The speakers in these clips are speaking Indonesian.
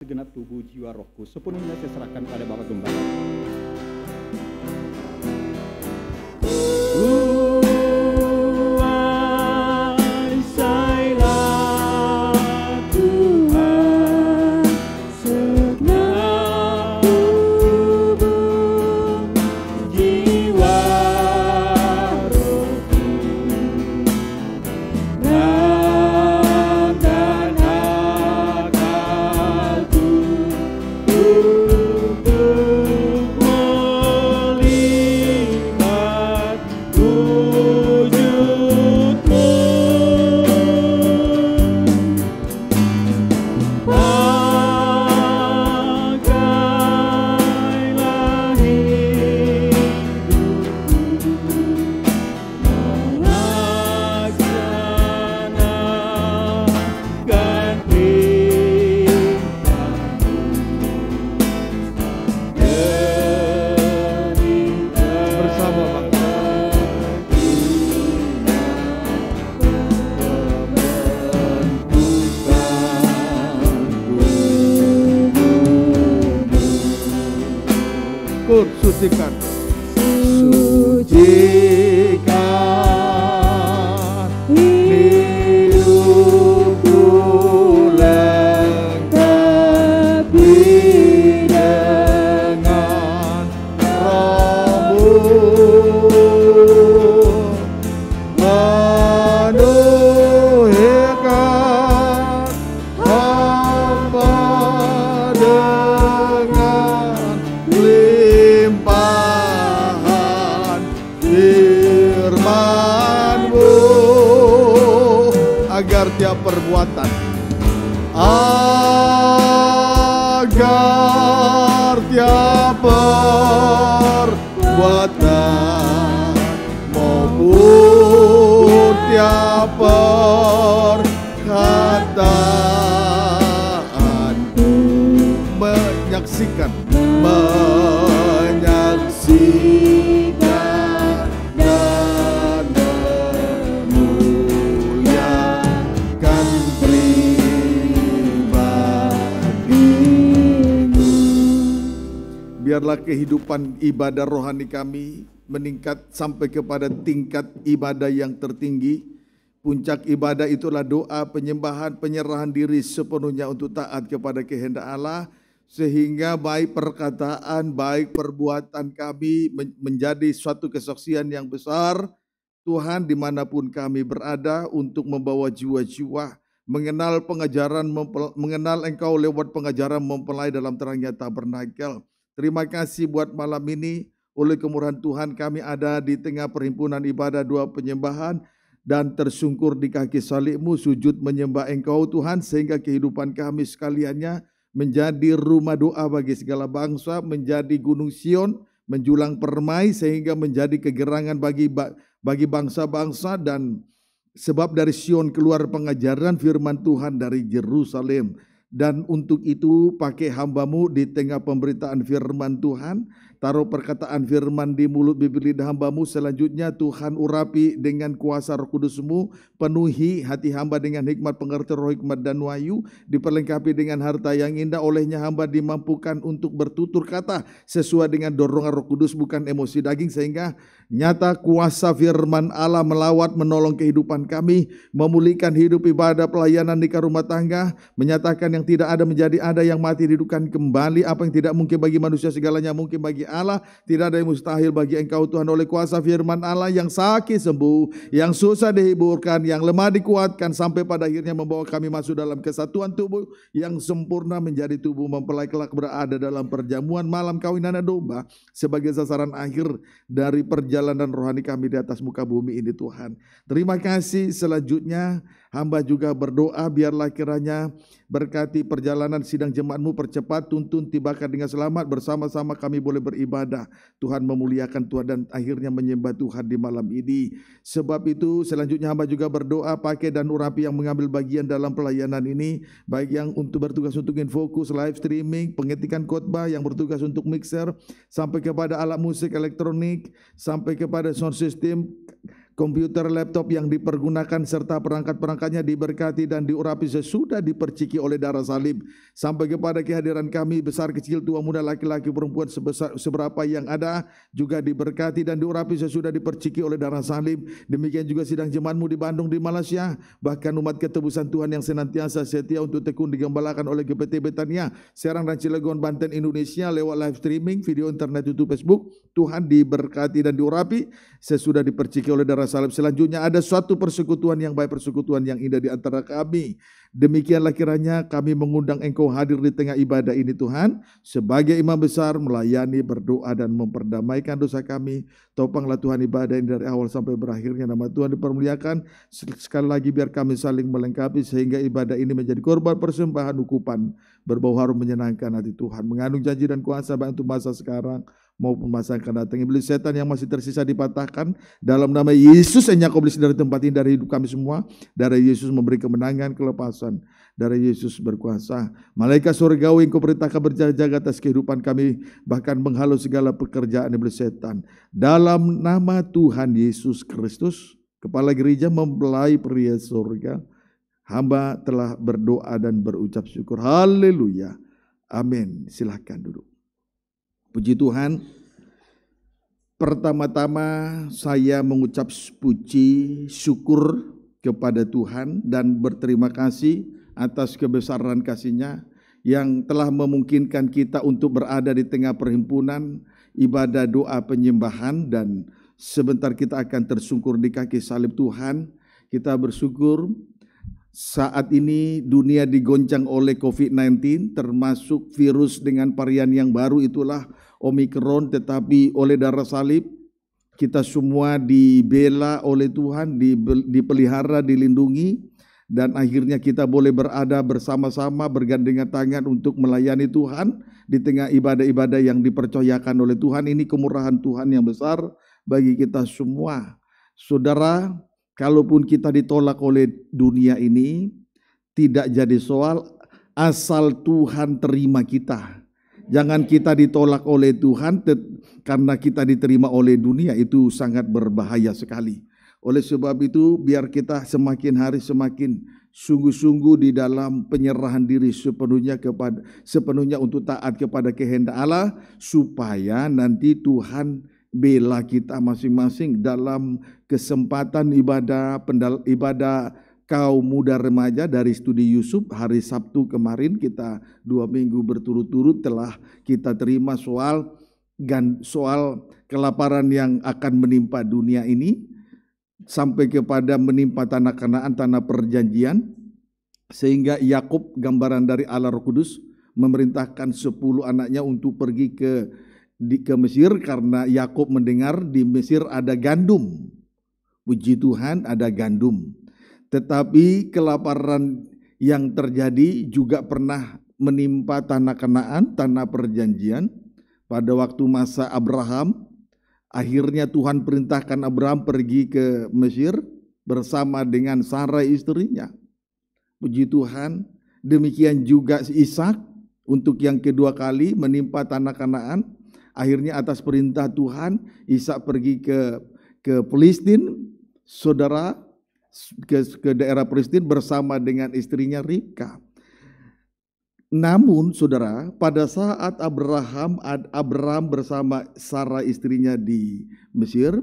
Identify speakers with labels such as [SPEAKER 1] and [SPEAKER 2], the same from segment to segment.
[SPEAKER 1] segenap tubuh jiwa rohku sepenuhnya saya serahkan pada Bapak Gembala.
[SPEAKER 2] ibadah rohani kami meningkat sampai kepada tingkat ibadah yang tertinggi. Puncak ibadah itulah doa, penyembahan, penyerahan diri sepenuhnya untuk taat kepada kehendak Allah sehingga baik perkataan, baik perbuatan kami menjadi suatu kesaksian yang besar Tuhan dimanapun kami berada untuk membawa jiwa-jiwa mengenal pengajaran, mengenal engkau lewat pengajaran mempelai dalam terangnya tabernakel. Terima kasih buat malam ini. Oleh kemurahan Tuhan kami ada di tengah perhimpunan ibadah dua penyembahan dan tersungkur di kaki salibmu sujud menyembah engkau Tuhan sehingga kehidupan kami sekaliannya menjadi rumah doa bagi segala bangsa, menjadi gunung Sion, menjulang permai sehingga menjadi kegerangan bagi bagi bangsa-bangsa dan sebab dari Sion keluar pengajaran firman Tuhan dari Jerusalem. Dan untuk itu pakai hambamu di tengah pemberitaan firman Tuhan Taruh perkataan firman di mulut bibir lidah hambamu. Selanjutnya Tuhan urapi dengan kuasa roh kudusmu. Penuhi hati hamba dengan hikmat pengertian roh hikmat dan wahyu. Diperlengkapi dengan harta yang indah. Olehnya hamba dimampukan untuk bertutur kata. Sesuai dengan dorongan roh kudus bukan emosi daging. Sehingga nyata kuasa firman Allah melawat menolong kehidupan kami. Memulihkan hidup ibadah pelayanan nikah rumah tangga. Menyatakan yang tidak ada menjadi ada yang mati dihidupkan kembali. Apa yang tidak mungkin bagi manusia segalanya mungkin bagi Allah. Tidak ada yang mustahil bagi engkau Tuhan oleh kuasa firman Allah yang sakit sembuh, yang susah dihiburkan, yang lemah dikuatkan sampai pada akhirnya membawa kami masuk dalam kesatuan tubuh yang sempurna menjadi tubuh mempelai kelak berada dalam perjamuan malam kawinan domba sebagai sasaran akhir dari perjalanan rohani kami di atas muka bumi ini Tuhan. Terima kasih selanjutnya Hamba juga berdoa biarlah kiranya berkati perjalanan sidang jemaatmu percepat, tuntun, tibakan dengan selamat, bersama-sama kami boleh beribadah. Tuhan memuliakan Tuhan dan akhirnya menyembah Tuhan di malam ini. Sebab itu selanjutnya hamba juga berdoa pakai dan urapi yang mengambil bagian dalam pelayanan ini, baik yang untuk bertugas untuk infokus, live streaming, pengetikan khotbah, yang bertugas untuk mixer, sampai kepada alat musik elektronik, sampai kepada sound system, Komputer laptop yang dipergunakan serta perangkat-perangkatnya diberkati dan diurapi sesudah diperciki oleh darah salib. Sampai kepada kehadiran kami besar kecil tua muda laki-laki perempuan sebesar, seberapa yang ada juga diberkati dan diurapi sesudah diperciki oleh darah salib. Demikian juga sidang jemaatmu di Bandung di Malaysia. Bahkan umat ketebusan Tuhan yang senantiasa setia untuk tekun digembalakan oleh GPT Betania, Serang dan Cilegon, Banten, Indonesia lewat live streaming, video internet, YouTube, Facebook. Tuhan diberkati dan diurapi sesudah diperciki oleh darah salib selanjutnya ada suatu persekutuan yang baik persekutuan yang indah di antara kami. Demikianlah kiranya kami mengundang engkau hadir di tengah ibadah ini Tuhan. Sebagai imam besar melayani, berdoa dan memperdamaikan dosa kami. Topanglah Tuhan ibadah ini dari awal sampai berakhirnya. Nama Tuhan dipermuliakan. Sekali lagi biar kami saling melengkapi sehingga ibadah ini menjadi korban persembahan ukupan. Berbau harum menyenangkan hati Tuhan. Mengandung janji dan kuasa untuk masa sekarang mau masa yang akan datang. Iblis setan yang masih tersisa dipatahkan dalam nama Yesus hanya nyakob dari tempat ini dari hidup kami semua. Dari Yesus memberi kemenangan, kelepasan. Dari Yesus berkuasa. Malaikat surgawi yang perintahkan berjaga-jaga atas kehidupan kami. Bahkan menghalau segala pekerjaan iblis setan. Dalam nama Tuhan Yesus Kristus. Kepala gereja mempelai pria surga. Hamba telah berdoa dan berucap syukur. Haleluya. Amin. Silahkan duduk. Puji Tuhan, pertama-tama saya mengucap puji syukur kepada Tuhan dan berterima kasih atas kebesaran kasihnya yang telah memungkinkan kita untuk berada di tengah perhimpunan ibadah doa penyembahan dan sebentar kita akan tersungkur di kaki salib Tuhan. Kita bersyukur saat ini dunia digoncang oleh COVID-19 termasuk virus dengan varian yang baru itulah Omikron tetapi oleh darah salib kita semua dibela oleh Tuhan, dipelihara, dilindungi dan akhirnya kita boleh berada bersama-sama bergandengan tangan untuk melayani Tuhan di tengah ibadah-ibadah yang dipercayakan oleh Tuhan. Ini kemurahan Tuhan yang besar bagi kita semua. Saudara, Kalaupun kita ditolak oleh dunia ini, tidak jadi soal asal Tuhan terima kita. Jangan kita ditolak oleh Tuhan karena kita diterima oleh dunia itu sangat berbahaya sekali. Oleh sebab itu biar kita semakin hari semakin sungguh-sungguh di dalam penyerahan diri sepenuhnya kepada sepenuhnya untuk taat kepada kehendak Allah supaya nanti Tuhan bela kita masing-masing dalam kesempatan ibadah pendal, ibadah kaum muda remaja dari studi Yusuf hari Sabtu kemarin kita dua minggu berturut-turut telah kita terima soal soal kelaparan yang akan menimpa dunia ini sampai kepada menimpa tanah Kanaan tanah perjanjian sehingga Yakub gambaran dari Allah Roh Kudus memerintahkan sepuluh anaknya untuk pergi ke di, ke Mesir karena Yakub mendengar di Mesir ada gandum. Puji Tuhan ada gandum. Tetapi kelaparan yang terjadi juga pernah menimpa tanah Kenaan, tanah perjanjian pada waktu masa Abraham. Akhirnya Tuhan perintahkan Abraham pergi ke Mesir bersama dengan Sarah istrinya. Puji Tuhan, demikian juga Ishak untuk yang kedua kali menimpa tanah Kanaan Akhirnya atas perintah Tuhan, Ishak pergi ke ke Palestina, saudara ke, ke daerah Palestina bersama dengan istrinya Rika. Namun saudara, pada saat Abraham Abraham bersama Sarah istrinya di Mesir,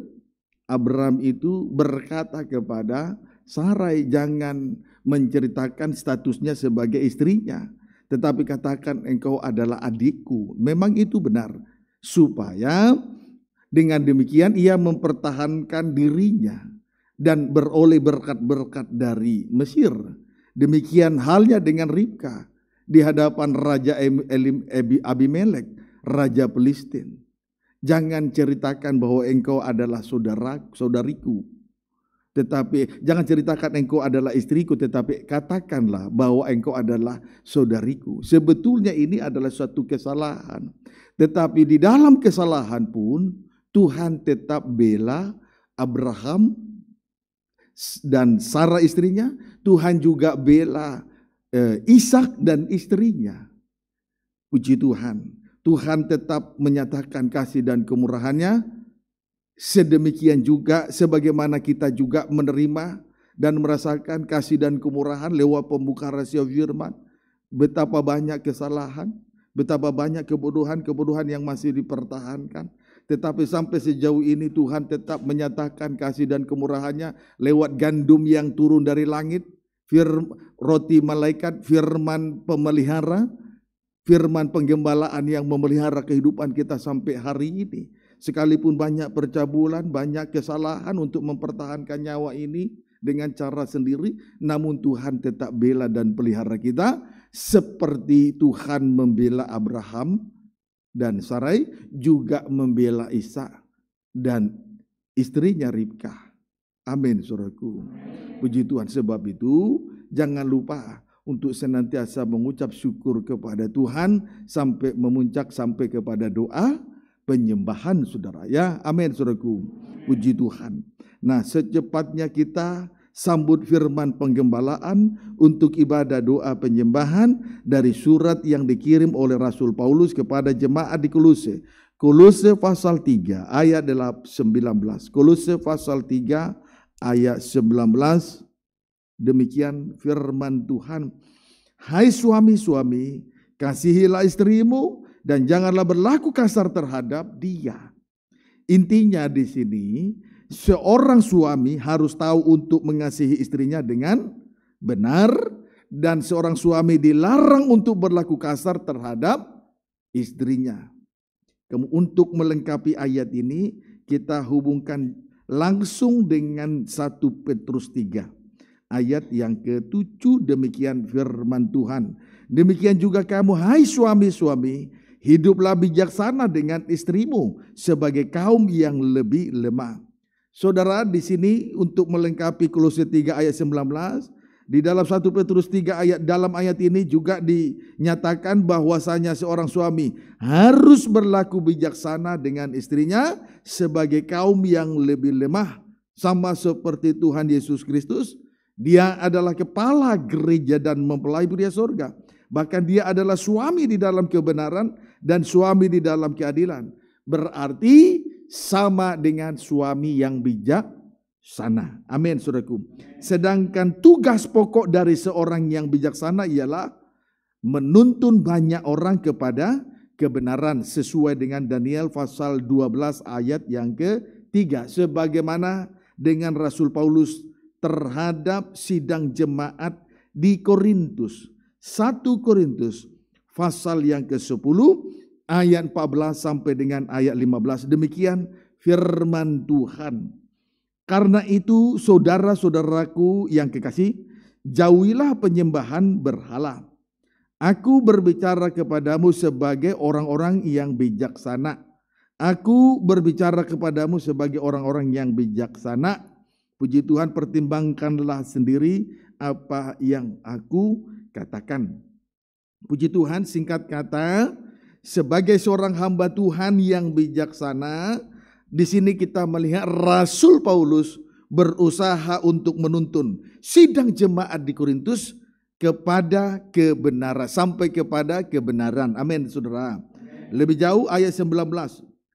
[SPEAKER 2] Abraham itu berkata kepada Sarah, "Jangan menceritakan statusnya sebagai istrinya, tetapi katakan engkau adalah adikku." Memang itu benar supaya dengan demikian ia mempertahankan dirinya dan beroleh berkat-berkat dari Mesir. Demikian halnya dengan Ribka di hadapan Raja Abimelek, Raja Pelistin. Jangan ceritakan bahwa engkau adalah saudara, saudariku. Tetapi jangan ceritakan engkau adalah istriku, tetapi katakanlah bahwa engkau adalah saudariku. Sebetulnya ini adalah suatu kesalahan. Tetapi di dalam kesalahan pun Tuhan tetap bela Abraham dan Sarah istrinya. Tuhan juga bela eh, Ishak dan istrinya. Puji Tuhan. Tuhan tetap menyatakan kasih dan kemurahannya Sedemikian juga sebagaimana kita juga menerima dan merasakan kasih dan kemurahan lewat pembuka rahasia firman. Betapa banyak kesalahan, betapa banyak kebodohan-kebodohan yang masih dipertahankan. Tetapi sampai sejauh ini Tuhan tetap menyatakan kasih dan kemurahannya lewat gandum yang turun dari langit, firm, roti malaikat, firman pemelihara, firman penggembalaan yang memelihara kehidupan kita sampai hari ini sekalipun banyak percabulan, banyak kesalahan untuk mempertahankan nyawa ini dengan cara sendiri, namun Tuhan tetap bela dan pelihara kita seperti Tuhan membela Abraham dan Sarai juga membela Isa dan istrinya Ribka. Amin suraku. Puji Tuhan sebab itu jangan lupa untuk senantiasa mengucap syukur kepada Tuhan sampai memuncak sampai kepada doa penyembahan saudara ya. Amin saudaraku. Puji Tuhan. Nah secepatnya kita sambut firman penggembalaan untuk ibadah doa penyembahan dari surat yang dikirim oleh Rasul Paulus kepada jemaat di Kolose. Kolose pasal 3 ayat 19. Kolose pasal 3 ayat 19. Demikian firman Tuhan. Hai suami-suami, kasihilah istrimu dan janganlah berlaku kasar terhadap dia. Intinya di sini seorang suami harus tahu untuk mengasihi istrinya dengan benar dan seorang suami dilarang untuk berlaku kasar terhadap istrinya. Untuk melengkapi ayat ini kita hubungkan langsung dengan 1 Petrus 3 ayat yang ketujuh demikian firman Tuhan. Demikian juga kamu hai suami-suami hiduplah bijaksana dengan istrimu sebagai kaum yang lebih lemah. Saudara di sini untuk melengkapi Kolose 3 ayat 19 di dalam 1 Petrus 3 ayat dalam ayat ini juga dinyatakan bahwasanya seorang suami harus berlaku bijaksana dengan istrinya sebagai kaum yang lebih lemah sama seperti Tuhan Yesus Kristus dia adalah kepala gereja dan mempelai pria surga bahkan dia adalah suami di dalam kebenaran dan suami di dalam keadilan. Berarti sama dengan suami yang bijak sana. Amin saudaraku. Sedangkan tugas pokok dari seorang yang bijaksana ialah menuntun banyak orang kepada kebenaran sesuai dengan Daniel pasal 12 ayat yang ke ketiga sebagaimana dengan Rasul Paulus terhadap sidang jemaat di Korintus 1 Korintus pasal yang ke-10 ayat 14 sampai dengan ayat 15. Demikian firman Tuhan. Karena itu saudara-saudaraku yang kekasih, jauhilah penyembahan berhala. Aku berbicara kepadamu sebagai orang-orang yang bijaksana. Aku berbicara kepadamu sebagai orang-orang yang bijaksana. Puji Tuhan, pertimbangkanlah sendiri apa yang aku katakan. Puji Tuhan, singkat kata, sebagai seorang hamba Tuhan yang bijaksana, di sini kita melihat Rasul Paulus berusaha untuk menuntun sidang jemaat di Korintus kepada kebenaran sampai kepada kebenaran. Amin, Saudara. Lebih jauh ayat 19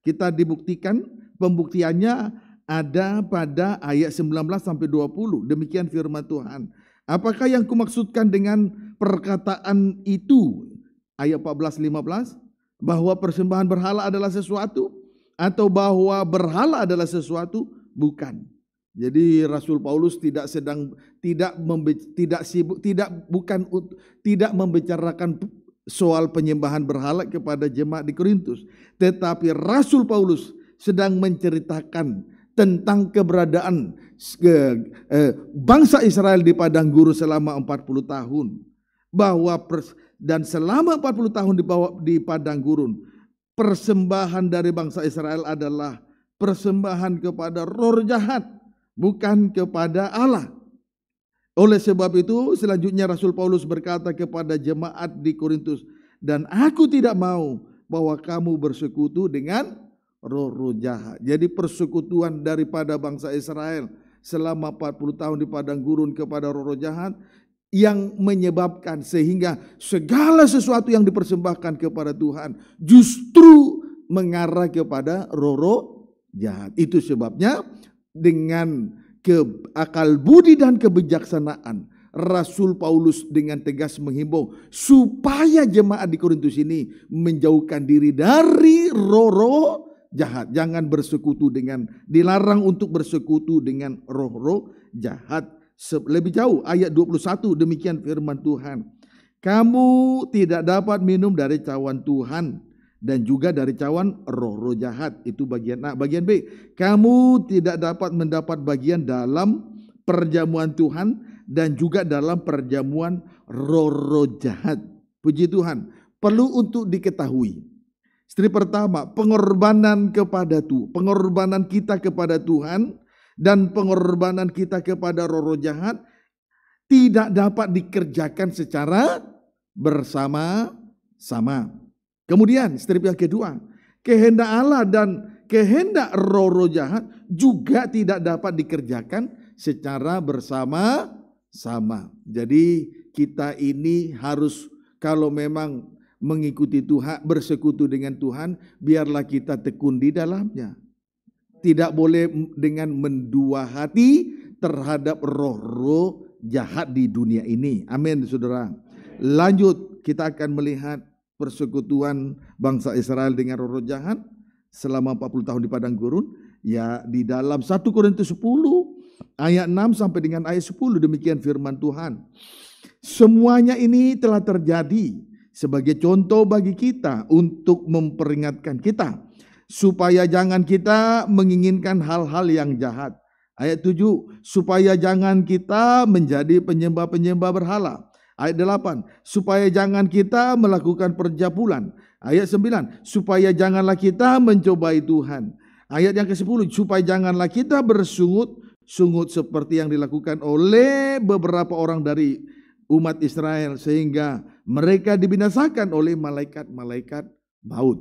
[SPEAKER 2] kita dibuktikan pembuktiannya ada pada ayat 19 sampai 20. Demikian firman Tuhan. Apakah yang kumaksudkan dengan perkataan itu ayat 14 15 bahwa persembahan berhala adalah sesuatu atau bahwa berhala adalah sesuatu bukan. Jadi Rasul Paulus tidak sedang tidak membe, tidak sibuk tidak bukan tidak membicarakan soal penyembahan berhala kepada jemaat di Korintus, tetapi Rasul Paulus sedang menceritakan tentang keberadaan eh, bangsa Israel di padang gurun selama 40 tahun bahwa pers dan selama 40 tahun di, bawah, di padang gurun persembahan dari bangsa Israel adalah persembahan kepada roh jahat bukan kepada Allah. Oleh sebab itu selanjutnya Rasul Paulus berkata kepada jemaat di Korintus dan aku tidak mau bahwa kamu bersekutu dengan roh-roh jahat. Jadi persekutuan daripada bangsa Israel selama 40 tahun di padang gurun kepada roh-roh jahat yang menyebabkan sehingga segala sesuatu yang dipersembahkan kepada Tuhan justru mengarah kepada roro jahat. Itu sebabnya dengan ke akal budi dan kebijaksanaan Rasul Paulus dengan tegas menghimbau supaya jemaat di Korintus ini menjauhkan diri dari roro jahat. Jangan bersekutu dengan dilarang untuk bersekutu dengan roro jahat lebih jauh ayat 21 demikian firman Tuhan. Kamu tidak dapat minum dari cawan Tuhan dan juga dari cawan roh-roh jahat. Itu bagian A. Bagian B, kamu tidak dapat mendapat bagian dalam perjamuan Tuhan dan juga dalam perjamuan roh-roh jahat. Puji Tuhan, perlu untuk diketahui. Istri pertama, pengorbanan kepada Tuhan, pengorbanan kita kepada Tuhan dan pengorbanan kita kepada roh-roh jahat tidak dapat dikerjakan secara bersama-sama. Kemudian strip yang kedua, kehendak Allah dan kehendak roh-roh jahat juga tidak dapat dikerjakan secara bersama-sama. Jadi kita ini harus kalau memang mengikuti Tuhan, bersekutu dengan Tuhan, biarlah kita tekun di dalamnya. Tidak boleh dengan mendua hati terhadap roh-roh jahat di dunia ini. Amin, saudara. Lanjut, kita akan melihat persekutuan bangsa Israel dengan roh-roh jahat selama 40 tahun di padang gurun. Ya, di dalam 1 Korintus 10 ayat 6 sampai dengan ayat 10 demikian firman Tuhan. Semuanya ini telah terjadi sebagai contoh bagi kita untuk memperingatkan kita supaya jangan kita menginginkan hal-hal yang jahat. Ayat 7, supaya jangan kita menjadi penyembah-penyembah berhala. Ayat 8, supaya jangan kita melakukan perjapulan. Ayat 9, supaya janganlah kita mencobai Tuhan. Ayat yang ke-10, supaya janganlah kita bersungut sungut seperti yang dilakukan oleh beberapa orang dari umat Israel sehingga mereka dibinasakan oleh malaikat-malaikat maut.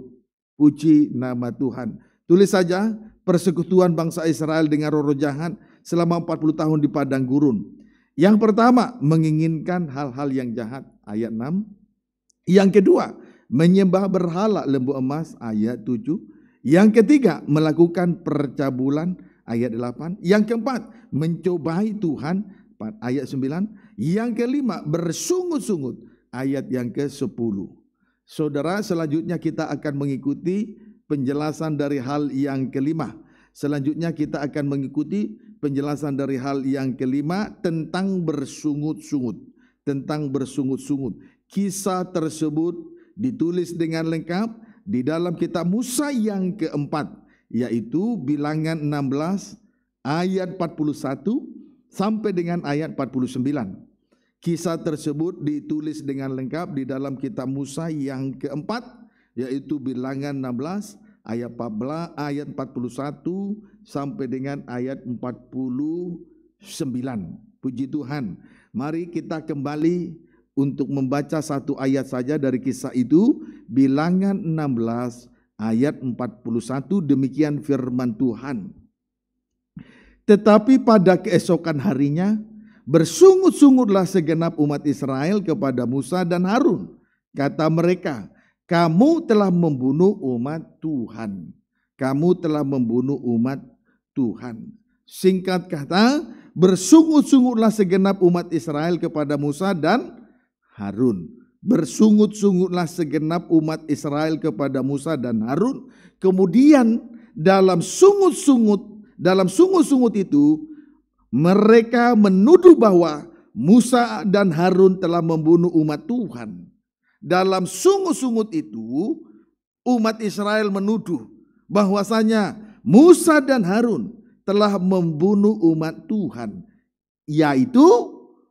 [SPEAKER 2] Puji nama Tuhan. Tulis saja persekutuan bangsa Israel dengan Roro jahat selama 40 tahun di padang gurun. Yang pertama, menginginkan hal-hal yang jahat, ayat 6. Yang kedua, menyembah berhala lembu emas, ayat 7. Yang ketiga, melakukan percabulan, ayat 8. Yang keempat, mencobai Tuhan, ayat 9. Yang kelima, bersungut-sungut, ayat yang ke-10. Saudara, selanjutnya kita akan mengikuti penjelasan dari hal yang kelima. Selanjutnya kita akan mengikuti penjelasan dari hal yang kelima tentang bersungut-sungut. Tentang bersungut-sungut. Kisah tersebut ditulis dengan lengkap di dalam kitab Musa yang keempat yaitu bilangan 16 ayat 41 sampai dengan ayat 49. Kisah tersebut ditulis dengan lengkap di dalam kitab Musa yang keempat yaitu bilangan 16 ayat 14 ayat 41 sampai dengan ayat 49. Puji Tuhan. Mari kita kembali untuk membaca satu ayat saja dari kisah itu bilangan 16 ayat 41 demikian firman Tuhan. Tetapi pada keesokan harinya Bersungut-sungutlah segenap umat Israel kepada Musa dan Harun. Kata mereka, kamu telah membunuh umat Tuhan. Kamu telah membunuh umat Tuhan. Singkat kata, bersungut-sungutlah segenap umat Israel kepada Musa dan Harun. Bersungut-sungutlah segenap umat Israel kepada Musa dan Harun. Kemudian dalam sungut-sungut, dalam sungut-sungut itu mereka menuduh bahwa Musa dan Harun telah membunuh umat Tuhan. Dalam sungut-sungut itu, umat Israel menuduh bahwasanya Musa dan Harun telah membunuh umat Tuhan, yaitu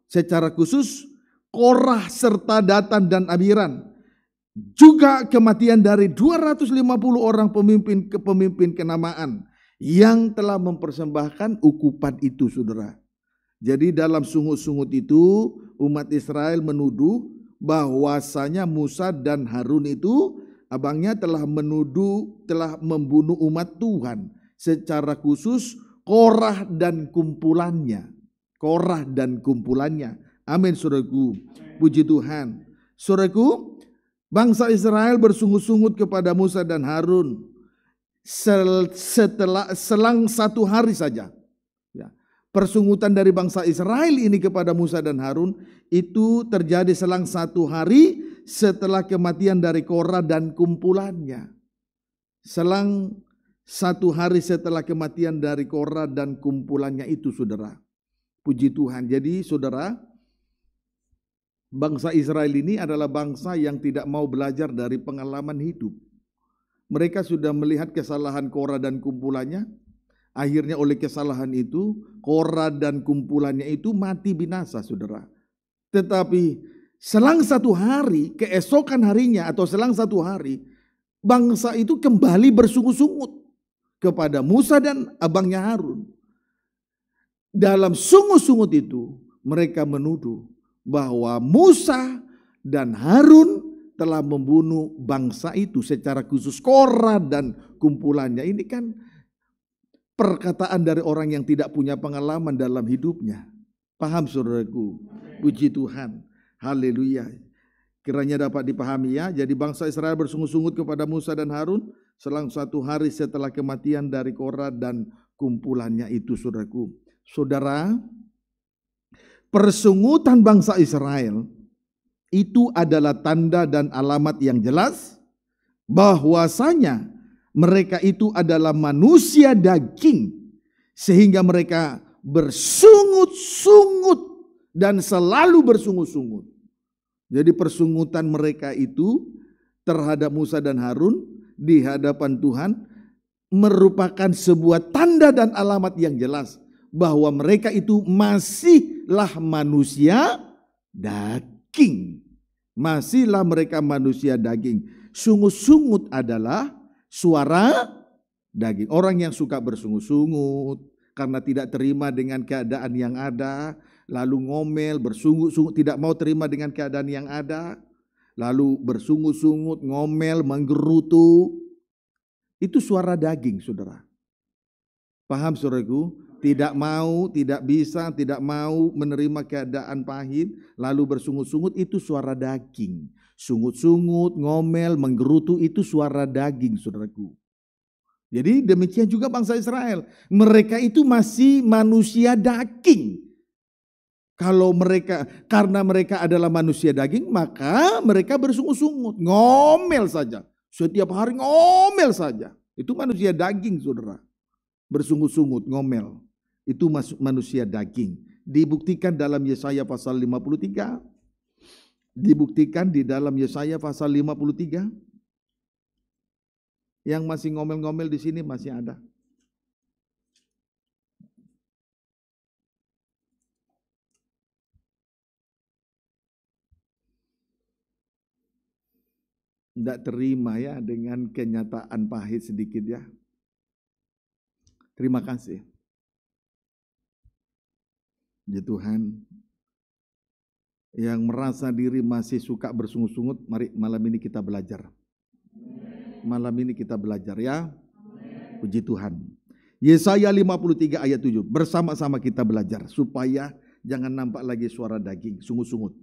[SPEAKER 2] secara khusus Korah serta Datan dan Abiran. Juga kematian dari 250 orang pemimpin kepemimpin kenamaan yang telah mempersembahkan ukupan itu saudara. Jadi dalam sungut-sungut itu umat Israel menuduh bahwasanya Musa dan Harun itu abangnya telah menuduh telah membunuh umat Tuhan secara khusus Korah dan kumpulannya. Korah dan kumpulannya. Amin saudaraku. Puji Tuhan. Saudaraku, bangsa Israel bersungut-sungut kepada Musa dan Harun setelah selang satu hari saja. Ya. Persungutan dari bangsa Israel ini kepada Musa dan Harun itu terjadi selang satu hari setelah kematian dari Korah dan kumpulannya. Selang satu hari setelah kematian dari Korah dan kumpulannya itu saudara. Puji Tuhan. Jadi saudara, bangsa Israel ini adalah bangsa yang tidak mau belajar dari pengalaman hidup mereka sudah melihat kesalahan Kora dan kumpulannya. Akhirnya oleh kesalahan itu, Kora dan kumpulannya itu mati binasa, saudara. Tetapi selang satu hari, keesokan harinya atau selang satu hari, bangsa itu kembali bersungut-sungut kepada Musa dan abangnya Harun. Dalam sungut-sungut itu, mereka menuduh bahwa Musa dan Harun telah membunuh bangsa itu secara khusus Korah dan kumpulannya. Ini kan perkataan dari orang yang tidak punya pengalaman dalam hidupnya. Paham saudaraku? Puji Tuhan. Haleluya. Kiranya dapat dipahami ya. Jadi bangsa Israel bersungut-sungut kepada Musa dan Harun selang satu hari setelah kematian dari Korah dan kumpulannya itu saudaraku. Saudara, persungutan bangsa Israel itu adalah tanda dan alamat yang jelas bahwasanya mereka itu adalah manusia daging sehingga mereka bersungut-sungut dan selalu bersungut-sungut. Jadi persungutan mereka itu terhadap Musa dan Harun di hadapan Tuhan merupakan sebuah tanda dan alamat yang jelas bahwa mereka itu masihlah manusia daging. Masihlah mereka manusia daging. Sungut-sungut adalah suara daging. Orang yang suka bersungut-sungut karena tidak terima dengan keadaan yang ada, lalu ngomel, bersungut-sungut, tidak mau terima dengan keadaan yang ada, lalu bersungut-sungut, ngomel, menggerutu. Itu suara daging, saudara. Paham saudaraku? tidak mau, tidak bisa, tidak mau menerima keadaan pahit, lalu bersungut-sungut itu suara daging. Sungut-sungut, ngomel, menggerutu itu suara daging, saudaraku. Jadi demikian juga bangsa Israel. Mereka itu masih manusia daging. Kalau mereka, karena mereka adalah manusia daging, maka mereka bersungut-sungut, ngomel saja. Setiap hari ngomel saja. Itu manusia daging, saudara. Bersungut-sungut, ngomel itu manusia daging. Dibuktikan dalam Yesaya pasal 53. Dibuktikan di dalam Yesaya pasal 53. Yang masih ngomel-ngomel di sini masih ada. tidak terima ya dengan kenyataan pahit sedikit ya. Terima kasih. Ya Tuhan, yang merasa diri masih suka bersungut-sungut, mari malam ini kita belajar. Malam ini kita belajar ya. Puji Tuhan. Yesaya 53 ayat 7. Bersama-sama kita belajar supaya jangan nampak lagi suara daging sungut-sungut.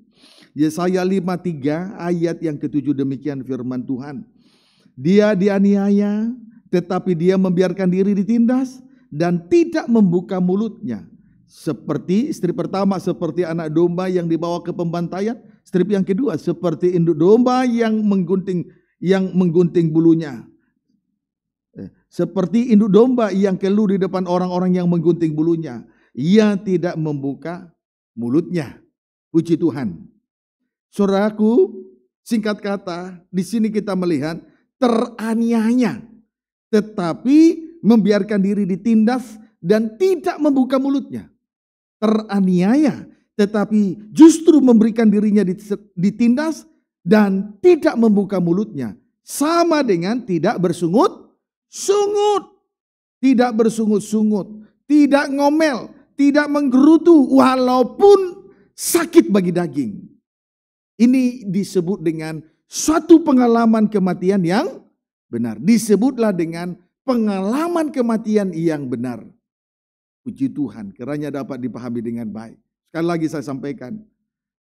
[SPEAKER 2] Yesaya 53 ayat yang ketujuh demikian firman Tuhan. Dia dianiaya tetapi dia membiarkan diri ditindas dan tidak membuka mulutnya. Seperti istri pertama seperti anak domba yang dibawa ke pembantaian, istri yang kedua seperti induk domba yang menggunting yang menggunting bulunya. Eh, seperti induk domba yang keluh di depan orang-orang yang menggunting bulunya, ia tidak membuka mulutnya. Puji Tuhan. Saudaraku, singkat kata, di sini kita melihat teraniaya tetapi membiarkan diri ditindas dan tidak membuka mulutnya teraniaya, tetapi justru memberikan dirinya ditindas dan tidak membuka mulutnya. Sama dengan tidak bersungut, sungut, tidak bersungut-sungut, tidak ngomel, tidak menggerutu walaupun sakit bagi daging. Ini disebut dengan suatu pengalaman kematian yang benar. Disebutlah dengan pengalaman kematian yang benar. Puji Tuhan, kiranya dapat dipahami dengan baik. Sekali lagi saya sampaikan,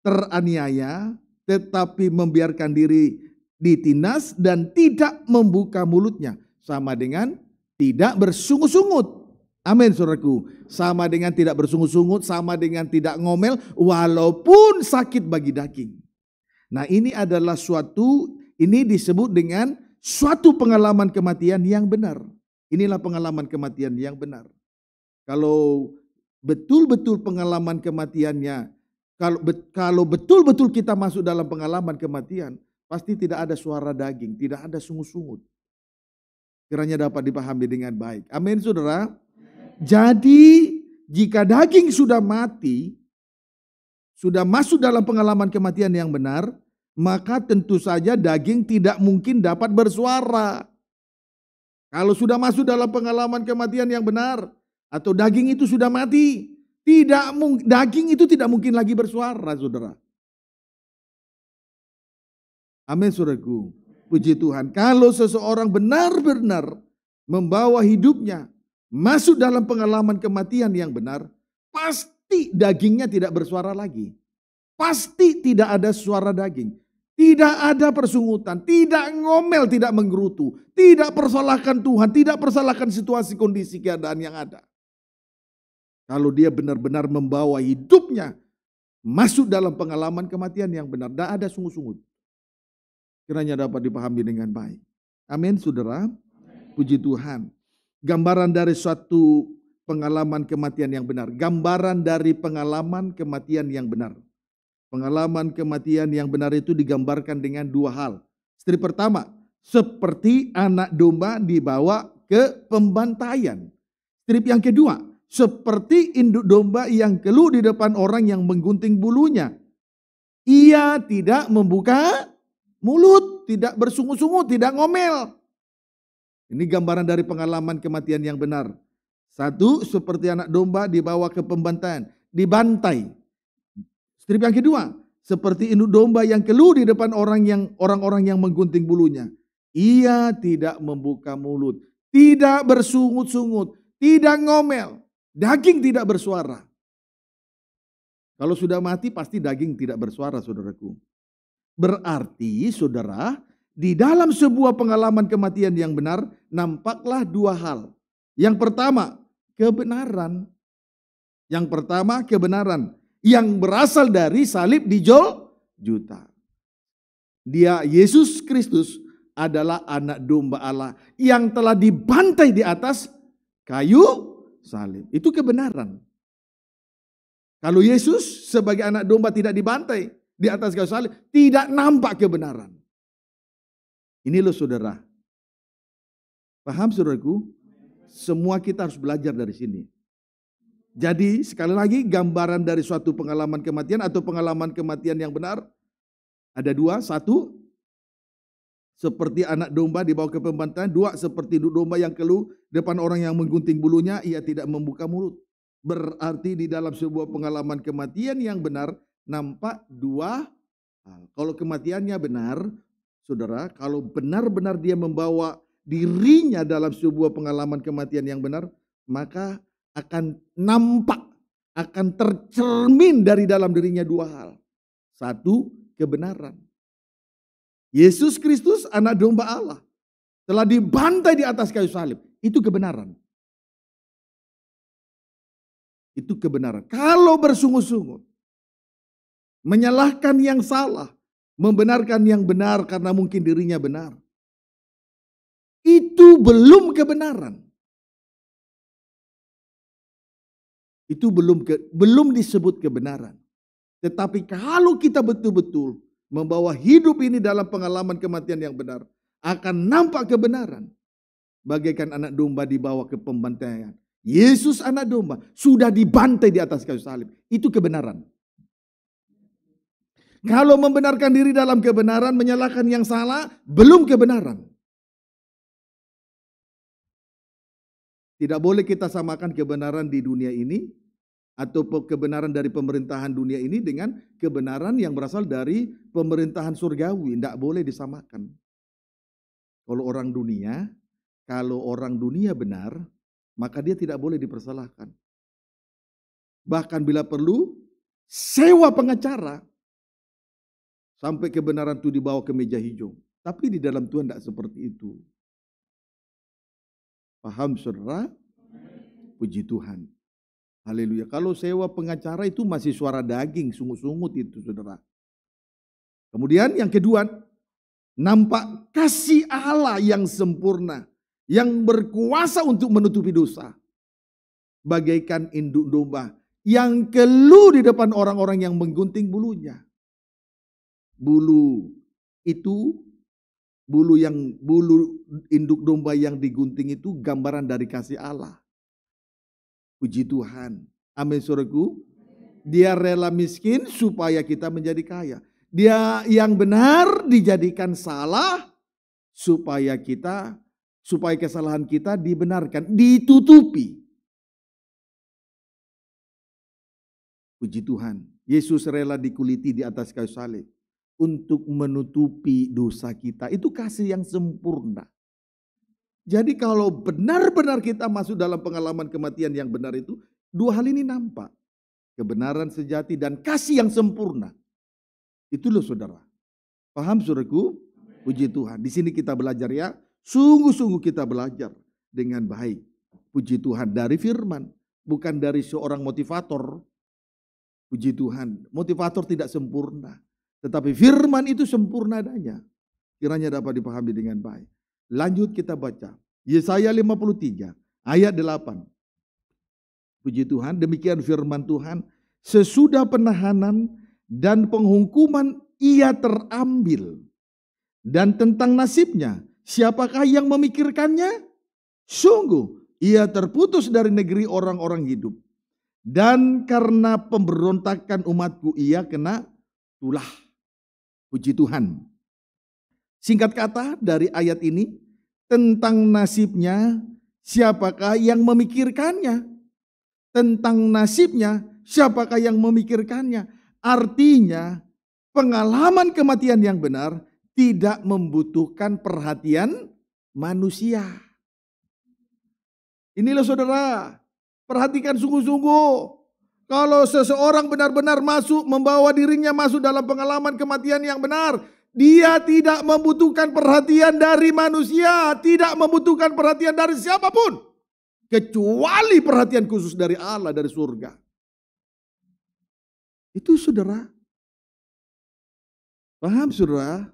[SPEAKER 2] teraniaya tetapi membiarkan diri ditindas dan tidak membuka mulutnya. Sama dengan tidak bersungut-sungut. Amin saudaraku. Sama dengan tidak bersungut-sungut, sama dengan tidak ngomel walaupun sakit bagi daging. Nah ini adalah suatu, ini disebut dengan suatu pengalaman kematian yang benar. Inilah pengalaman kematian yang benar. Kalau betul-betul pengalaman kematiannya, kalau betul-betul kita masuk dalam pengalaman kematian, pasti tidak ada suara daging, tidak ada sungut-sungut. Kiranya dapat dipahami dengan baik. Amin, saudara. Jadi, jika daging sudah mati, sudah masuk dalam pengalaman kematian yang benar, maka tentu saja daging tidak mungkin dapat bersuara. Kalau sudah masuk dalam pengalaman kematian yang benar, atau daging itu sudah mati, tidak daging itu tidak mungkin lagi bersuara, saudara. Amin, saudaraku. Puji Tuhan. Kalau seseorang benar-benar membawa hidupnya masuk dalam pengalaman kematian yang benar, pasti dagingnya tidak bersuara lagi. Pasti tidak ada suara daging. Tidak ada persungutan, tidak ngomel, tidak menggerutu, tidak persalahkan Tuhan, tidak persalahkan situasi kondisi keadaan yang ada. Kalau dia benar-benar membawa hidupnya masuk dalam pengalaman kematian yang benar. Tidak ada sungguh-sungguh. sungut Kiranya dapat dipahami dengan baik. Amin saudara. Puji Tuhan. Gambaran dari suatu pengalaman kematian yang benar. Gambaran dari pengalaman kematian yang benar. Pengalaman kematian yang benar itu digambarkan dengan dua hal. Istri pertama, seperti anak domba dibawa ke pembantaian. Strip yang kedua, seperti induk domba yang keluh di depan orang yang menggunting bulunya. Ia tidak membuka mulut, tidak bersungut-sungut, tidak ngomel. Ini gambaran dari pengalaman kematian yang benar. Satu, seperti anak domba dibawa ke pembantaian, dibantai. Strip yang kedua, seperti induk domba yang keluh di depan orang yang orang-orang yang menggunting bulunya. Ia tidak membuka mulut, tidak bersungut-sungut, tidak ngomel. Daging tidak bersuara. Kalau sudah mati pasti daging tidak bersuara saudaraku. Berarti saudara di dalam sebuah pengalaman kematian yang benar nampaklah dua hal. Yang pertama kebenaran. Yang pertama kebenaran yang berasal dari salib di Jol juta. Dia Yesus Kristus adalah anak domba Allah yang telah dibantai di atas kayu salib. Itu kebenaran. Kalau Yesus sebagai anak domba tidak dibantai di atas kayu salib, tidak nampak kebenaran. Ini loh saudara. Paham saudaraku? Semua kita harus belajar dari sini. Jadi sekali lagi gambaran dari suatu pengalaman kematian atau pengalaman kematian yang benar ada dua. Satu, seperti anak domba dibawa ke pembantaian Dua, seperti domba yang keluh depan orang yang menggunting bulunya, ia tidak membuka mulut. Berarti di dalam sebuah pengalaman kematian yang benar, nampak dua hal. Kalau kematiannya benar, saudara, kalau benar-benar dia membawa dirinya dalam sebuah pengalaman kematian yang benar, maka akan nampak, akan tercermin dari dalam dirinya dua hal. Satu, kebenaran. Yesus Kristus anak domba Allah telah dibantai di atas kayu salib. Itu kebenaran. Itu kebenaran. Kalau bersungguh-sungguh menyalahkan yang salah, membenarkan yang benar karena mungkin dirinya benar. Itu belum kebenaran. Itu belum ke, belum disebut kebenaran. Tetapi kalau kita betul-betul membawa hidup ini dalam pengalaman kematian yang benar, akan nampak kebenaran. Bagaikan anak domba dibawa ke pembantaian. Yesus anak domba sudah dibantai di atas kayu salib. Itu kebenaran. Kalau membenarkan diri dalam kebenaran, menyalahkan yang salah, belum kebenaran. Tidak boleh kita samakan kebenaran di dunia ini atau kebenaran dari pemerintahan dunia ini dengan kebenaran yang berasal dari pemerintahan surgawi. Tidak boleh disamakan. Kalau orang dunia, kalau orang dunia benar, maka dia tidak boleh dipersalahkan. Bahkan bila perlu, sewa pengacara. Sampai kebenaran itu dibawa ke meja hijau. Tapi di dalam Tuhan tidak seperti itu. Paham saudara? Puji Tuhan. Haleluya. Kalau sewa pengacara itu masih suara daging, sungut-sungut itu saudara. Kemudian yang kedua, nampak kasih Allah yang sempurna, yang berkuasa untuk menutupi dosa. Bagaikan induk domba yang keluh di depan orang-orang yang menggunting bulunya. Bulu itu bulu yang bulu induk domba yang digunting itu gambaran dari kasih Allah. Puji Tuhan. Amin suruhku. Dia rela miskin supaya kita menjadi kaya. Dia yang benar dijadikan salah supaya kita supaya kesalahan kita dibenarkan, ditutupi. Puji Tuhan. Yesus rela dikuliti di atas kayu salib untuk menutupi dosa kita. Itu kasih yang sempurna. Jadi kalau benar-benar kita masuk dalam pengalaman kematian yang benar itu, dua hal ini nampak. Kebenaran sejati dan kasih yang sempurna. Itu loh saudara. Paham saudaraku? Puji Tuhan. Di sini kita belajar ya. Sungguh-sungguh kita belajar dengan baik. Puji Tuhan dari firman. Bukan dari seorang motivator. Puji Tuhan. Motivator tidak sempurna. Tetapi firman itu sempurna adanya. Kiranya dapat dipahami dengan baik. Lanjut kita baca. Yesaya 53 ayat 8. Puji Tuhan, demikian firman Tuhan. Sesudah penahanan dan penghukuman ia terambil. Dan tentang nasibnya, siapakah yang memikirkannya? Sungguh, ia terputus dari negeri orang-orang hidup. Dan karena pemberontakan umatku, ia kena tulah. Puji Tuhan. Singkat kata dari ayat ini tentang nasibnya siapakah yang memikirkannya? Tentang nasibnya siapakah yang memikirkannya? Artinya pengalaman kematian yang benar tidak membutuhkan perhatian manusia. Inilah saudara, perhatikan sungguh-sungguh. Kalau seseorang benar-benar masuk, membawa dirinya masuk dalam pengalaman kematian yang benar, dia tidak membutuhkan perhatian dari manusia, tidak membutuhkan perhatian dari siapapun, kecuali perhatian khusus dari Allah, dari surga. Itu saudara, paham saudara?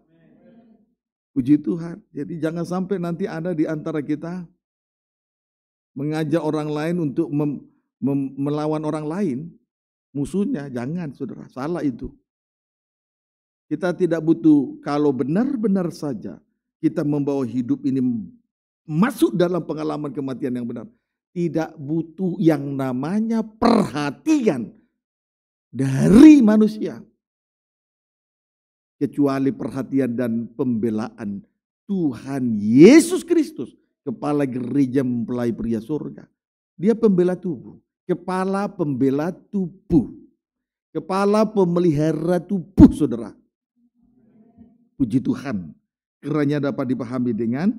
[SPEAKER 2] Puji Tuhan, jadi jangan sampai nanti ada di antara kita mengajak orang lain untuk melawan orang lain, musuhnya. Jangan saudara, salah itu. Kita tidak butuh kalau benar-benar saja kita membawa hidup ini masuk dalam pengalaman kematian yang benar. Tidak butuh yang namanya perhatian dari manusia. Kecuali perhatian dan pembelaan Tuhan Yesus Kristus. Kepala gereja mempelai pria surga. Dia pembela tubuh. Kepala pembela tubuh. Kepala pemelihara tubuh saudara. Puji Tuhan. Kiranya dapat dipahami dengan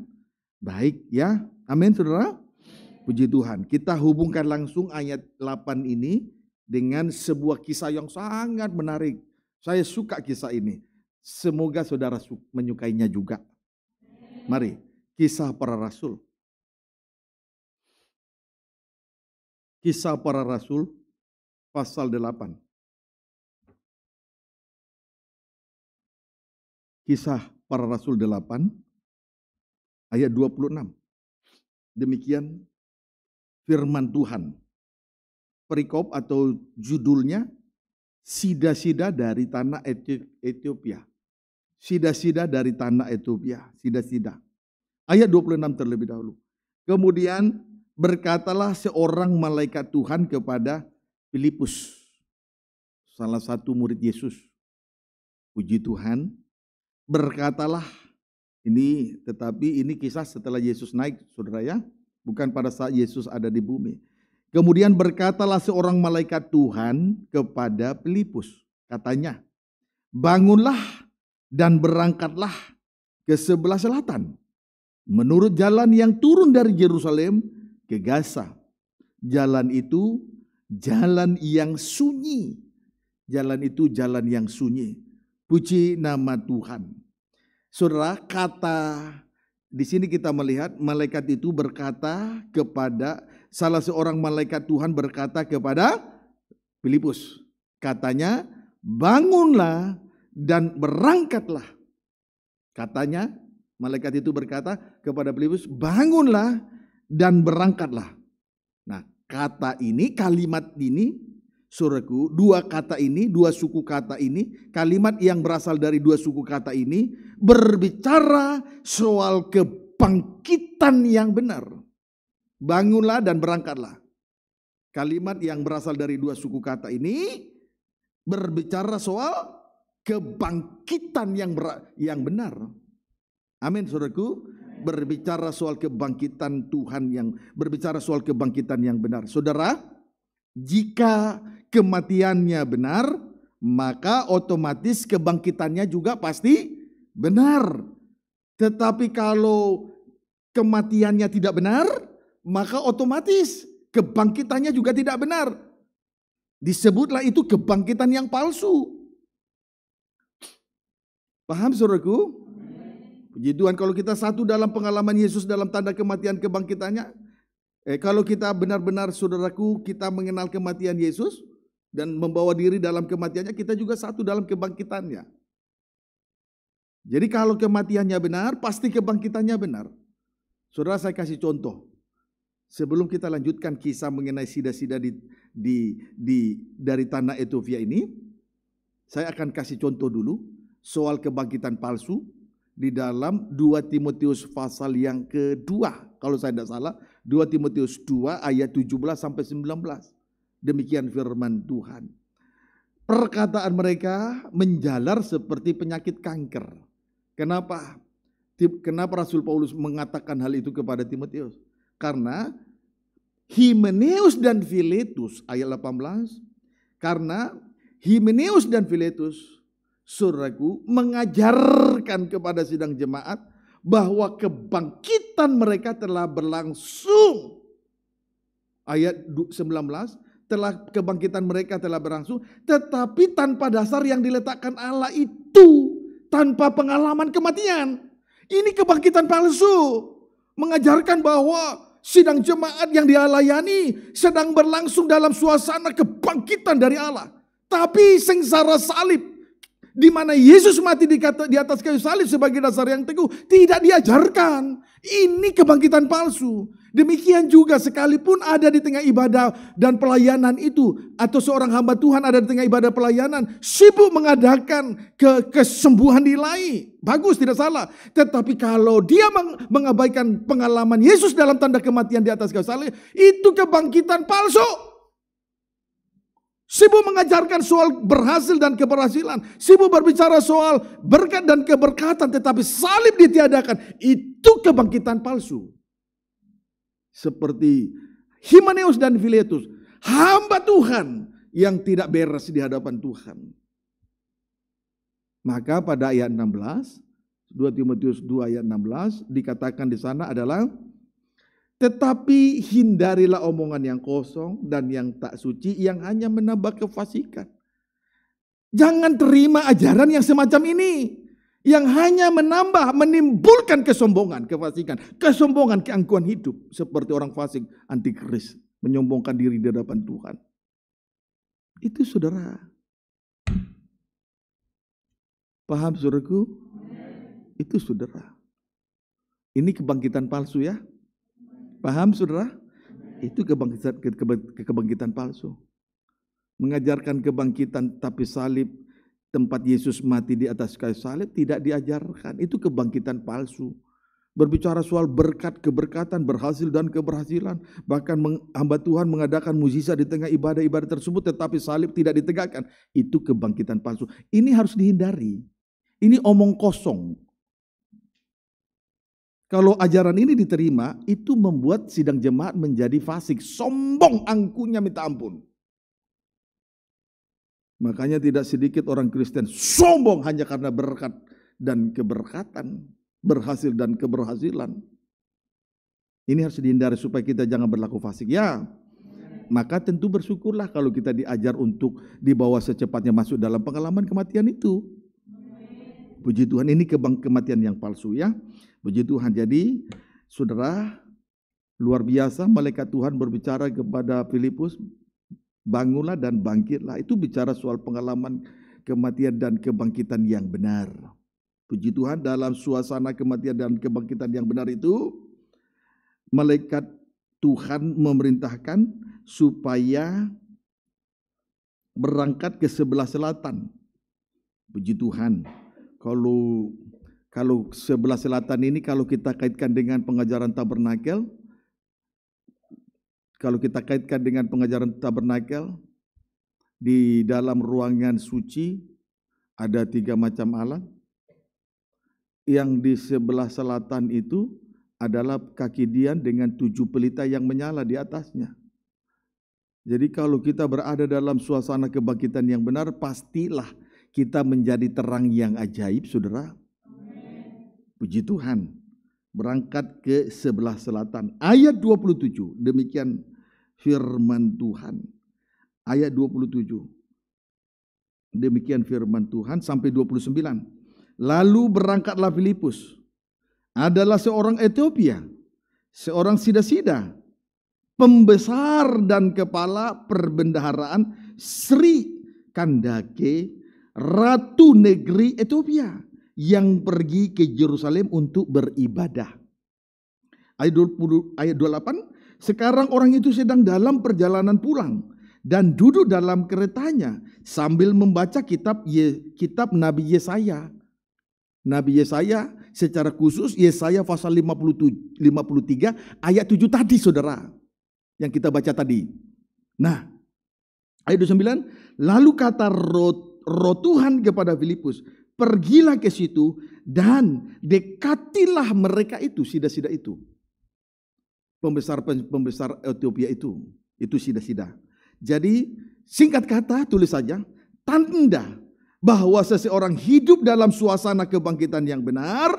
[SPEAKER 2] baik ya. Amin saudara. Puji Tuhan. Kita hubungkan langsung ayat 8 ini dengan sebuah kisah yang sangat menarik. Saya suka kisah ini. Semoga saudara menyukainya juga. Mari, kisah para rasul.
[SPEAKER 1] Kisah para rasul pasal 8. Kisah
[SPEAKER 2] para Rasul 8 ayat 26. Demikian firman Tuhan. Perikop atau judulnya sida-sida dari tanah Ethiopia. Sida-sida dari tanah Ethiopia, sida-sida. Ayat 26 terlebih dahulu. Kemudian berkatalah seorang malaikat Tuhan kepada Filipus, salah satu murid Yesus. Puji Tuhan, berkatalah ini tetapi ini kisah setelah Yesus naik saudara ya bukan pada saat Yesus ada di bumi kemudian berkatalah seorang malaikat Tuhan kepada Filipus katanya bangunlah dan berangkatlah ke sebelah selatan menurut jalan yang turun dari Yerusalem ke Gaza jalan itu jalan yang sunyi jalan itu jalan yang sunyi Puji nama Tuhan. Saudara, kata di sini kita melihat malaikat itu berkata kepada salah seorang malaikat Tuhan berkata kepada Filipus. Katanya, bangunlah dan berangkatlah. Katanya, malaikat itu berkata kepada Filipus, bangunlah dan berangkatlah. Nah, kata ini, kalimat ini suraku, dua kata ini, dua suku kata ini, kalimat yang berasal dari dua suku kata ini berbicara soal kebangkitan yang benar. Bangunlah dan berangkatlah. Kalimat yang berasal dari dua suku kata ini berbicara soal kebangkitan yang yang benar. Amin, saudaraku. Berbicara soal kebangkitan Tuhan yang berbicara soal kebangkitan yang benar. Saudara, jika kematiannya benar, maka otomatis kebangkitannya juga pasti benar. Tetapi kalau kematiannya tidak benar, maka otomatis kebangkitannya juga tidak benar. Disebutlah itu kebangkitan yang palsu. Paham suruhku? Puji Tuhan kalau kita satu dalam pengalaman Yesus dalam tanda kematian kebangkitannya. Eh, kalau kita benar-benar saudaraku kita mengenal kematian Yesus dan membawa diri dalam kematiannya, kita juga satu dalam kebangkitannya. Jadi kalau kematiannya benar, pasti kebangkitannya benar. Saudara saya kasih contoh. Sebelum kita lanjutkan kisah mengenai sida-sida di, di, di, dari tanah Ethiopia ini, saya akan kasih contoh dulu soal kebangkitan palsu di dalam 2 Timotius pasal yang kedua. Kalau saya tidak salah, 2 Timotius 2 ayat 17 sampai 19. Demikian firman Tuhan. Perkataan mereka menjalar seperti penyakit kanker. Kenapa? Kenapa Rasul Paulus mengatakan hal itu kepada Timotius? Karena Himeneus dan Filetus ayat 18 karena Himeneus dan Filetus suraku mengajarkan kepada sidang jemaat bahwa kebangkitan mereka telah berlangsung ayat 19 telah kebangkitan mereka telah berlangsung, tetapi tanpa dasar yang diletakkan Allah itu tanpa pengalaman kematian. Ini kebangkitan palsu. Mengajarkan bahwa sidang jemaat yang dialayani sedang berlangsung dalam suasana kebangkitan dari Allah. Tapi sengsara salib di mana Yesus mati di, di atas kayu salib sebagai dasar yang teguh tidak diajarkan. Ini kebangkitan palsu. Demikian juga sekalipun ada di tengah ibadah dan pelayanan itu atau seorang hamba Tuhan ada di tengah ibadah pelayanan sibuk mengadakan ke kesembuhan nilai. Bagus tidak salah. Tetapi kalau dia meng mengabaikan pengalaman Yesus dalam tanda kematian di atas kayu salib, itu kebangkitan palsu. Sibuk mengajarkan soal berhasil dan keberhasilan. Sibuk berbicara soal berkat dan keberkatan. Tetapi salib ditiadakan. Itu kebangkitan palsu. Seperti Himeneus dan Filetus. Hamba Tuhan yang tidak beres di hadapan Tuhan. Maka pada ayat 16, 2 Timotius 2 ayat 16 dikatakan di sana adalah tetapi hindarilah omongan yang kosong dan yang tak suci yang hanya menambah kefasikan. Jangan terima ajaran yang semacam ini yang hanya menambah, menimbulkan kesombongan, kefasikan, kesombongan, keangkuhan hidup seperti orang fasik antikris menyombongkan diri di hadapan Tuhan. Itu saudara. Paham saudaraku? Itu saudara. Ini kebangkitan palsu ya. Paham saudara? Itu kebangkitan, kebangkitan palsu. Mengajarkan kebangkitan tapi salib tempat Yesus mati di atas kayu salib tidak diajarkan. Itu kebangkitan palsu. Berbicara soal berkat, keberkatan, berhasil dan keberhasilan. Bahkan hamba Tuhan mengadakan mujizat di tengah ibadah-ibadah tersebut tetapi salib tidak ditegakkan. Itu kebangkitan palsu. Ini harus dihindari. Ini omong kosong. Kalau ajaran ini diterima, itu membuat sidang jemaat menjadi fasik, sombong angkunya minta ampun. Makanya tidak sedikit orang Kristen sombong hanya karena berkat dan keberkatan, berhasil dan keberhasilan. Ini harus dihindari supaya kita jangan berlaku fasik. Ya, maka tentu bersyukurlah kalau kita diajar untuk dibawa secepatnya masuk dalam pengalaman kematian itu. Puji Tuhan, ini kebang kematian yang palsu ya. Puji Tuhan, jadi saudara luar biasa malaikat Tuhan berbicara kepada Filipus Bangunlah dan bangkitlah. Itu bicara soal pengalaman kematian dan kebangkitan yang benar. Puji Tuhan dalam suasana kematian dan kebangkitan yang benar itu malaikat Tuhan memerintahkan supaya berangkat ke sebelah selatan. Puji Tuhan. Kalau kalau sebelah selatan ini kalau kita kaitkan dengan pengajaran tabernakel, kalau kita kaitkan dengan pengajaran tabernakel, di dalam ruangan suci ada tiga macam alat. Yang di sebelah selatan itu adalah kaki dian dengan tujuh pelita yang menyala di atasnya. Jadi kalau kita berada dalam suasana kebangkitan yang benar, pastilah kita menjadi terang yang ajaib, saudara. Puji Tuhan. Berangkat ke sebelah selatan. Ayat 27, demikian firman Tuhan. Ayat 27. Demikian firman Tuhan sampai 29. Lalu berangkatlah Filipus. Adalah seorang Ethiopia, seorang sida-sida, pembesar dan kepala perbendaharaan Sri Kandake, ratu negeri Ethiopia yang pergi ke Yerusalem untuk beribadah. Ayat 28 sekarang orang itu sedang dalam perjalanan pulang dan duduk dalam keretanya sambil membaca kitab Ye, kitab Nabi Yesaya. Nabi Yesaya secara khusus Yesaya pasal 53 ayat 7 tadi saudara yang kita baca tadi. Nah, ayat 29, lalu kata roh, roh Tuhan kepada Filipus, pergilah ke situ dan dekatilah mereka itu, sida-sida itu pembesar-pembesar Ethiopia itu. Itu sida-sida. Jadi singkat kata tulis saja tanda bahwa seseorang hidup dalam suasana kebangkitan yang benar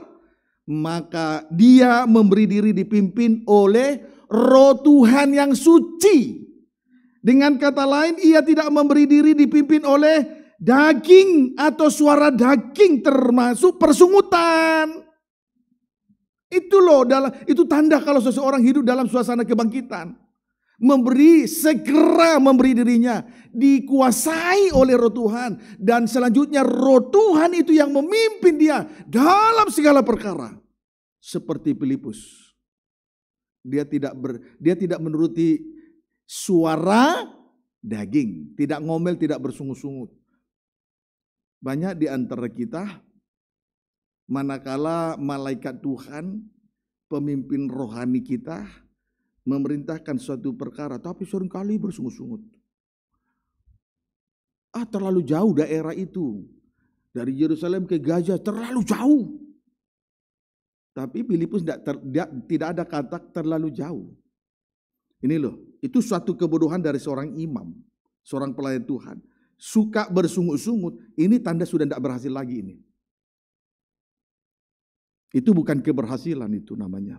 [SPEAKER 2] maka dia memberi diri dipimpin oleh roh Tuhan yang suci. Dengan kata lain ia tidak memberi diri dipimpin oleh daging atau suara daging termasuk persungutan. Itu loh, dalam, itu tanda kalau seseorang hidup dalam suasana kebangkitan. Memberi, segera memberi dirinya. Dikuasai oleh roh Tuhan. Dan selanjutnya roh Tuhan itu yang memimpin dia dalam segala perkara. Seperti Filipus. Dia tidak ber, dia tidak menuruti suara daging. Tidak ngomel, tidak bersungut-sungut. Banyak di antara kita manakala malaikat Tuhan, pemimpin rohani kita, memerintahkan suatu perkara, tapi seringkali bersungut-sungut. Ah, terlalu jauh daerah itu. Dari Yerusalem ke Gaza terlalu jauh. Tapi Filipus tidak, ter, tidak ada kata terlalu jauh. Ini loh, itu suatu kebodohan dari seorang imam, seorang pelayan Tuhan. Suka bersungut-sungut, ini tanda sudah tidak berhasil lagi ini. Itu bukan keberhasilan itu namanya.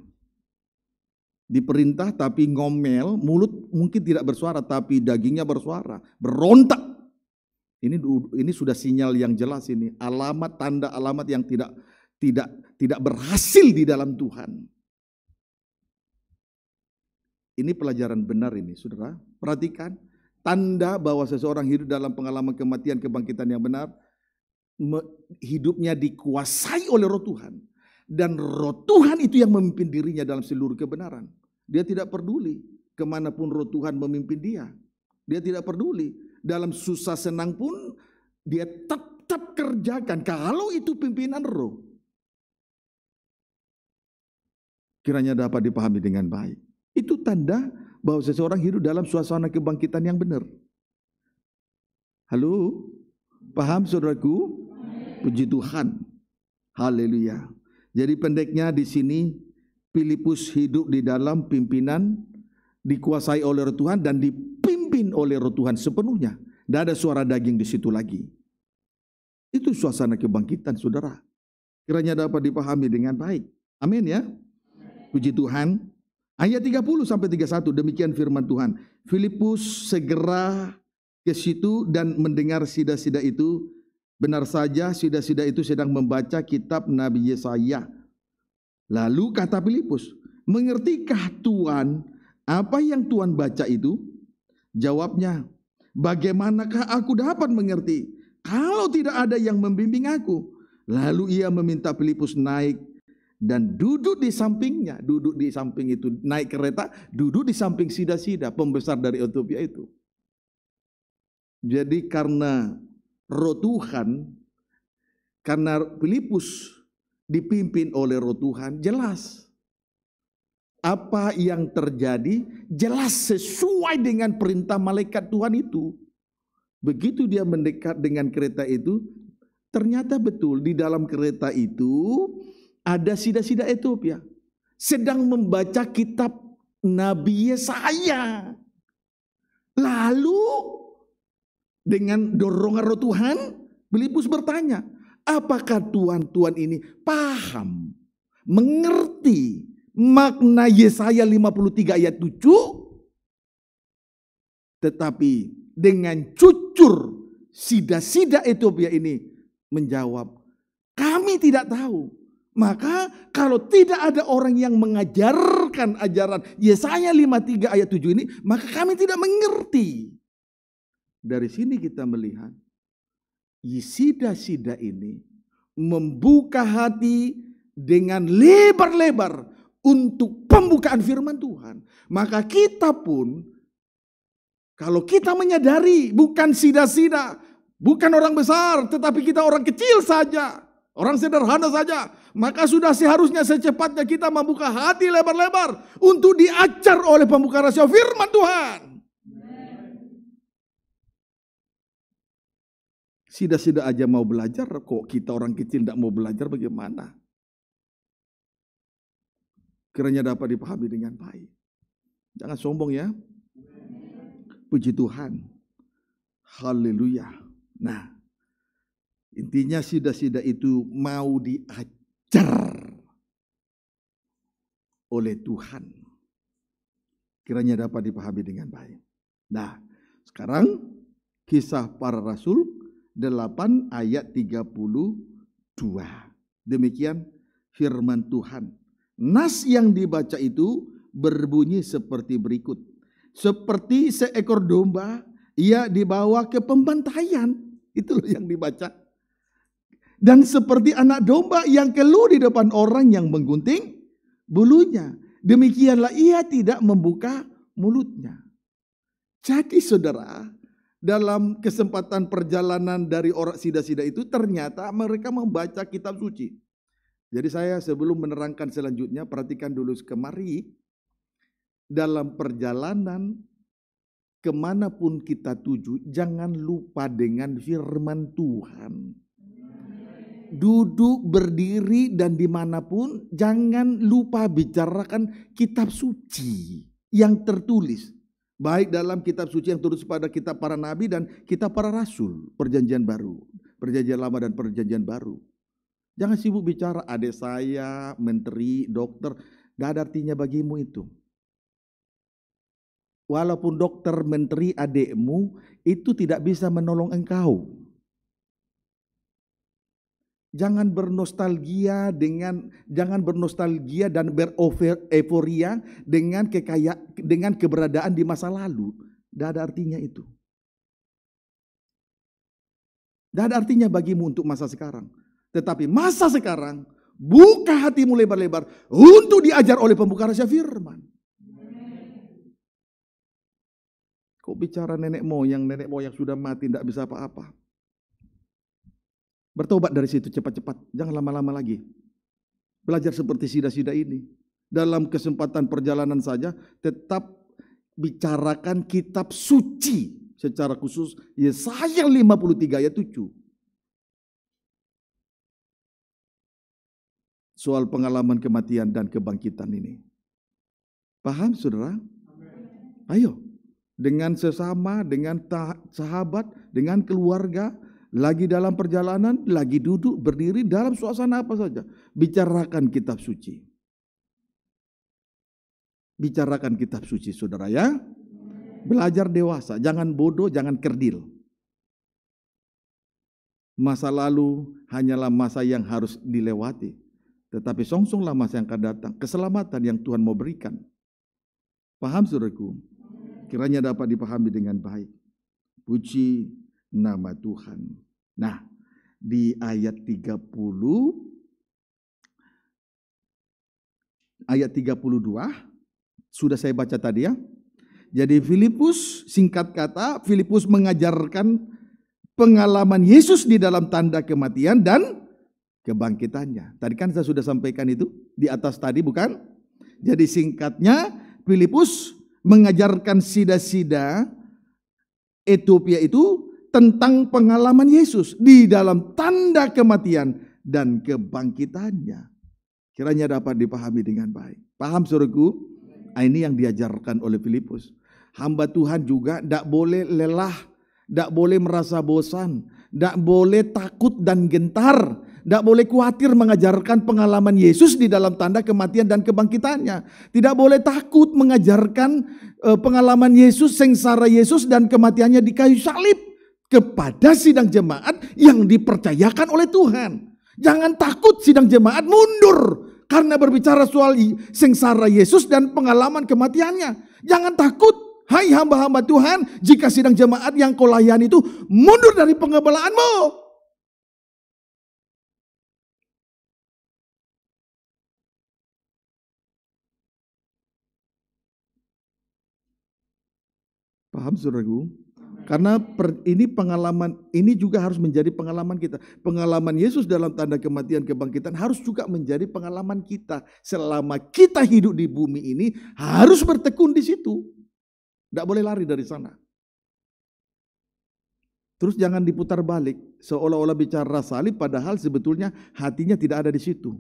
[SPEAKER 2] Diperintah tapi ngomel, mulut mungkin tidak bersuara tapi dagingnya bersuara, berontak. Ini ini sudah sinyal yang jelas ini, alamat tanda alamat yang tidak tidak tidak berhasil di dalam Tuhan. Ini pelajaran benar ini, Saudara. Perhatikan tanda bahwa seseorang hidup dalam pengalaman kematian kebangkitan yang benar hidupnya dikuasai oleh roh Tuhan dan roh Tuhan itu yang memimpin dirinya dalam seluruh kebenaran. Dia tidak peduli kemanapun roh Tuhan memimpin dia. Dia tidak peduli. Dalam susah senang pun dia tetap kerjakan. Kalau itu pimpinan roh. Kiranya dapat dipahami dengan baik. Itu tanda bahwa seseorang hidup dalam suasana kebangkitan yang benar. Halo? Paham saudaraku? Puji Tuhan. Haleluya. Jadi pendeknya di sini Filipus hidup di dalam pimpinan dikuasai oleh roh Tuhan dan dipimpin oleh roh Tuhan sepenuhnya. Tidak ada suara daging di situ lagi. Itu suasana kebangkitan saudara. Kiranya dapat dipahami dengan baik. Amin ya. Puji Tuhan. Ayat 30 sampai 31 demikian firman Tuhan. Filipus segera ke situ dan mendengar sida-sida itu Benar saja Sida-Sida itu sedang membaca kitab Nabi Yesaya. Lalu kata Filipus, mengertikah Tuhan apa yang Tuhan baca itu? Jawabnya, bagaimanakah aku dapat mengerti kalau tidak ada yang membimbing aku? Lalu ia meminta Filipus naik dan duduk di sampingnya, duduk di samping itu, naik kereta, duduk di samping sida-sida, pembesar dari Ethiopia itu. Jadi karena roh Tuhan, karena Filipus dipimpin oleh roh Tuhan jelas apa yang terjadi jelas sesuai dengan perintah malaikat Tuhan itu. Begitu dia mendekat dengan kereta itu, ternyata betul di dalam kereta itu ada sida-sida Ethiopia sedang membaca kitab Nabi Yesaya. Lalu dengan dorongan roh Tuhan, Filipus bertanya, apakah Tuhan-Tuhan ini paham, mengerti makna Yesaya 53 ayat 7? Tetapi dengan cucur sida-sida Ethiopia ini menjawab, kami tidak tahu. Maka kalau tidak ada orang yang mengajarkan ajaran Yesaya 53 ayat 7 ini, maka kami tidak mengerti. Dari sini kita melihat Yisida-sida ini membuka hati dengan lebar-lebar untuk pembukaan firman Tuhan. Maka kita pun kalau kita menyadari bukan sida-sida, bukan orang besar, tetapi kita orang kecil saja, orang sederhana saja, maka sudah seharusnya secepatnya kita membuka hati lebar-lebar untuk diajar oleh pembuka
[SPEAKER 1] rahasia firman Tuhan.
[SPEAKER 2] Sida-sida aja mau belajar, kok kita orang kecil tidak mau belajar bagaimana? Kiranya dapat dipahami dengan baik. Jangan sombong ya. Puji Tuhan. Haleluya. Nah, intinya sida-sida itu mau diajar oleh Tuhan. Kiranya dapat dipahami dengan baik. Nah, sekarang kisah para rasul 8 ayat 32. Demikian firman Tuhan. Nas yang dibaca itu berbunyi seperti berikut. Seperti seekor domba ia dibawa ke pembantaian. Itu loh yang dibaca. Dan seperti anak domba yang keluh di depan orang yang menggunting bulunya. Demikianlah ia tidak membuka mulutnya. Jadi saudara, dalam kesempatan perjalanan dari orang sida-sida itu ternyata mereka membaca kitab suci. Jadi saya sebelum menerangkan selanjutnya perhatikan dulu kemari dalam perjalanan kemanapun kita tuju jangan lupa dengan firman Tuhan. Duduk, berdiri dan dimanapun jangan lupa bicarakan kitab suci yang tertulis. Baik dalam kitab suci yang turut pada kitab para nabi dan kitab para rasul. Perjanjian baru. Perjanjian lama dan perjanjian baru. Jangan sibuk bicara adik saya, menteri, dokter. Gak ada artinya bagimu itu. Walaupun dokter, menteri, adikmu itu tidak bisa menolong engkau. Jangan bernostalgia dengan jangan bernostalgia dan euforia dengan kekaya dengan keberadaan di masa lalu. Tidak ada artinya itu. Tidak ada artinya bagimu untuk masa sekarang. Tetapi masa sekarang, buka hatimu lebar-lebar untuk diajar oleh pembuka rahasia firman. Kok bicara nenek moyang, nenek moyang sudah mati, tidak bisa apa-apa. Bertobat dari situ cepat-cepat, jangan lama-lama lagi. Belajar seperti sida-sida ini. Dalam kesempatan perjalanan saja tetap bicarakan kitab suci secara khusus Yesaya 53 ayat 7. Soal pengalaman kematian dan kebangkitan ini. Paham saudara? Ayo, dengan sesama, dengan sahabat, dengan keluarga, lagi dalam perjalanan, lagi duduk, berdiri, dalam suasana apa saja. Bicarakan kitab suci. Bicarakan kitab suci, saudara ya. Belajar dewasa, jangan bodoh, jangan kerdil. Masa lalu hanyalah masa yang harus dilewati. Tetapi songsonglah masa yang akan datang. Keselamatan yang Tuhan mau berikan. Paham saudaraku? Kiranya dapat dipahami dengan baik. Puji nama Tuhan. Nah, di ayat 30 ayat 32 sudah saya baca tadi ya. Jadi Filipus singkat kata Filipus mengajarkan pengalaman Yesus di dalam tanda kematian dan kebangkitannya. Tadi kan saya sudah sampaikan itu di atas tadi bukan? Jadi singkatnya Filipus mengajarkan sida-sida Ethiopia itu tentang pengalaman Yesus di dalam tanda kematian dan kebangkitannya. Kiranya dapat dipahami dengan baik. Paham suruhku? Ah, ini yang diajarkan oleh Filipus. Hamba Tuhan juga tidak boleh lelah, tidak boleh merasa bosan, tidak boleh takut dan gentar, tidak boleh khawatir mengajarkan pengalaman Yesus di dalam tanda kematian dan kebangkitannya. Tidak boleh takut mengajarkan eh, pengalaman Yesus, sengsara Yesus dan kematiannya di kayu salib kepada sidang jemaat yang dipercayakan oleh Tuhan. Jangan takut sidang jemaat mundur karena berbicara soal sengsara Yesus dan pengalaman kematiannya. Jangan takut, hai hamba-hamba Tuhan, jika sidang jemaat yang kau layani itu mundur dari
[SPEAKER 1] pengembalaanmu.
[SPEAKER 2] Paham saudaraku? Karena per, ini pengalaman, ini juga harus menjadi pengalaman kita. Pengalaman Yesus dalam tanda kematian kebangkitan harus juga menjadi pengalaman kita. Selama kita hidup di bumi ini harus bertekun di situ. Tidak boleh lari dari sana. Terus jangan diputar balik seolah-olah bicara salib padahal sebetulnya hatinya tidak ada di situ.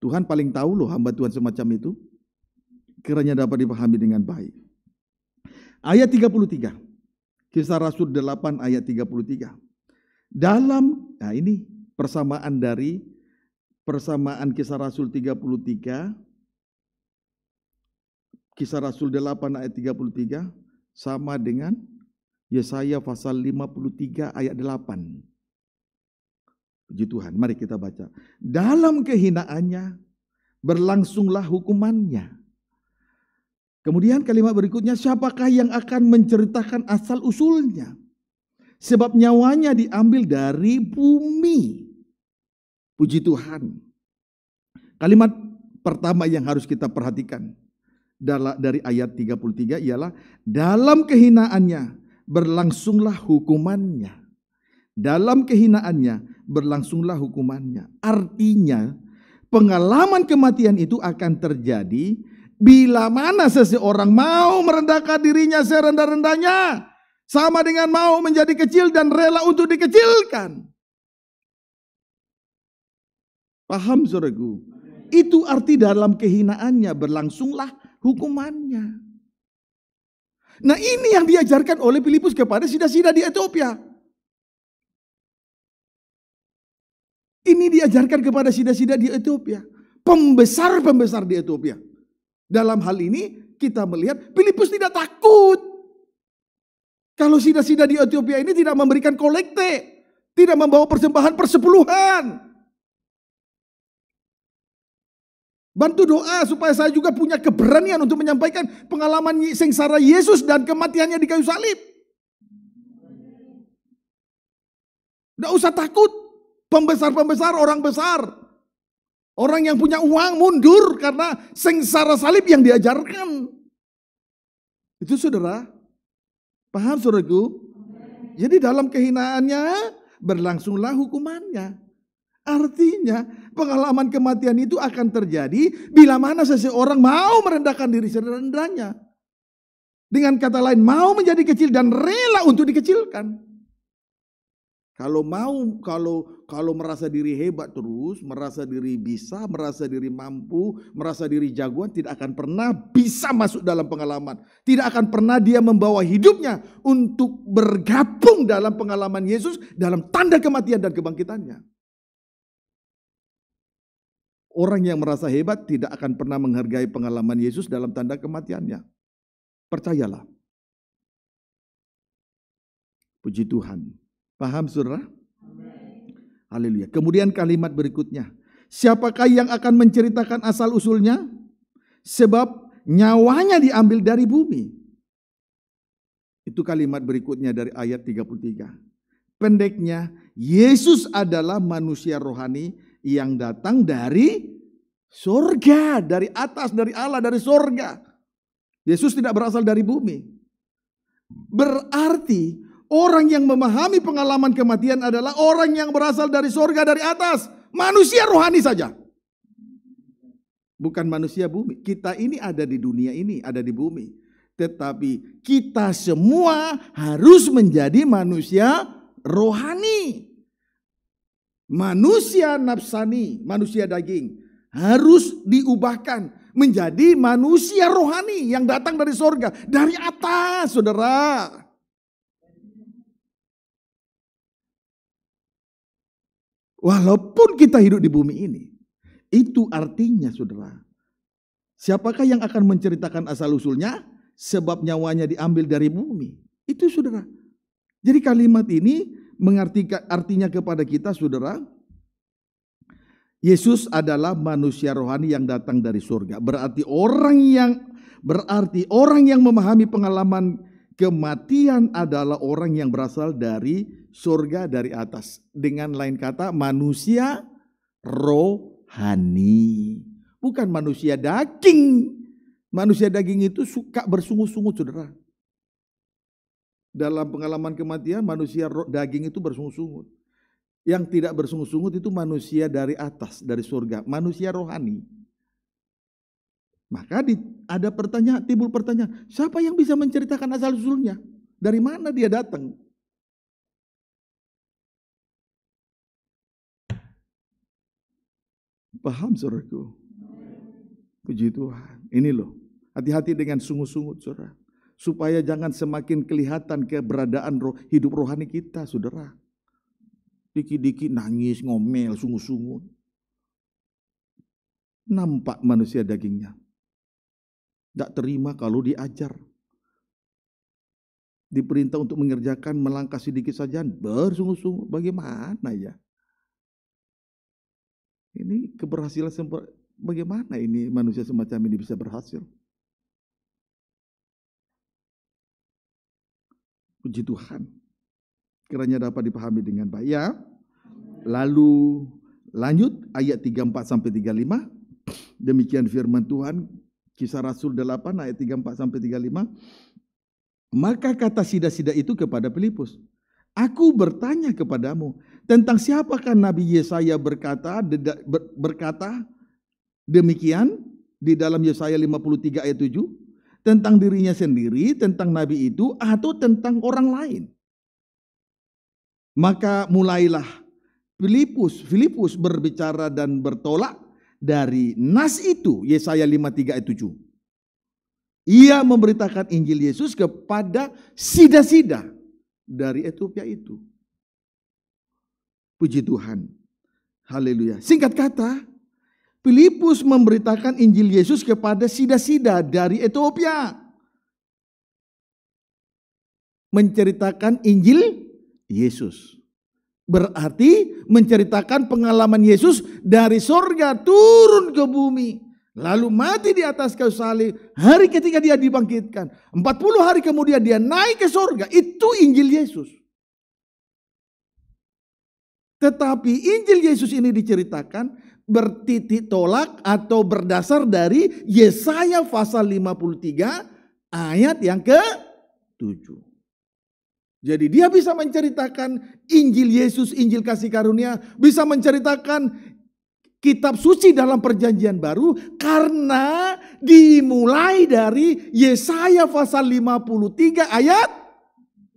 [SPEAKER 2] Tuhan paling tahu loh hamba Tuhan semacam itu. Kiranya dapat dipahami dengan baik. Ayat 33. Kisah Rasul 8 ayat 33. Dalam, nah ini persamaan dari persamaan kisah Rasul 33, kisah Rasul 8 ayat 33 sama dengan Yesaya pasal 53 ayat 8. Puji Tuhan, mari kita baca. Dalam kehinaannya berlangsunglah hukumannya. Kemudian kalimat berikutnya, siapakah yang akan menceritakan asal usulnya? Sebab nyawanya diambil dari bumi. Puji Tuhan. Kalimat pertama yang harus kita perhatikan dari ayat 33 ialah dalam kehinaannya berlangsunglah hukumannya. Dalam kehinaannya berlangsunglah hukumannya. Artinya pengalaman kematian itu akan terjadi Bila mana seseorang mau merendahkan dirinya serendah-rendahnya, sama dengan mau menjadi kecil dan rela untuk dikecilkan. Paham suruhku? Itu arti dalam kehinaannya berlangsunglah hukumannya. Nah ini yang diajarkan oleh Filipus kepada sida-sida di Ethiopia. Ini diajarkan kepada sida-sida di Ethiopia. Pembesar-pembesar di Ethiopia. Dalam hal ini kita melihat Filipus tidak takut. Kalau sida-sida di Ethiopia ini tidak memberikan kolekte, tidak membawa persembahan persepuluhan. Bantu doa supaya saya juga punya keberanian untuk menyampaikan pengalaman sengsara Yesus dan kematiannya di kayu salib. Tidak usah takut. Pembesar-pembesar, orang besar. Orang yang punya uang mundur karena sengsara salib yang diajarkan. Itu saudara. Paham saudaraku? Jadi dalam kehinaannya berlangsunglah hukumannya. Artinya pengalaman kematian itu akan terjadi bila mana seseorang mau merendahkan diri serendahnya. Dengan kata lain mau menjadi kecil dan rela untuk dikecilkan. Kalau mau kalau kalau merasa diri hebat terus, merasa diri bisa, merasa diri mampu, merasa diri jagoan tidak akan pernah bisa masuk dalam pengalaman. Tidak akan pernah dia membawa hidupnya untuk bergabung dalam pengalaman Yesus dalam tanda kematian dan kebangkitannya. Orang yang merasa hebat tidak akan pernah menghargai pengalaman Yesus dalam tanda kematiannya. Percayalah. Puji Tuhan Paham saudara? Haleluya. Kemudian kalimat berikutnya. Siapakah yang akan menceritakan asal-usulnya? Sebab nyawanya diambil dari bumi. Itu kalimat berikutnya dari ayat 33. Pendeknya, Yesus adalah manusia rohani yang datang dari surga, dari atas, dari Allah, dari surga. Yesus tidak berasal dari bumi. Berarti Orang yang memahami pengalaman kematian adalah orang yang berasal dari sorga dari atas. Manusia rohani saja. Bukan manusia bumi. Kita ini ada di dunia ini, ada di bumi. Tetapi kita semua harus menjadi manusia rohani. Manusia nafsani, manusia daging. Harus diubahkan menjadi manusia rohani yang datang dari sorga. Dari atas, saudara. Walaupun kita hidup di bumi ini. Itu artinya saudara. Siapakah yang akan menceritakan asal-usulnya? Sebab nyawanya diambil dari bumi. Itu saudara. Jadi kalimat ini mengartikan artinya kepada kita saudara. Yesus adalah manusia rohani yang datang dari surga. Berarti orang yang berarti orang yang memahami pengalaman Kematian adalah orang yang berasal dari surga dari atas. Dengan lain kata manusia rohani. Bukan manusia daging. Manusia daging itu suka bersungut-sungut saudara. Dalam pengalaman kematian manusia daging itu bersungut-sungut. Yang tidak bersungut-sungut itu manusia dari atas, dari surga. Manusia rohani. Maka di, ada pertanyaan, timbul pertanyaan, siapa yang bisa menceritakan asal usulnya? Dari mana dia datang? Paham saudaraku? Puji Tuhan. Ini loh, hati-hati dengan sungguh sungut saudara. Supaya jangan semakin kelihatan keberadaan roh, hidup rohani kita saudara. Diki-diki nangis, ngomel, sungguh sungut Nampak manusia dagingnya. Tidak terima kalau diajar. Diperintah untuk mengerjakan melangkah sedikit saja bersungguh-sungguh. Bagaimana ya? Ini keberhasilan bagaimana ini manusia semacam ini bisa berhasil? Puji Tuhan. Kiranya dapat dipahami dengan baik ya. Lalu lanjut ayat 34 sampai 35. Demikian firman Tuhan, Kisah Rasul 8 ayat 34 sampai 35. Maka kata sida-sida itu kepada Filipus, Aku bertanya kepadamu tentang siapakah Nabi Yesaya berkata berkata demikian di dalam Yesaya 53 ayat 7 tentang dirinya sendiri, tentang nabi itu atau tentang orang lain. Maka mulailah Filipus, Filipus berbicara dan bertolak dari nas itu Yesaya 53 ayat 7. Ia memberitakan Injil Yesus kepada sida-sida dari Ethiopia itu. Puji Tuhan. Haleluya. Singkat kata, Filipus memberitakan Injil Yesus kepada sida-sida dari Ethiopia. Menceritakan Injil Yesus. Berarti menceritakan pengalaman Yesus dari sorga turun ke bumi. Lalu mati di atas kayu salib. Hari ketiga dia dibangkitkan. empat puluh hari kemudian dia naik ke sorga. Itu Injil Yesus. Tetapi Injil Yesus ini diceritakan bertitik tolak atau berdasar dari Yesaya pasal 53 ayat yang ke 7. Jadi dia bisa menceritakan Injil Yesus, Injil kasih karunia, bisa menceritakan kitab suci dalam perjanjian baru karena dimulai dari Yesaya pasal 53 ayat 7.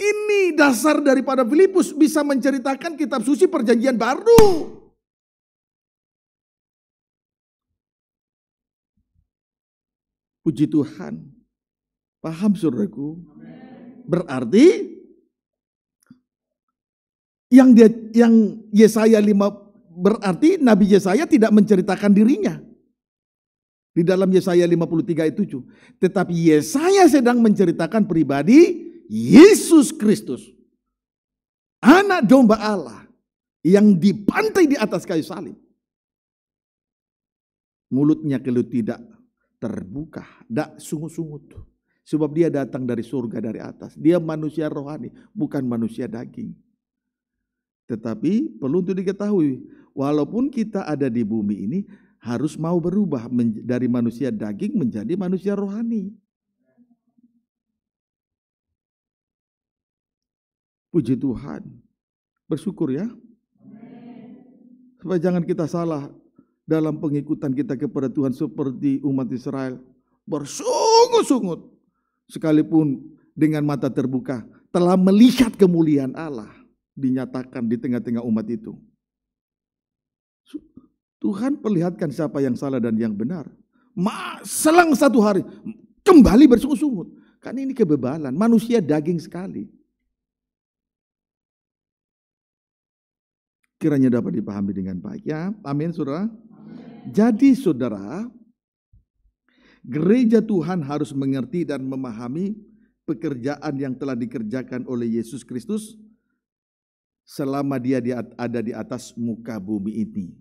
[SPEAKER 2] Ini dasar daripada Filipus bisa menceritakan kitab suci perjanjian baru. Puji Tuhan. Paham saudaraku? Berarti yang dia yang Yesaya 5 berarti Nabi Yesaya tidak menceritakan dirinya. Di dalam Yesaya 53 ayat 7. Tetapi Yesaya sedang menceritakan pribadi Yesus Kristus. Anak domba Allah yang dipantai di atas kayu salib. Mulutnya kalau tidak terbuka, tidak sungut-sungut. Sebab dia datang dari surga dari atas. Dia manusia rohani, bukan manusia daging. Tetapi perlu untuk diketahui, walaupun kita ada di bumi ini, harus mau berubah dari manusia daging menjadi manusia rohani. Puji Tuhan. Bersyukur ya. Supaya jangan kita salah dalam pengikutan kita kepada Tuhan seperti umat Israel bersungut-sungut sekalipun dengan mata terbuka telah melihat kemuliaan Allah dinyatakan di tengah-tengah umat itu. Tuhan perlihatkan siapa yang salah dan yang benar. Ma, selang satu hari kembali bersungut-sungut. Karena ini kebebalan, manusia daging sekali. Kiranya dapat dipahami dengan baik ya. Amin saudara. Jadi saudara, gereja Tuhan harus mengerti dan memahami pekerjaan yang telah dikerjakan oleh Yesus Kristus selama dia ada di atas muka bumi ini.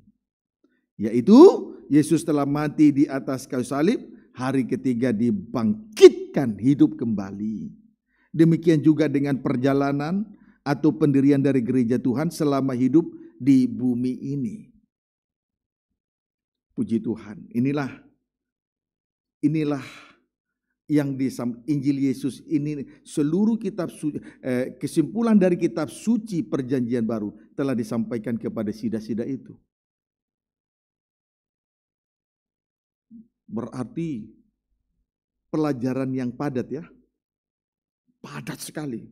[SPEAKER 2] Yaitu Yesus telah mati di atas kayu salib, hari ketiga dibangkitkan hidup kembali. Demikian juga dengan perjalanan atau pendirian dari gereja Tuhan selama hidup di bumi ini. Puji Tuhan. Inilah inilah yang di Injil Yesus ini seluruh kitab suci, eh, kesimpulan dari kitab suci perjanjian baru telah disampaikan kepada sida-sida itu. Berarti pelajaran yang padat ya. Padat sekali.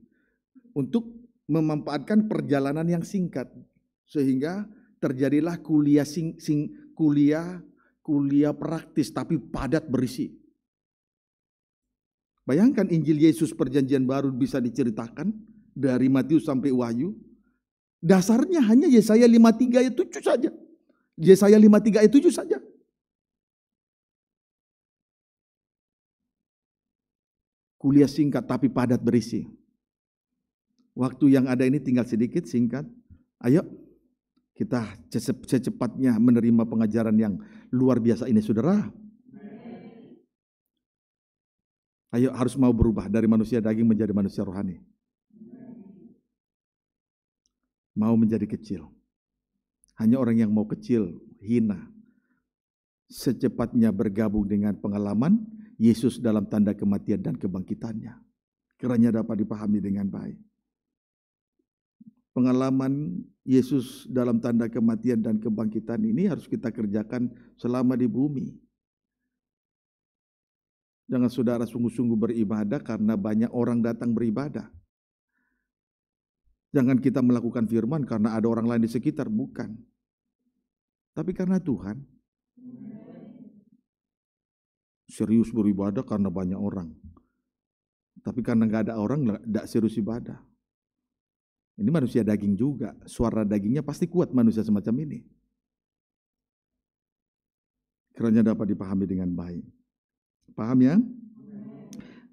[SPEAKER 2] Untuk memanfaatkan perjalanan yang singkat. Sehingga terjadilah kuliah sing, sing, kuliah, kuliah praktis tapi padat berisi. Bayangkan Injil Yesus perjanjian baru bisa diceritakan dari Matius sampai Wahyu. Dasarnya hanya Yesaya 53 ayat 7 saja. Yesaya 53 ayat 7 saja. Kuliah singkat tapi padat berisi. Waktu yang ada ini tinggal sedikit singkat. Ayo kita secepatnya menerima pengajaran yang luar biasa ini saudara. Ayo harus mau berubah dari manusia daging menjadi manusia rohani. Mau menjadi kecil. Hanya orang yang mau kecil, hina. Secepatnya bergabung dengan pengalaman Yesus dalam tanda kematian dan kebangkitannya. Kiranya dapat dipahami dengan baik. Pengalaman Yesus dalam tanda kematian dan kebangkitan ini harus kita kerjakan selama di bumi. Jangan saudara sungguh-sungguh beribadah karena banyak orang datang beribadah. Jangan kita melakukan firman karena ada orang lain di sekitar, bukan. Tapi karena Tuhan. Serius beribadah karena banyak orang. Tapi karena nggak ada orang, tidak serius ibadah. Ini manusia daging juga, suara dagingnya pasti kuat manusia semacam ini. Kiranya dapat dipahami dengan baik. Paham ya?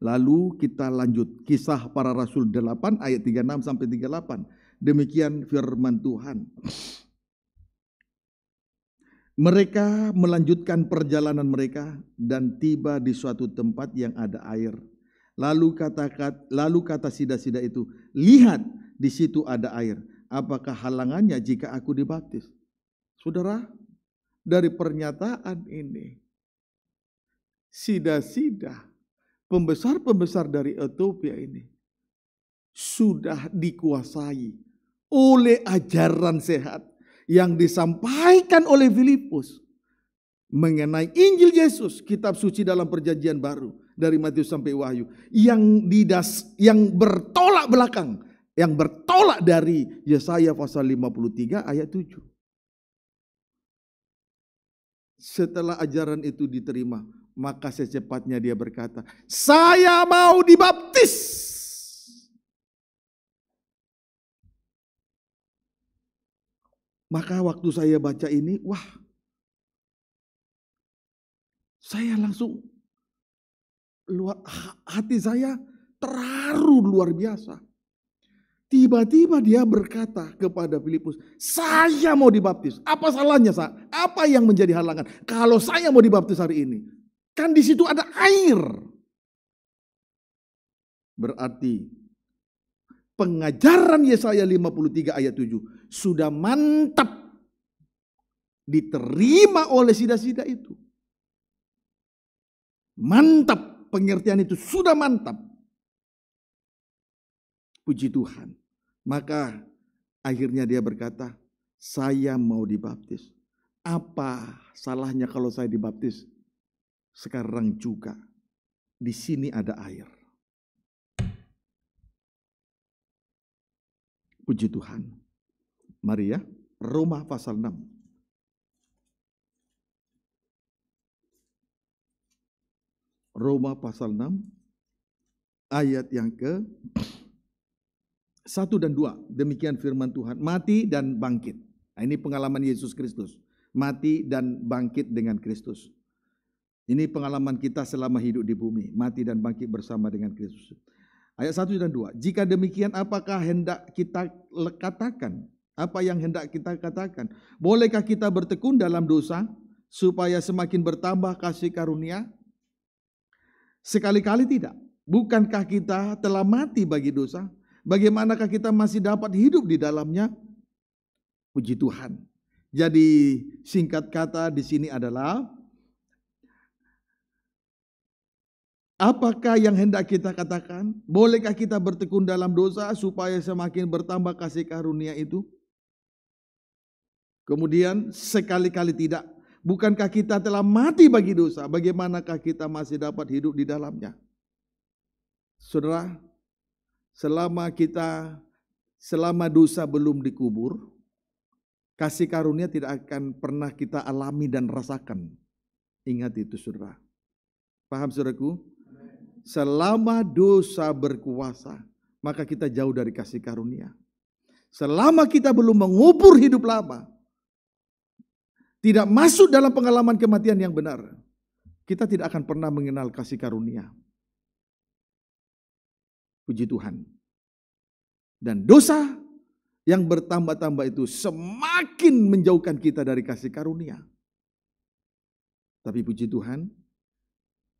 [SPEAKER 2] Lalu kita lanjut kisah para rasul 8 ayat 36 sampai 38. Demikian firman Tuhan. Mereka melanjutkan perjalanan mereka dan tiba di suatu tempat yang ada air. Lalu kata, lalu kata sida-sida itu, lihat di situ ada air. Apakah halangannya jika aku dibaptis? Saudara, dari pernyataan ini, sida-sida, pembesar-pembesar dari Ethiopia ini, sudah dikuasai oleh ajaran sehat yang disampaikan oleh Filipus mengenai Injil Yesus, kitab suci dalam perjanjian baru dari Matius sampai Wahyu yang didas yang bertolak belakang yang bertolak dari Yesaya pasal 53 ayat 7. Setelah ajaran itu diterima, maka secepatnya dia berkata, saya mau dibaptis. Maka waktu saya baca ini, wah, saya langsung luar hati saya terharu luar biasa. Tiba-tiba dia berkata kepada Filipus, saya mau dibaptis. Apa salahnya, Sa? Apa yang menjadi halangan? Kalau saya mau dibaptis hari ini. Kan di situ ada air. Berarti pengajaran Yesaya 53 ayat 7 sudah mantap diterima oleh sida-sida itu. Mantap pengertian itu sudah mantap. Puji Tuhan. Maka akhirnya dia berkata, saya mau dibaptis. Apa salahnya kalau saya dibaptis? Sekarang juga di sini ada air. Puji Tuhan. Maria, ya, Roma pasal 6. Roma pasal 6 ayat yang ke satu dan dua, demikian firman Tuhan. Mati dan bangkit. Nah, ini pengalaman Yesus Kristus. Mati dan bangkit dengan Kristus. Ini pengalaman kita selama hidup di bumi. Mati dan bangkit bersama dengan Kristus. Ayat 1 dan 2. Jika demikian apakah hendak kita katakan? Apa yang hendak kita katakan? Bolehkah kita bertekun dalam dosa? Supaya semakin bertambah kasih karunia? Sekali-kali tidak. Bukankah kita telah mati bagi dosa? bagaimanakah kita masih dapat hidup di dalamnya? Puji Tuhan. Jadi singkat kata di sini adalah Apakah yang hendak kita katakan? Bolehkah kita bertekun dalam dosa supaya semakin bertambah kasih karunia itu? Kemudian sekali-kali tidak. Bukankah kita telah mati bagi dosa? Bagaimanakah kita masih dapat hidup di dalamnya? Saudara, selama kita selama dosa belum dikubur, kasih karunia tidak akan pernah kita alami dan rasakan. Ingat itu saudara. Paham saudaraku? Selama dosa berkuasa, maka kita jauh dari kasih karunia. Selama kita belum mengubur hidup lama, tidak masuk dalam pengalaman kematian yang benar, kita tidak akan pernah mengenal kasih karunia. Puji Tuhan. Dan dosa yang bertambah-tambah itu semakin menjauhkan kita dari kasih karunia. Tapi puji Tuhan,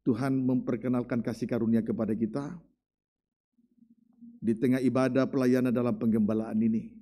[SPEAKER 2] Tuhan memperkenalkan kasih karunia kepada kita di tengah ibadah pelayanan dalam penggembalaan ini.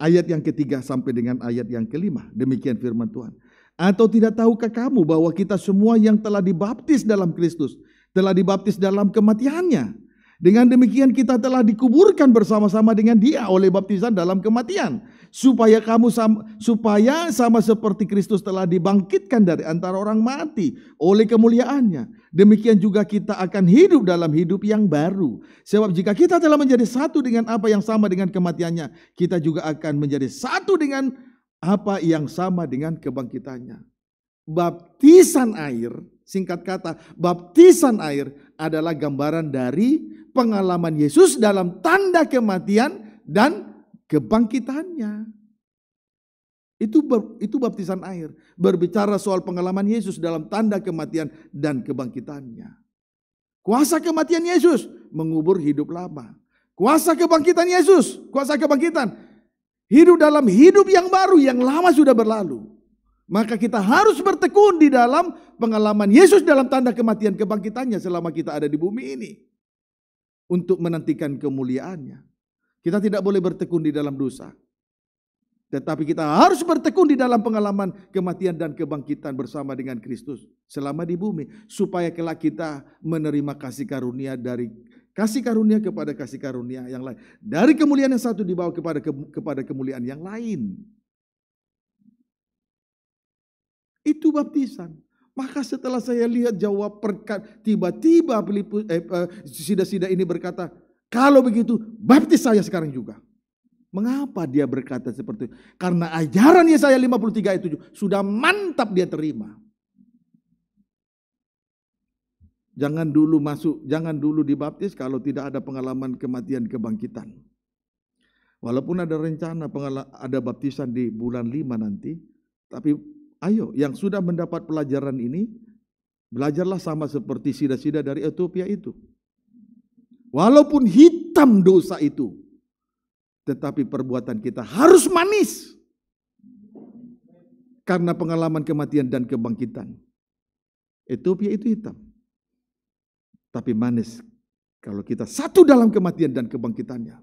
[SPEAKER 2] Ayat yang ketiga sampai dengan ayat yang kelima. Demikian firman Tuhan. Atau tidak tahukah kamu bahwa kita semua yang telah dibaptis dalam Kristus telah dibaptis dalam kematiannya. Dengan demikian kita telah dikuburkan bersama-sama dengan dia oleh baptisan dalam kematian. Supaya kamu sama, supaya sama seperti Kristus telah dibangkitkan dari antara orang mati oleh kemuliaannya. Demikian juga kita akan hidup dalam hidup yang baru. Sebab jika kita telah menjadi satu dengan apa yang sama dengan kematiannya, kita juga akan menjadi satu dengan apa yang sama dengan kebangkitannya. Baptisan air Singkat kata, baptisan air adalah gambaran dari pengalaman Yesus dalam tanda kematian dan kebangkitannya. Itu itu baptisan air, berbicara soal pengalaman Yesus dalam tanda kematian dan kebangkitannya. Kuasa kematian Yesus mengubur hidup lama. Kuasa kebangkitan Yesus, kuasa kebangkitan hidup dalam hidup yang baru yang lama sudah berlalu. Maka kita harus bertekun di dalam pengalaman Yesus dalam tanda kematian kebangkitannya selama kita ada di bumi ini. Untuk menantikan kemuliaannya. Kita tidak boleh bertekun di dalam dosa. Tetapi kita harus bertekun di dalam pengalaman kematian dan kebangkitan bersama dengan Kristus selama di bumi. Supaya kelak kita menerima kasih karunia dari kasih karunia kepada kasih karunia yang lain. Dari kemuliaan yang satu dibawa kepada ke, kepada kemuliaan yang lain. Itu baptisan. Maka setelah saya lihat jawab perkat, tiba-tiba eh, eh, sida eh, ini berkata, kalau begitu baptis saya sekarang juga. Mengapa dia berkata seperti itu? Karena ajaran Yesaya 53 itu sudah mantap dia terima. Jangan dulu masuk, jangan dulu dibaptis kalau tidak ada pengalaman kematian kebangkitan. Walaupun ada rencana ada baptisan di bulan 5 nanti, tapi Ayo, yang sudah mendapat pelajaran ini, belajarlah sama seperti sida-sida dari Ethiopia itu. Walaupun hitam dosa itu, tetapi perbuatan kita harus manis karena pengalaman kematian dan kebangkitan. Ethiopia itu hitam, tapi manis kalau kita satu dalam kematian dan kebangkitannya.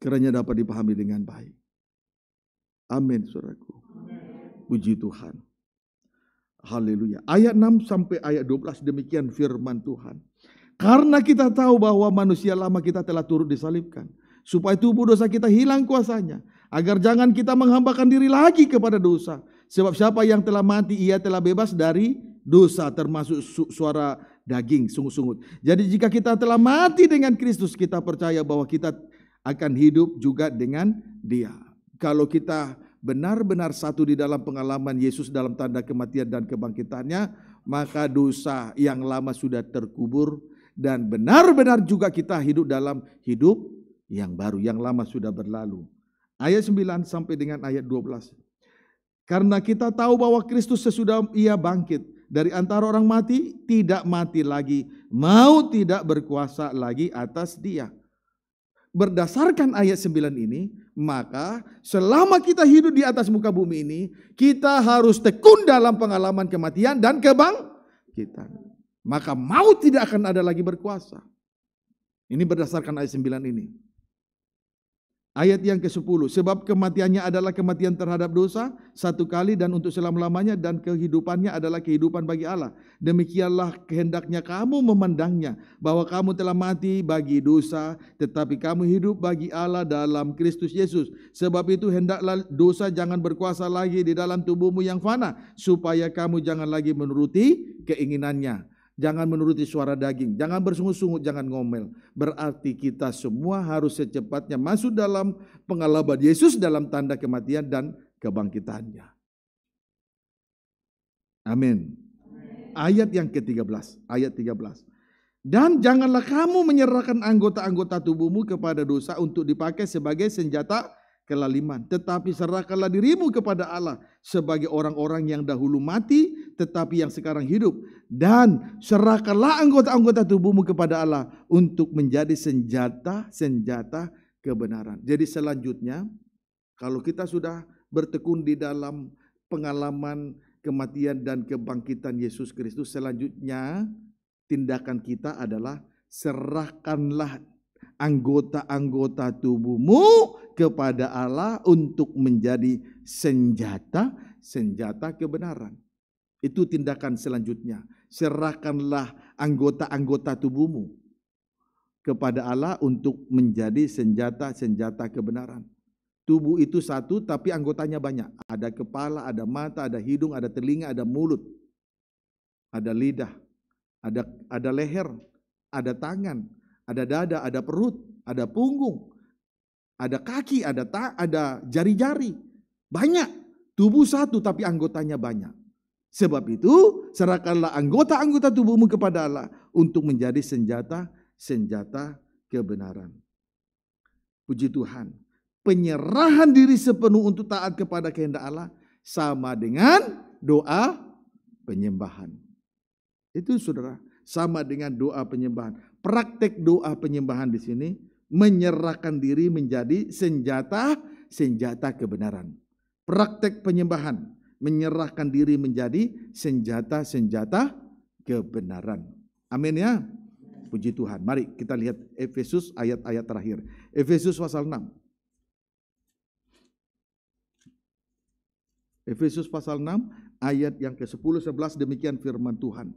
[SPEAKER 2] Kiranya dapat dipahami dengan baik. Amin, saudaraku. Puji Tuhan. Haleluya. Ayat 6 sampai ayat 12 demikian firman Tuhan. Karena kita tahu bahwa manusia lama kita telah turut disalibkan. Supaya tubuh dosa kita hilang kuasanya. Agar jangan kita menghambakan diri lagi kepada dosa. Sebab siapa yang telah mati ia telah bebas dari dosa termasuk su suara daging sungut-sungut. Jadi jika kita telah mati dengan Kristus kita percaya bahwa kita akan hidup juga dengan dia. Kalau kita benar-benar satu di dalam pengalaman Yesus dalam tanda kematian dan kebangkitannya, maka dosa yang lama sudah terkubur dan benar-benar juga kita hidup dalam hidup yang baru, yang lama sudah berlalu. Ayat 9 sampai dengan ayat 12. Karena kita tahu bahwa Kristus sesudah ia bangkit dari antara orang mati, tidak mati lagi, mau tidak berkuasa lagi atas dia berdasarkan ayat 9 ini, maka selama kita hidup di atas muka bumi ini, kita harus tekun dalam pengalaman kematian dan kebangkitan. Maka mau tidak akan ada lagi berkuasa. Ini berdasarkan ayat 9 ini. Ayat yang ke-10, sebab kematiannya adalah kematian terhadap dosa satu kali dan untuk selama-lamanya dan kehidupannya adalah kehidupan bagi Allah. Demikianlah kehendaknya kamu memandangnya bahwa kamu telah mati bagi dosa tetapi kamu hidup bagi Allah dalam Kristus Yesus. Sebab itu hendaklah dosa jangan berkuasa lagi di dalam tubuhmu yang fana supaya kamu jangan lagi menuruti keinginannya. Jangan menuruti suara daging, jangan bersungut-sungut, jangan ngomel. Berarti kita semua harus secepatnya masuk dalam pengalaman Yesus dalam tanda kematian dan kebangkitannya. Amin. Ayat yang ke-13, ayat 13. Dan janganlah kamu menyerahkan anggota-anggota tubuhmu kepada dosa untuk dipakai sebagai senjata kelaliman. Tetapi serahkanlah dirimu kepada Allah sebagai orang-orang yang dahulu mati tetapi yang sekarang hidup. Dan serahkanlah anggota-anggota tubuhmu kepada Allah untuk menjadi senjata-senjata kebenaran. Jadi selanjutnya kalau kita sudah bertekun di dalam pengalaman kematian dan kebangkitan Yesus Kristus selanjutnya tindakan kita adalah serahkanlah anggota-anggota tubuhmu kepada Allah untuk menjadi senjata senjata kebenaran. Itu tindakan selanjutnya. Serahkanlah anggota-anggota tubuhmu kepada Allah untuk menjadi senjata-senjata kebenaran. Tubuh itu satu tapi anggotanya banyak. Ada kepala, ada mata, ada hidung, ada telinga, ada mulut. Ada lidah, ada ada leher, ada tangan, ada dada, ada perut, ada punggung, ada kaki, ada ta, ada jari-jari. Banyak. Tubuh satu tapi anggotanya banyak. Sebab itu serahkanlah anggota-anggota tubuhmu kepada Allah untuk menjadi senjata-senjata kebenaran. Puji Tuhan. Penyerahan diri sepenuh untuk taat kepada kehendak Allah sama dengan doa penyembahan. Itu saudara, sama dengan doa penyembahan praktek doa penyembahan di sini menyerahkan diri menjadi senjata senjata kebenaran. Praktek penyembahan menyerahkan diri menjadi senjata-senjata kebenaran. Amin ya. Puji Tuhan. Mari kita lihat Efesus ayat-ayat terakhir. Efesus pasal 6. Efesus pasal 6 ayat yang ke-10 11 demikian firman Tuhan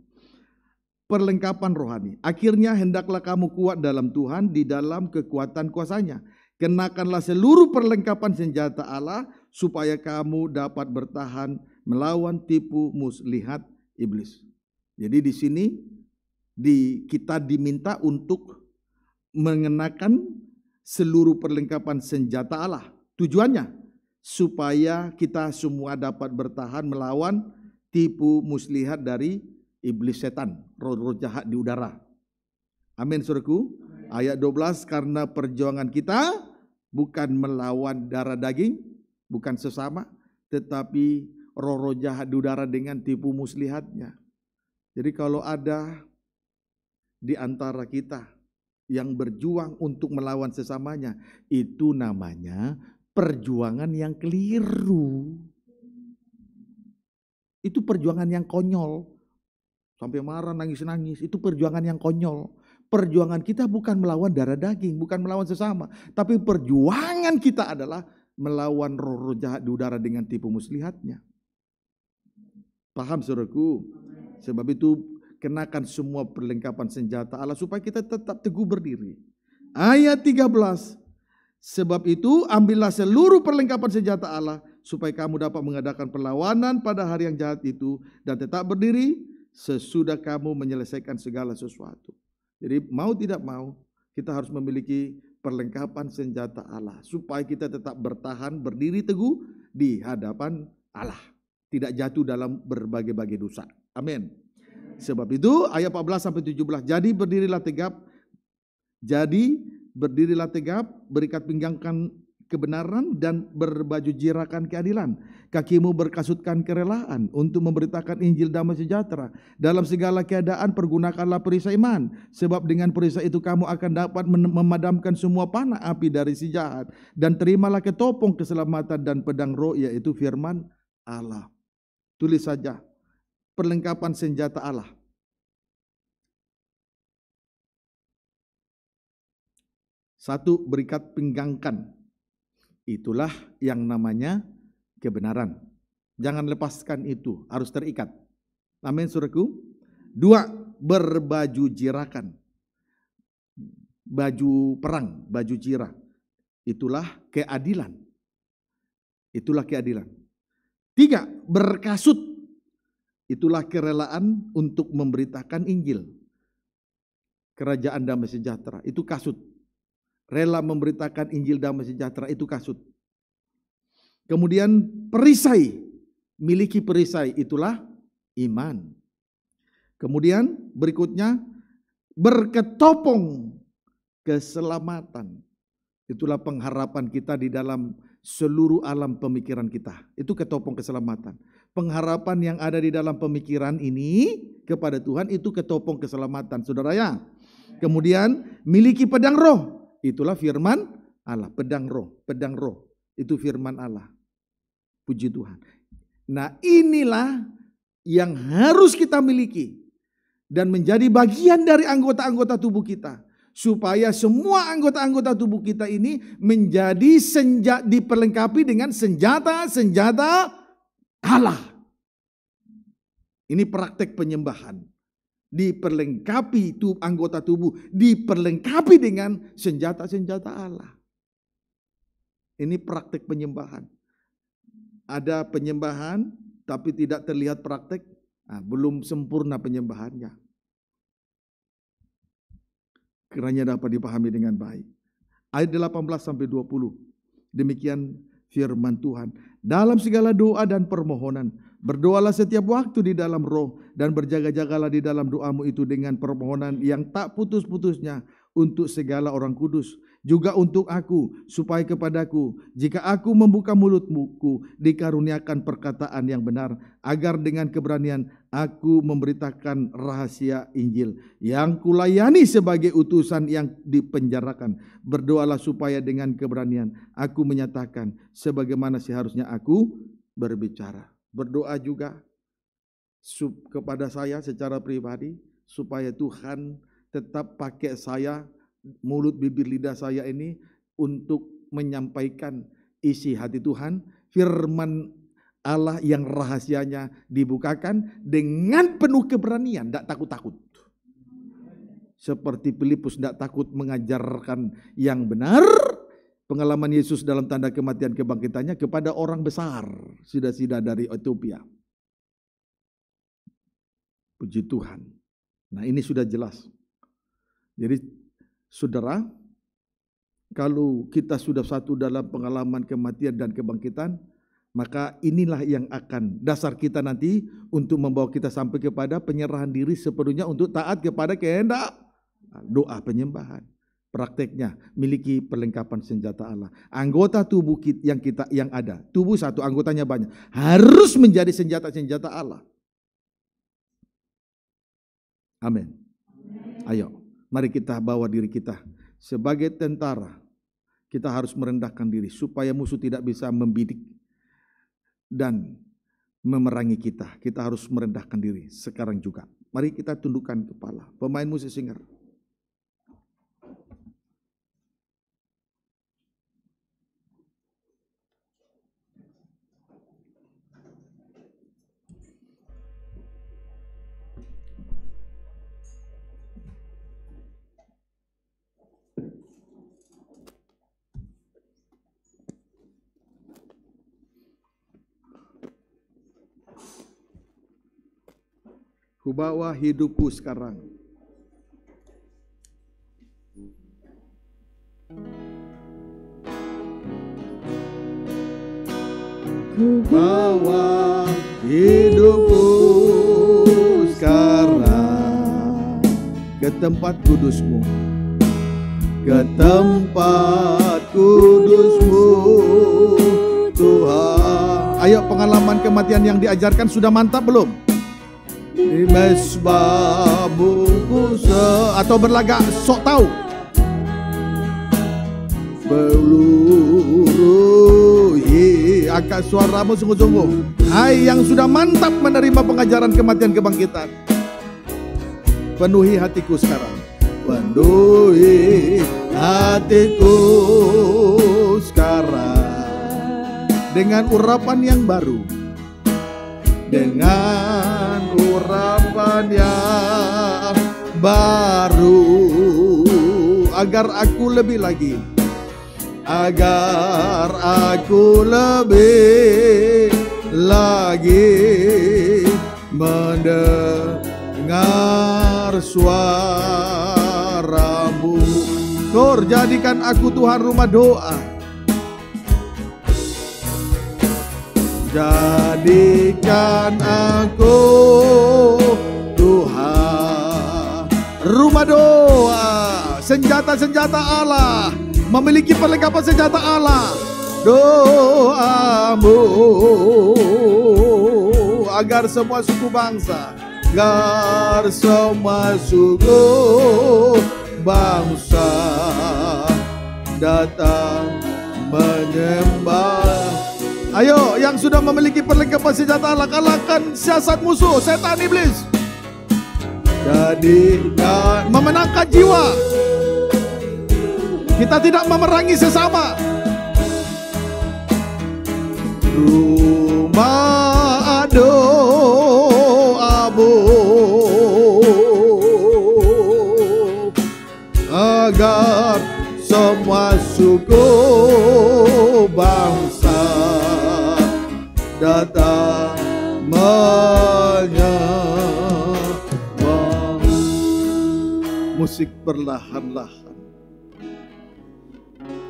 [SPEAKER 2] perlengkapan rohani. Akhirnya hendaklah kamu kuat dalam Tuhan di dalam kekuatan kuasanya. Kenakanlah seluruh perlengkapan senjata Allah supaya kamu dapat bertahan melawan tipu muslihat iblis. Jadi di sini di kita diminta untuk mengenakan seluruh perlengkapan senjata Allah. Tujuannya supaya kita semua dapat bertahan melawan tipu muslihat dari iblis setan, roh-roh jahat di udara. Amin suruhku. Ayat 12 karena perjuangan kita bukan melawan darah daging, bukan sesama, tetapi roh-roh jahat di udara dengan tipu muslihatnya. Jadi kalau ada di antara kita yang berjuang untuk melawan sesamanya, itu namanya perjuangan yang keliru. Itu perjuangan yang konyol. Sampai marah, nangis-nangis. Itu perjuangan yang konyol. Perjuangan kita bukan melawan darah daging, bukan melawan sesama. Tapi perjuangan kita adalah melawan roh-roh jahat di udara dengan tipu muslihatnya. Paham saudaraku? Sebab itu kenakan semua perlengkapan senjata Allah supaya kita tetap teguh berdiri. Ayat 13. Sebab itu ambillah seluruh perlengkapan senjata Allah supaya kamu dapat mengadakan perlawanan pada hari yang jahat itu dan tetap berdiri sesudah kamu menyelesaikan segala sesuatu. Jadi mau tidak mau kita harus memiliki perlengkapan senjata Allah supaya kita tetap bertahan berdiri teguh di hadapan Allah, tidak jatuh dalam berbagai-bagai dosa. Amin. Sebab itu ayat 14 sampai 17 jadi berdirilah tegap jadi berdirilah tegap berikat pinggangkan kebenaran dan berbaju jirakan keadilan. Kakimu berkasutkan kerelaan untuk memberitakan Injil damai sejahtera. Dalam segala keadaan pergunakanlah perisai iman. Sebab dengan perisai itu kamu akan dapat memadamkan semua panah api dari si jahat. Dan terimalah ketopong keselamatan dan pedang roh yaitu firman Allah. Tulis saja perlengkapan senjata Allah. Satu, berikat pinggangkan Itulah yang namanya kebenaran. Jangan lepaskan itu, harus terikat. Amin suruhku. Dua, berbaju jirakan. Baju perang, baju jirah. Itulah keadilan. Itulah keadilan. Tiga, berkasut. Itulah kerelaan untuk memberitakan Injil. Kerajaan damai sejahtera, itu kasut rela memberitakan Injil damai sejahtera itu kasut. Kemudian perisai, miliki perisai itulah iman. Kemudian berikutnya berketopong keselamatan. Itulah pengharapan kita di dalam seluruh alam pemikiran kita. Itu ketopong keselamatan. Pengharapan yang ada di dalam pemikiran ini kepada Tuhan itu ketopong keselamatan. Saudara ya. Kemudian miliki pedang roh. Itulah firman Allah, pedang roh, pedang roh. Itu firman Allah. Puji Tuhan. Nah inilah yang harus kita miliki. Dan menjadi bagian dari anggota-anggota tubuh kita. Supaya semua anggota-anggota tubuh kita ini menjadi senja, diperlengkapi dengan senjata-senjata Allah. Ini praktek penyembahan diperlengkapi tubuh anggota tubuh diperlengkapi dengan senjata-senjata Allah. Ini praktik penyembahan. Ada penyembahan tapi tidak terlihat praktik nah, belum sempurna penyembahannya. Kiranya dapat dipahami dengan baik. Ayat 18 sampai 20. Demikian firman Tuhan. Dalam segala doa dan permohonan, Berdoalah setiap waktu di dalam roh dan berjaga-jagalah di dalam doamu itu dengan permohonan yang tak putus-putusnya untuk segala orang kudus. Juga untuk aku, supaya kepadaku, jika aku membuka mulutku, dikaruniakan perkataan yang benar, agar dengan keberanian aku memberitakan rahasia Injil yang kulayani sebagai utusan yang dipenjarakan. Berdoalah supaya dengan keberanian aku menyatakan sebagaimana seharusnya aku berbicara berdoa juga sub kepada saya secara pribadi supaya Tuhan tetap pakai saya mulut bibir lidah saya ini untuk menyampaikan isi hati Tuhan firman Allah yang rahasianya dibukakan dengan penuh keberanian, tidak takut-takut. Seperti Filipus tidak takut mengajarkan yang benar, pengalaman Yesus dalam tanda kematian kebangkitannya kepada orang besar, sida-sida dari Ethiopia. Puji Tuhan. Nah ini sudah jelas. Jadi saudara, kalau kita sudah satu dalam pengalaman kematian dan kebangkitan, maka inilah yang akan dasar kita nanti untuk membawa kita sampai kepada penyerahan diri sepenuhnya untuk taat kepada kehendak doa penyembahan prakteknya miliki perlengkapan senjata Allah. Anggota tubuh yang kita yang ada, tubuh satu anggotanya banyak, harus menjadi senjata-senjata Allah. Amin. Ayo, mari kita bawa diri kita sebagai tentara. Kita harus merendahkan diri supaya musuh tidak bisa membidik dan memerangi kita. Kita harus merendahkan diri sekarang juga. Mari kita tundukkan kepala. Pemain musik singer. Kubawa hidupku sekarang.
[SPEAKER 3] Kubawa hidupku sekarang
[SPEAKER 2] ke tempat kudusmu. Ke tempat kudusmu Tuhan. Ayo pengalaman kematian yang diajarkan sudah mantap belum?
[SPEAKER 3] di mesbah
[SPEAKER 2] se atau berlagak sok tahu peluru angkat suaramu sungguh-sungguh hai yang sudah mantap menerima pengajaran kematian kebangkitan penuhi hatiku sekarang penuhi hatiku sekarang dengan urapan yang baru dengan urapan yang baru agar aku lebih lagi
[SPEAKER 3] agar aku lebih lagi mendengar suaramu kau jadikan
[SPEAKER 2] aku Tuhan rumah doa jadikan aku Tuhan rumah doa senjata-senjata Allah memiliki perlengkapan senjata Allah
[SPEAKER 3] doamu agar semua suku bangsa agar semua suku bangsa
[SPEAKER 2] datang menyembah Ayo yang sudah memiliki perlengkapan senjata lakukan kalahkan siasat musuh setan iblis.
[SPEAKER 3] Jadi
[SPEAKER 2] memenangkan jiwa. Kita tidak memerangi sesama.
[SPEAKER 3] Rumah aduh.
[SPEAKER 2] musik perlahan-lahan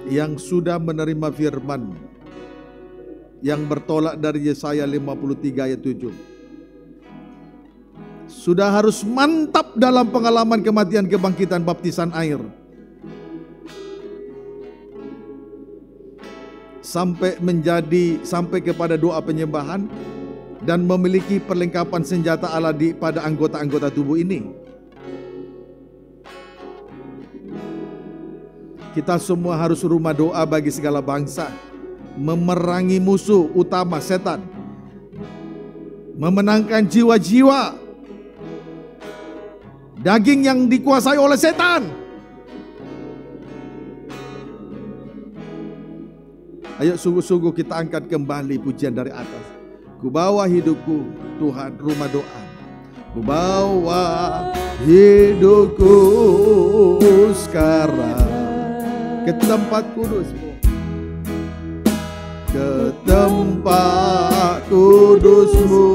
[SPEAKER 2] yang sudah menerima firman yang bertolak dari Yesaya 53 ayat 7 sudah harus mantap dalam pengalaman kematian kebangkitan baptisan air sampai menjadi sampai kepada doa penyembahan dan memiliki perlengkapan senjata Allah di pada anggota-anggota tubuh ini. Kita semua harus rumah doa bagi segala bangsa, memerangi musuh utama setan, memenangkan jiwa-jiwa daging yang dikuasai oleh setan. Ayo sungguh-sungguh kita angkat kembali pujian dari atas. Kubawa hidupku Tuhan rumah doa. Kubawa hidupku sekarang ke
[SPEAKER 3] tempat kudusmu. Ke tempat kudusmu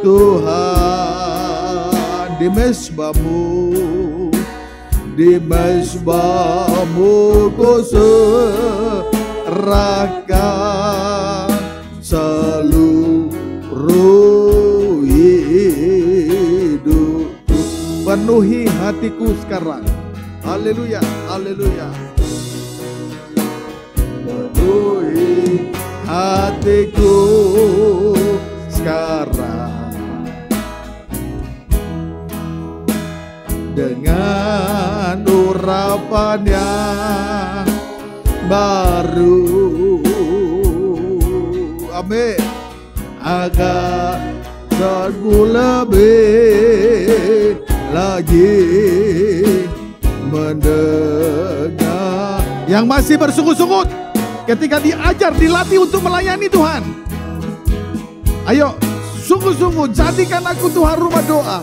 [SPEAKER 3] Tuhan di mesbamu di mesbamu khusus Raka seluruh hidup,
[SPEAKER 2] penuhi hatiku sekarang haleluya haleluya penuhi hatiku sekarang
[SPEAKER 3] dengan urapan yang baru Amin Agar Satu lebih Lagi Mendengar
[SPEAKER 2] Yang masih bersungut-sungut Ketika diajar, dilatih untuk melayani Tuhan Ayo Sungguh-sungguh jadikan aku Tuhan rumah doa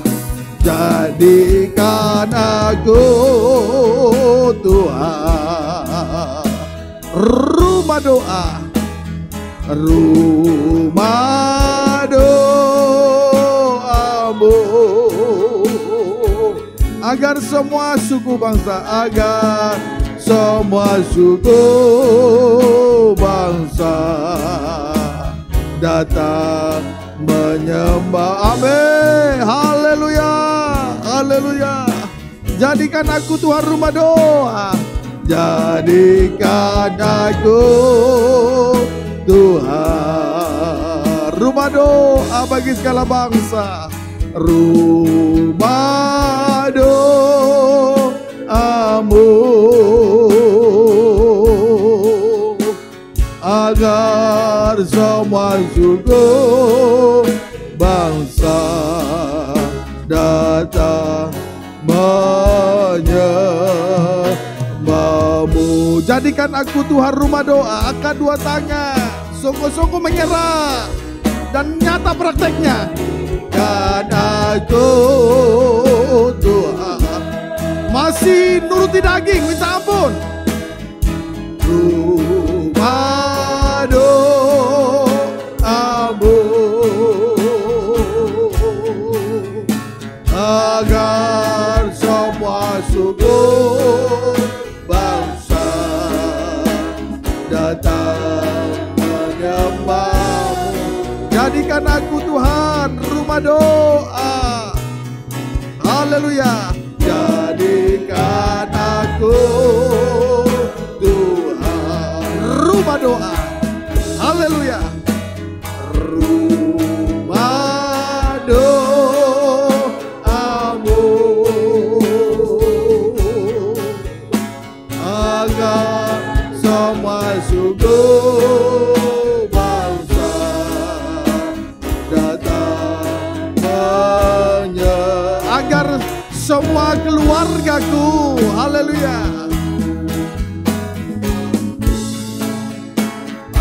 [SPEAKER 3] Jadikan aku Tuhan rumah doa rumah doamu agar semua suku bangsa agar
[SPEAKER 2] semua suku bangsa datang menyembah amin
[SPEAKER 3] haleluya
[SPEAKER 2] haleluya jadikan aku Tuhan rumah doa jadikan aku Tuhan
[SPEAKER 3] rumah doa bagi segala bangsa rumah doamu agar semua suku bangsa datang menyerah
[SPEAKER 2] Jadikan aku Tuhan rumah doa akan dua tangan Sungguh-sungguh menyerah Dan nyata prakteknya Dan aku Tuhan Masih nuruti daging minta ampun
[SPEAKER 3] Rumah Agar semua sungguh
[SPEAKER 2] doa
[SPEAKER 3] Haleluya Jadikan aku Tuhan Rumah doa keluargaku. Haleluya.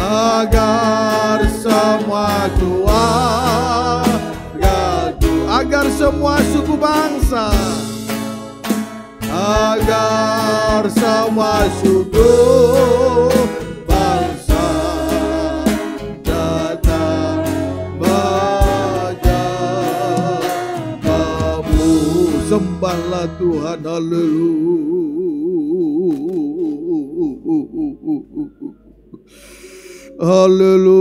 [SPEAKER 3] Agar semua keluargaku, agar semua suku bangsa, agar semua suku Sembahlah Tuhan, haleluya. Haleluya.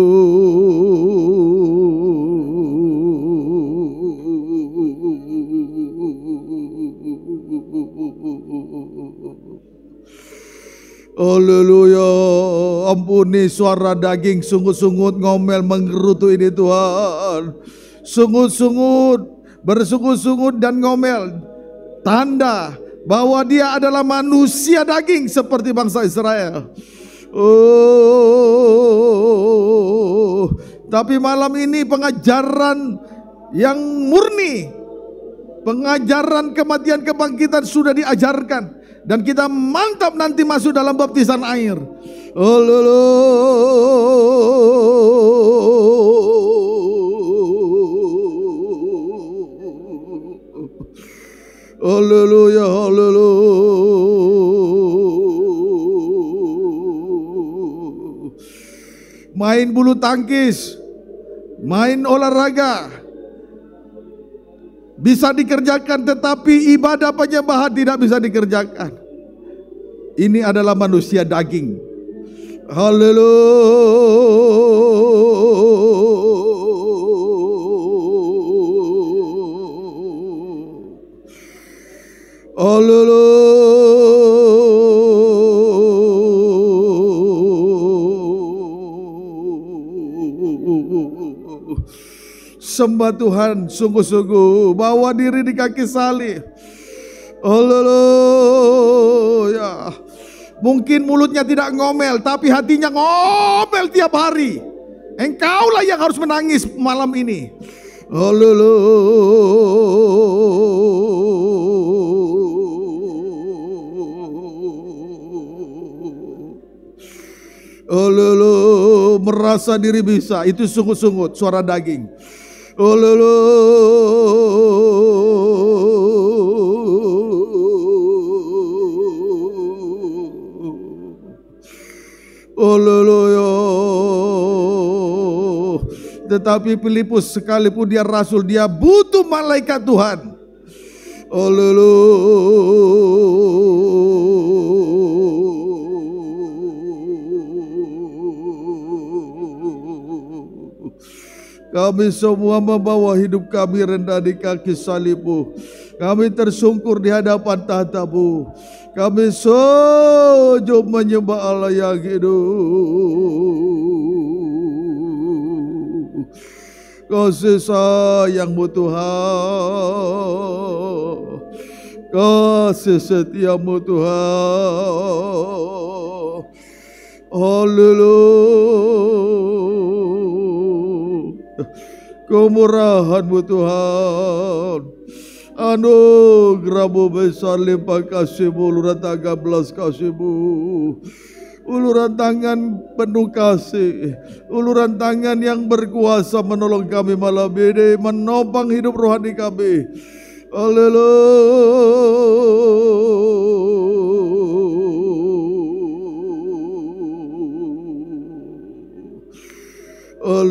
[SPEAKER 2] Haleluya. Ampuni suara daging sungut-sungut ngomel mengerutu ini Tuhan. Sungut-sungut bersungut-sungut dan ngomel tanda bahwa dia adalah manusia daging seperti bangsa Israel. Oh, tapi malam ini pengajaran yang murni, pengajaran kematian kebangkitan sudah diajarkan dan kita mantap nanti masuk dalam
[SPEAKER 3] baptisan air. Oh, Haleluya, haleluya. Main bulu tangkis,
[SPEAKER 2] main olahraga, bisa dikerjakan tetapi ibadah penyembahan tidak bisa dikerjakan. Ini adalah manusia daging. Haleluya.
[SPEAKER 3] Sembah Tuhan sungguh-sungguh. Bawa diri di kaki
[SPEAKER 2] salib. ya Mungkin mulutnya tidak ngomel, tapi hatinya ngomel tiap hari. Engkaulah yang harus menangis malam ini.
[SPEAKER 3] Haleluya. Ululu merasa diri bisa. Itu sungut-sungut suara daging. Ululu yo.
[SPEAKER 2] Tetapi Filipus sekalipun dia rasul, dia butuh malaikat Tuhan. Aleluya. Kami semua membawa hidup kami rendah di kaki salibmu. Kami tersungkur di hadapan tahtamu. Kami sujud
[SPEAKER 3] menyembah Allah yang hidup. Kasih sayangmu Tuhan. Kasih setiamu Tuhan. Haleluya kemurahan-Mu Tuhan. Anugerah-Mu besar limpah kasih-Mu, uluran tangan belas kasih-Mu.
[SPEAKER 2] Uluran tangan penuh kasih, uluran tangan yang
[SPEAKER 3] berkuasa menolong kami malam ini, menopang hidup rohani kami. Haleluya. Apa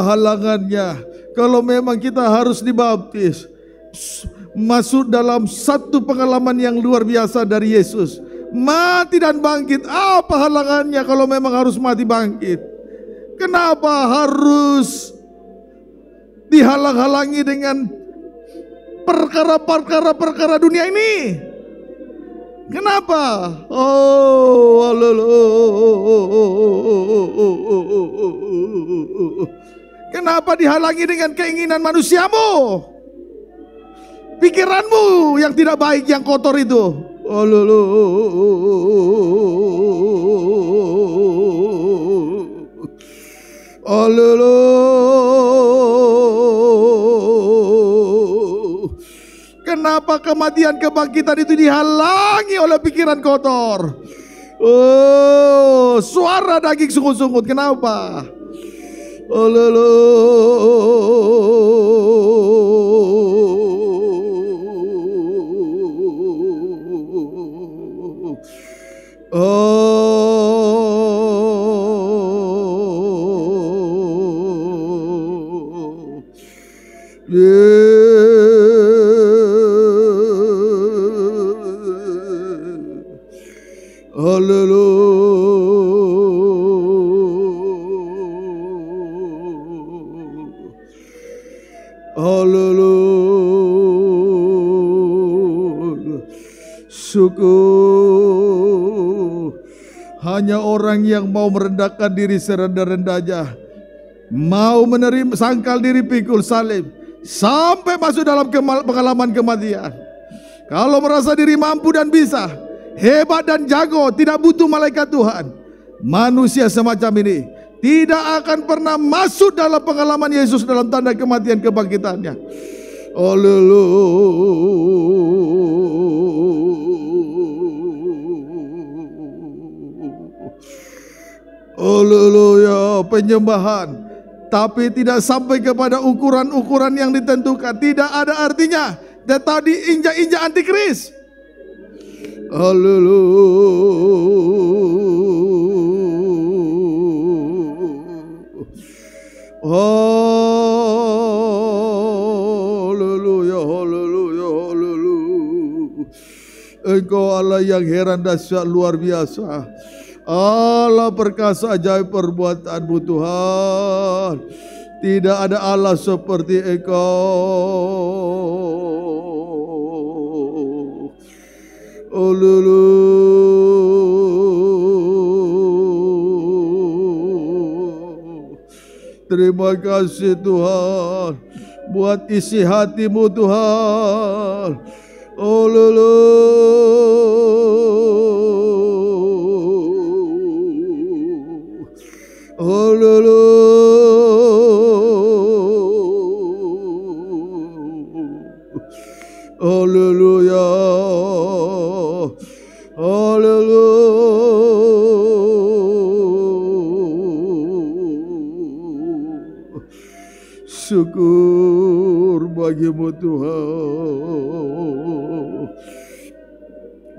[SPEAKER 2] halangannya? Kalau memang kita harus dibaptis, masuk dalam satu pengalaman yang luar biasa dari Yesus. Mati dan bangkit, apa halangannya kalau memang harus mati bangkit? Kenapa harus dihalang-halangi dengan perkara-perkara perkara dunia ini? Kenapa?
[SPEAKER 3] Oh,
[SPEAKER 2] Kenapa dihalangi dengan keinginan manusiamu? Pikiranmu yang tidak baik, yang kotor itu.
[SPEAKER 3] Oh, Haleluya.
[SPEAKER 2] Kenapa kematian kebangkitan itu dihalangi oleh pikiran kotor? Oh, suara daging sungut-sungut. Kenapa? Oh,
[SPEAKER 3] oh.
[SPEAKER 2] Hanya orang yang mau merendahkan diri serendah-rendahnya, mau menerima sangkal diri pikul salib, sampai masuk dalam pengalaman kematian. Kalau merasa diri mampu dan bisa, hebat dan jago, tidak butuh malaikat Tuhan. Manusia semacam ini tidak akan pernah masuk dalam pengalaman Yesus dalam tanda kematian kebangkitannya.
[SPEAKER 3] Haleluya. Haleluya penyembahan
[SPEAKER 2] tapi tidak sampai kepada ukuran-ukuran yang ditentukan. Tidak ada artinya. Dan tadi injak-injak antikris.
[SPEAKER 3] Haleluya. Haleluya, haleluya, haleluya. Engkau Allah yang heran dahsyat luar biasa. Allah perkasa ajaib perbuatanmu Tuhan. Tidak ada Allah seperti Engkau. Oh lulu. Terima kasih Tuhan. Buat isi hatimu Tuhan. Oh lulu. Haleluya, Haleluya, Hallelujah. Syukur bagimu Tuhan.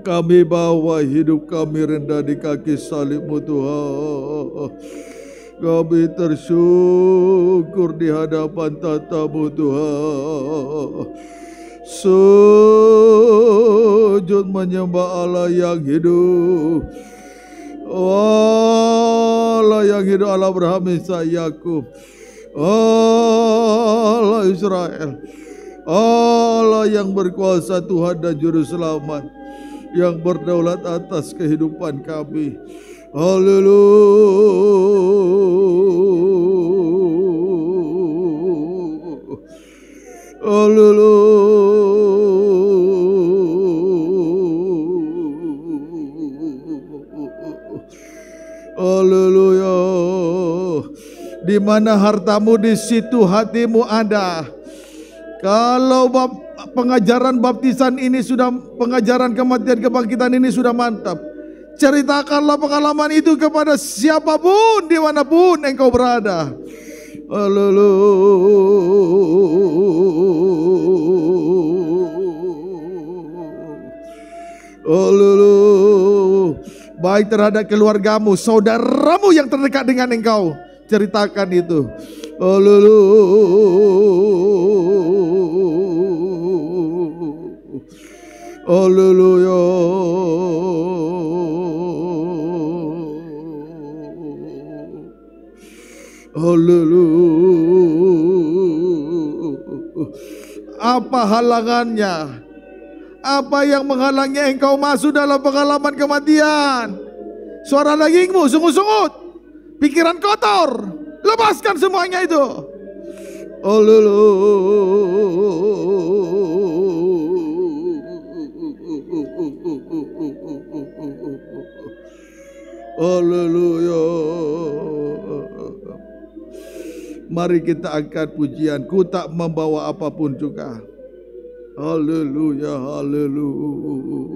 [SPEAKER 3] Kami bawa hidup kami rendah di kaki salibmu Tuhan. Kami tersyukur di hadapan tatamu Tuhan. Sujud menyembah Allah yang hidup. Allah yang hidup Allah Abraham, Isa, Yakub. Allah Israel. Allah yang berkuasa Tuhan dan Juru Selamat. Yang berdaulat atas kehidupan kami. Hallelujah. Hallelujah. Hallelujah. Di mana
[SPEAKER 2] hartamu di situ hatimu ada. Kalau pengajaran baptisan ini sudah pengajaran kematian kebangkitan ini sudah mantap Ceritakanlah pengalaman itu kepada siapapun, dimanapun engkau berada. Alelu.
[SPEAKER 3] Alelu. Baik
[SPEAKER 2] terhadap keluargamu, saudaramu yang terdekat dengan engkau. Ceritakan itu.
[SPEAKER 3] Alelu. Hallelujah. Apa halangannya?
[SPEAKER 2] Apa yang menghalangnya engkau masuk dalam pengalaman kematian? Suara dagingmu sungut-sungut. Pikiran kotor. Lepaskan semuanya itu.
[SPEAKER 3] Hallelujah.
[SPEAKER 2] Mari kita angkat pujian. Ku tak membawa apapun juga.
[SPEAKER 3] Haleluya,
[SPEAKER 2] haleluya.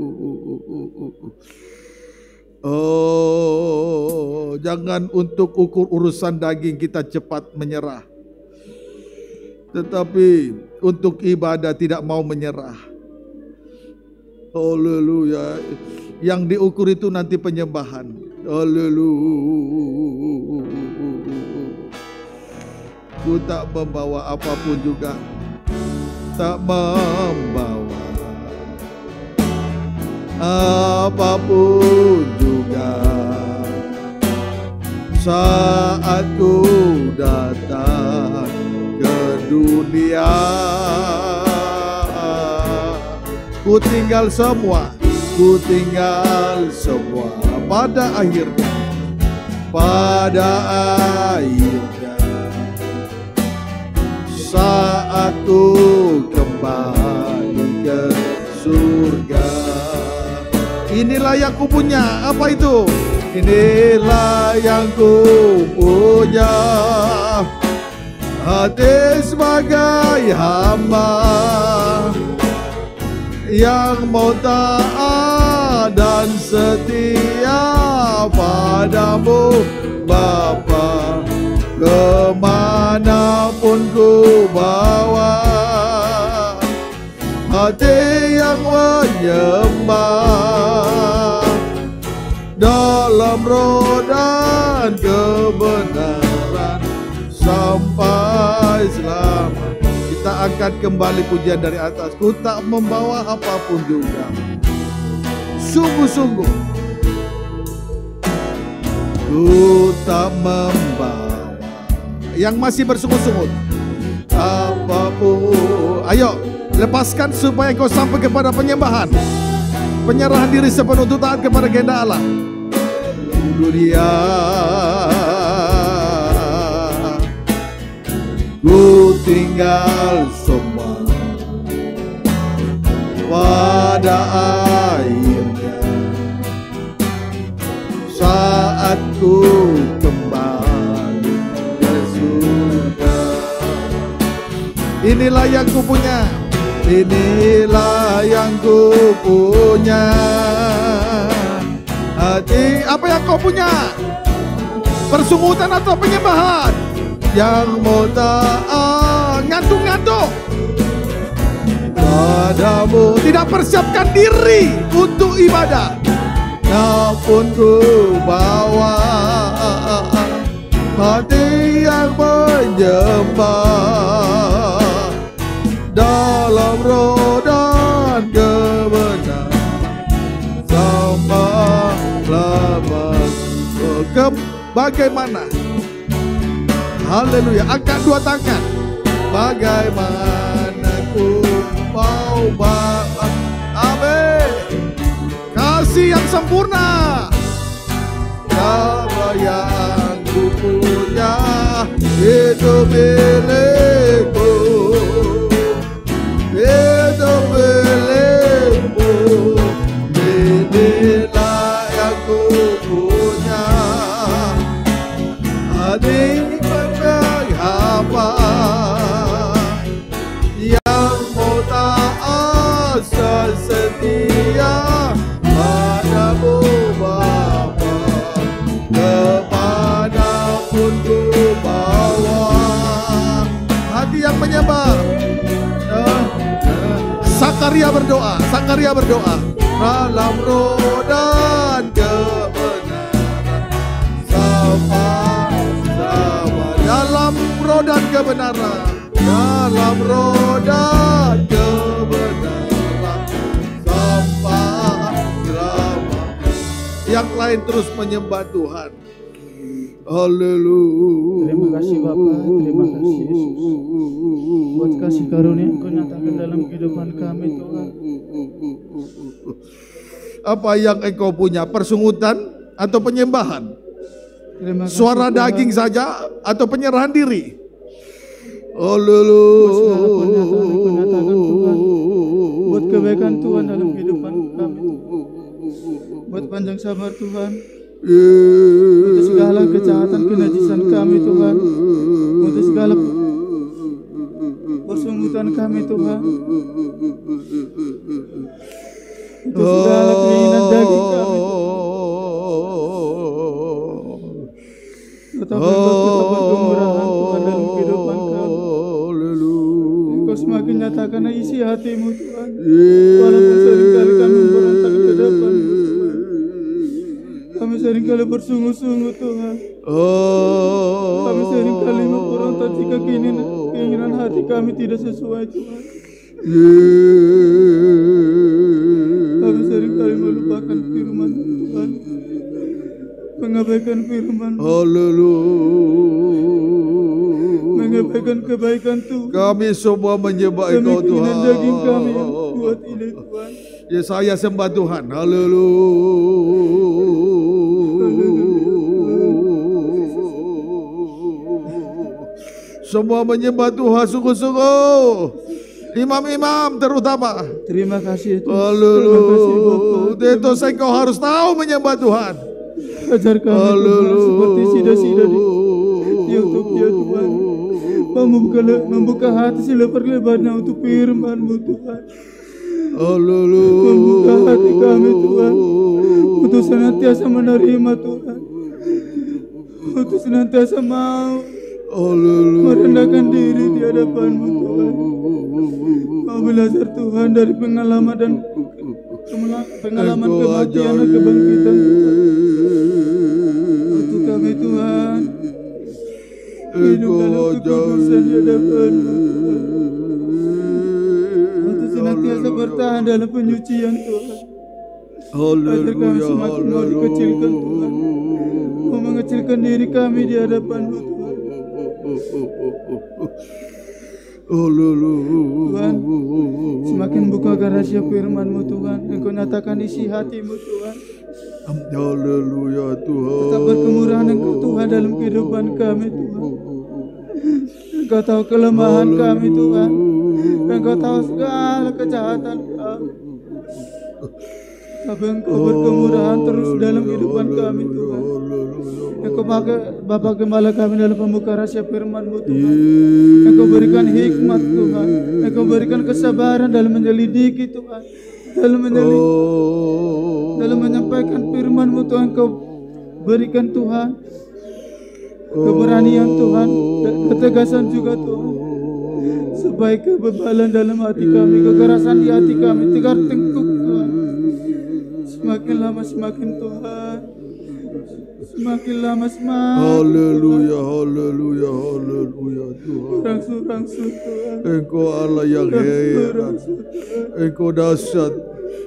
[SPEAKER 2] Oh, jangan untuk ukur urusan daging kita cepat menyerah. Tetapi untuk ibadah tidak mau menyerah. Haleluya. Yang diukur itu nanti penyembahan. Haleluya. Ku tak membawa apapun juga Tak membawa Apapun juga
[SPEAKER 3] Saat ku datang ke dunia
[SPEAKER 2] Ku tinggal semua Ku tinggal semua Pada akhirnya Pada akhirnya saat ku kembali ke surga inilah yang ku punya apa itu
[SPEAKER 3] inilah yang ku punya hati sebagai hamba yang mau taat dan setia padamu Bapak kemanapun ku bawa hati yang menyembah dalam roda kebenaran
[SPEAKER 2] sampai selama kita angkat kembali pujian dari atas ku tak membawa apapun juga sungguh-sungguh ku tak membawa yang masih bersungut-sungut. ayo lepaskan supaya kau sampai kepada penyembahan, penyerahan diri sepenuh taat kepada kehendak Allah.
[SPEAKER 3] Dunia, ku tinggal semua
[SPEAKER 2] pada airnya saat ku Inilah yang ku punya, Inilah yang ku punya. Hati Apa yang kau punya? Persungutan atau penyembahan? Yang mau taat Ngantuk-ngantuk
[SPEAKER 3] Padamu
[SPEAKER 2] Tidak persiapkan diri untuk ibadah Namun ku
[SPEAKER 3] bawa Hati yang menyembah dalam roda kebenaran sama lama
[SPEAKER 2] ke bagaimana Haleluya angkat dua tangan bagaimana ku mau bapak amin kasih yang sempurna
[SPEAKER 3] apa yang ku punya itu milikku
[SPEAKER 1] apa yang engkau punya? Persungutan atau
[SPEAKER 2] penyembahan? Suara daging saja atau penyerahan diri?
[SPEAKER 3] Oh lulu.
[SPEAKER 1] Buat kebaikan Tuhan dalam kehidupan kami. Buat panjang sabar Tuhan. Untuk segala kejahatan kenajisan kami Tuhan. Untuk segala persungutan kami Tuhan
[SPEAKER 3] itu oh. segala keinginan daging kami. Betapa oh. kemurahan Tuhan dalam kehidupan
[SPEAKER 1] kami. Engkau semakin nyatakan isi hatimu Tuhan. Walaupun seringkali kami berontak di hadapan Kami seringkali bersungguh-sungguh Tuhan. Kami seringkali memberontak jika keinginan, keinginan hati kami tidak sesuai Tuhan kami melupakan firman Tuhan mengabaikan firman Haleluya mengabaikan kebaikan Tuhan kami semua menyembah Engkau Tuhan daging kami yang kuat ini
[SPEAKER 2] Tuhan ya saya sembah Tuhan Haleluya semua menyembah Tuhan sungguh-sungguh Imam-imam terutama. Terima
[SPEAKER 1] kasih. Lalu itu saya kau harus tahu menyembah Tuhan. Ajar kami Tuhan seperti sida-sida di YouTube ya Tuhan. Membuka, membuka hati sila lebarnya untuk Firmanmu Tuhan. Tuhan. Membuka hati kami Tuhan untuk senantiasa menerima Tuhan. Untuk senantiasa mau merendahkan diri di hadapanmu Tuhan kau belajar Tuhan dari pengalaman dan pengalaman kematian dan kebangkitan untuk kami Tuhan Hidup dalam kekudusan di hadapanmu untuk senantiasa bertahan dalam penyucian Tuhan
[SPEAKER 3] agar kami semakin mau dikecilkan
[SPEAKER 1] Tuhan mau mengecilkan diri kami di hadapanmu Tuhan Tuhan, semakin buka rahasia firmanmu Tuhan, Engkau nyatakan isi hatimu Tuhan.
[SPEAKER 3] Haleluya
[SPEAKER 1] Tuhan. Tetap berkemurahan Engkau Tuhan dalam kehidupan kami Tuhan. Engkau tahu kelemahan kami Tuhan. Engkau tahu segala kejahatan kami. Engkau berbuat kemurahan terus dalam kehidupan kami Tuhan. Engkau pakai Bapak Gembala kami dalam pembuka rahasia firman-Mu Tuhan. Kau berikan hikmat Tuhan. Kau berikan kesabaran dalam menyelidiki Tuhan. Dalam menyelidiki, oh. dalam menyampaikan firman-Mu Tuhan. Kau berikan Tuhan keberanian Tuhan dan ketegasan juga Tuhan. Oh. Sebaik kebebalan dalam hati kami, kekerasan di hati kami, tegar tegar Semakin lama semakin Tuhan. Semakin lama semakin. Haleluya,
[SPEAKER 3] haleluya, haleluya Tuhan.
[SPEAKER 1] Rangsu, rangsu Tuhan. Engkau
[SPEAKER 3] Allah yang hebat. Engkau dahsyat.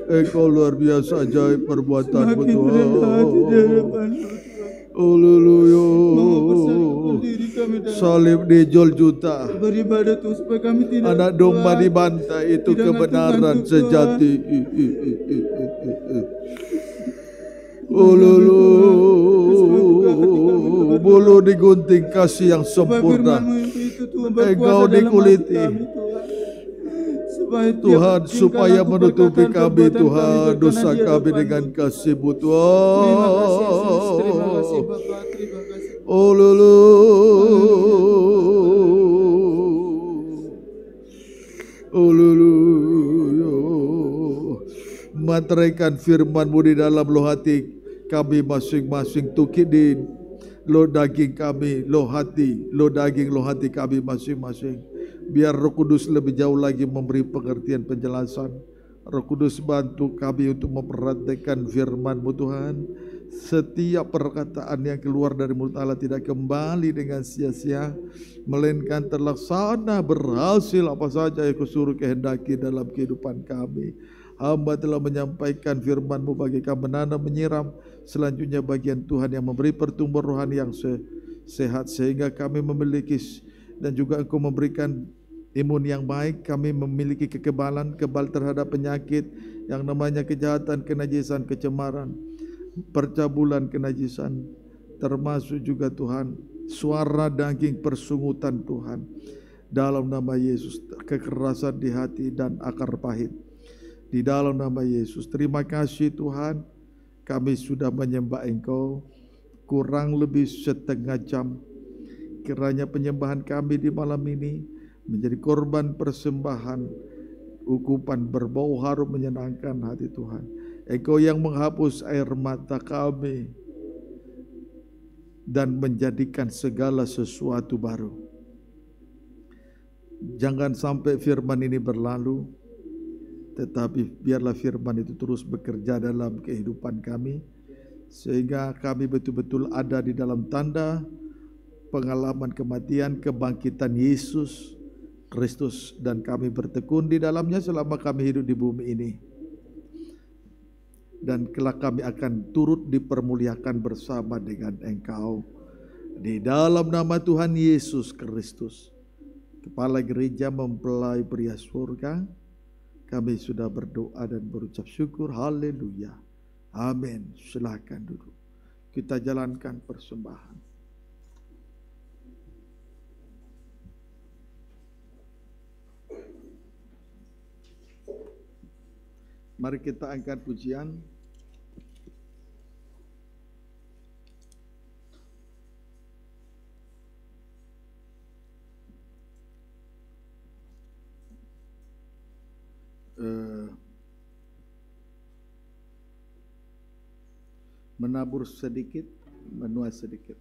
[SPEAKER 3] Engkau luar biasa ajaib perbuatanmu Tuhan. Semakin
[SPEAKER 1] rendah di Haleluya. Salib dijol juta. supaya kami tidak Anak domba dibantai itu tidak kebenaran sejati. Ululu
[SPEAKER 3] bulu digunting kasih yang sempurna.
[SPEAKER 1] Engkau dikuliti. Kami, Baik
[SPEAKER 3] Tuhan, supaya
[SPEAKER 2] menutupi kami Tuhan, dosa kami dengan kasih-Mu Tuhan.
[SPEAKER 1] Terima kasih,
[SPEAKER 3] Oh, lulu. Oh, lulu.
[SPEAKER 2] Materaikan firman-Mu di dalam loh hati kami masing-masing tukidin lo daging kami, lo hati, lo daging, lo hati kami masing-masing. Biar Roh Kudus lebih jauh lagi memberi pengertian penjelasan. Roh Kudus bantu kami untuk memperhatikan firman-Mu Tuhan. Setiap perkataan yang keluar dari mulut Allah tidak kembali dengan sia-sia. Melainkan terlaksana berhasil apa saja yang kusuruh kehendaki dalam kehidupan kami. Hamba telah menyampaikan firman-Mu bagi kami menanam, menyiram. Selanjutnya bagian Tuhan yang memberi pertumbuhan rohani yang sehat sehingga kami memiliki dan juga engkau memberikan imun yang baik kami memiliki kekebalan kebal terhadap penyakit yang namanya kejahatan kenajisan kecemaran percabulan kenajisan termasuk juga Tuhan suara daging persungutan Tuhan dalam nama Yesus kekerasan di hati dan akar pahit di dalam nama Yesus terima kasih Tuhan kami sudah menyembah Engkau kurang lebih setengah jam Kiranya penyembahan kami di malam ini menjadi korban persembahan ukupan berbau harum menyenangkan hati Tuhan. Engkau yang menghapus air mata kami dan menjadikan segala sesuatu baru. Jangan sampai firman ini berlalu, tetapi biarlah firman itu terus bekerja dalam kehidupan kami, sehingga kami betul-betul ada di dalam tanda pengalaman kematian, kebangkitan Yesus Kristus dan kami bertekun di dalamnya selama kami hidup di bumi ini. Dan kelak kami akan turut dipermuliakan bersama dengan Engkau di dalam nama Tuhan Yesus Kristus. Kepala gereja mempelai pria surga, kami sudah berdoa dan berucap syukur. Haleluya. Amin. Silahkan duduk. Kita jalankan persembahan. Mari kita angkat pujian. Eh, menabur sedikit, menuai sedikit.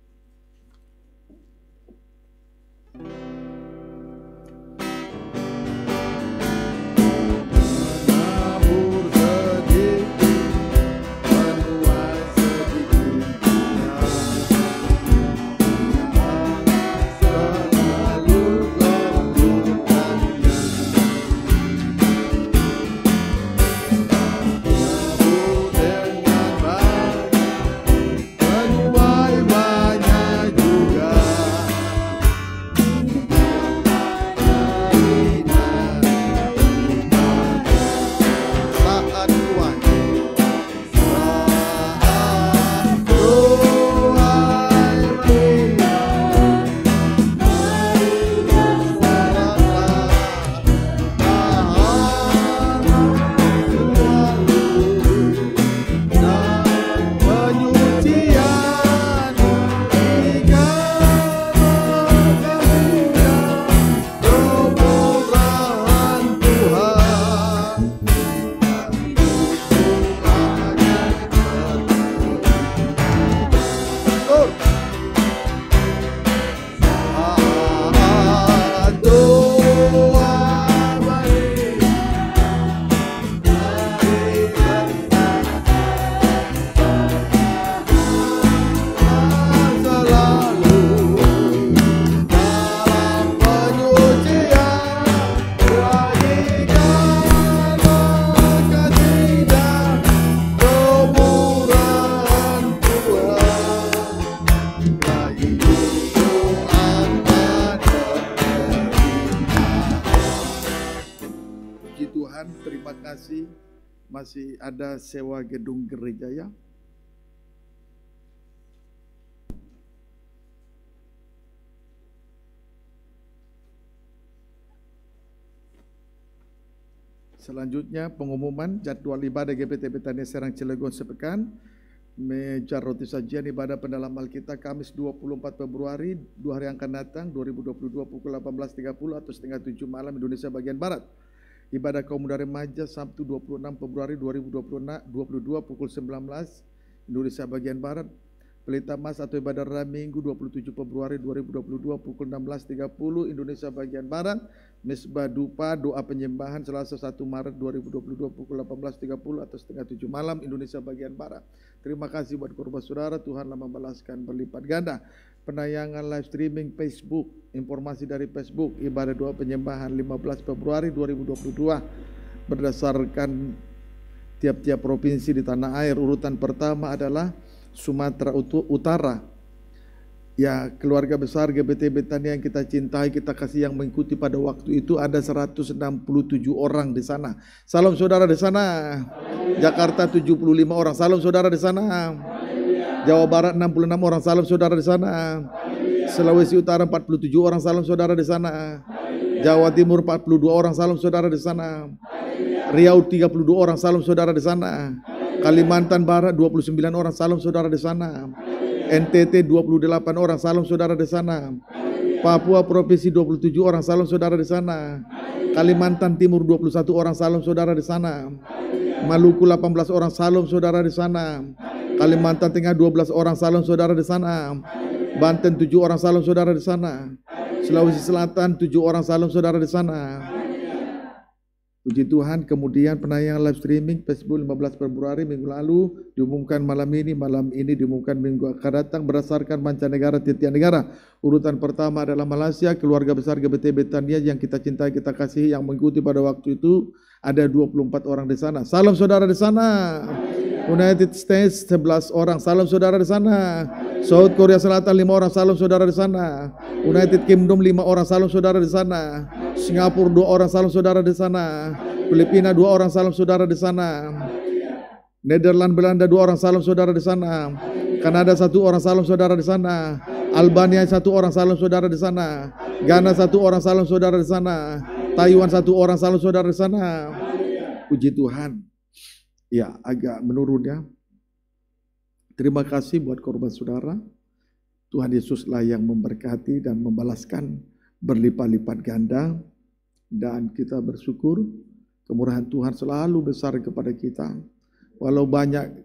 [SPEAKER 2] masih ada sewa gedung gereja ya? Selanjutnya pengumuman jadwal ibadah GPT Betania Serang Cilegon sepekan meja roti sajian ibadah pendalam kita Kamis 24 Februari dua hari yang akan datang 2022 pukul 18.30 atau setengah tujuh malam Indonesia bagian Barat. Ibadah kaum muda remaja Sabtu 26 Februari 2022 pukul 19 Indonesia bagian Barat. Pelita Mas atau ibadah Raya Minggu 27 Februari 2022 pukul 16.30 Indonesia bagian Barat. Misbah Dupa doa penyembahan Selasa 1 Maret 2022 pukul 18.30 atau setengah 7 malam Indonesia bagian Barat. Terima kasih buat korban saudara, Tuhanlah membalaskan berlipat ganda penayangan live streaming Facebook, informasi dari Facebook, ibadah doa penyembahan 15 Februari 2022 berdasarkan tiap-tiap provinsi di tanah air. Urutan pertama adalah Sumatera Utara. Ya, keluarga besar GBT Betania yang kita cintai, kita kasih yang mengikuti pada waktu itu ada 167 orang di sana. Salam saudara di sana. Jakarta 75 orang. Salam saudara di sana. Jawa Barat 66 orang salam saudara di sana. Sulawesi Utara 47 orang salam saudara di sana. Jawa Timur 42 orang salam saudara di sana. Riau 32 orang salam saudara di sana. Kalimantan Barat 29 orang salam saudara di sana. NTT 28 orang salam saudara di sana. Papua Provinsi 27 orang salam saudara di sana. Kalimantan Timur 21 orang salam saudara di sana. Maluku 18 orang salam saudara di sana. Kalimantan Tengah 12 orang salon saudara di sana. Banten 7 orang salon saudara di sana. Sulawesi Selatan 7 orang salon saudara di sana. Puji Tuhan, kemudian penayangan live streaming Facebook 15 Februari minggu lalu diumumkan malam ini, malam ini diumumkan minggu akan datang berdasarkan mancanegara titian negara. Urutan pertama adalah Malaysia, keluarga besar GBT Betania yang kita cintai, kita kasih yang mengikuti pada waktu itu ada 24 orang di sana. Salam saudara di sana. United States 11 orang. Salam saudara di sana. South Korea Selatan 5 orang. Salam saudara di sana. United Kingdom 5 orang. Salam saudara di sana. Singapura 2 orang. Salam saudara di sana. Filipina 2 orang. Salam saudara di sana. Nederland Belanda 2 orang. Salam saudara di sana. Kanada satu orang salam saudara di sana. Albania satu orang salam saudara di sana. Ghana satu orang salam saudara di sana. Taiwan satu orang salam saudara di sana. Puji Tuhan. Ya, agak menurun ya. Terima kasih buat korban saudara. Tuhan Yesuslah yang memberkati dan membalaskan berlipat-lipat ganda. Dan kita bersyukur kemurahan Tuhan selalu besar kepada kita. Walau banyak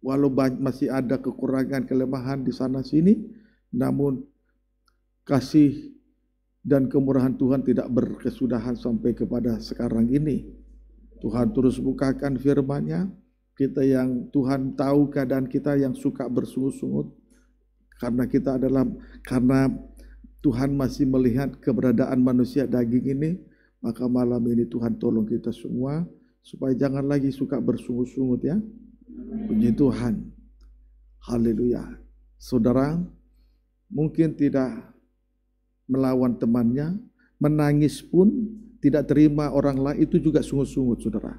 [SPEAKER 2] walau banyak, masih ada kekurangan kelemahan di sana sini, namun kasih dan kemurahan Tuhan tidak berkesudahan sampai kepada sekarang ini. Tuhan terus bukakan firman-Nya, kita yang Tuhan tahu keadaan kita yang suka bersungut-sungut karena kita adalah karena Tuhan masih melihat keberadaan manusia daging ini, maka malam ini Tuhan tolong kita semua supaya jangan lagi suka bersungut-sungut ya. Puji Tuhan. Haleluya. Saudara, mungkin tidak melawan temannya, menangis pun tidak terima orang lain itu juga sungguh-sungguh, saudara.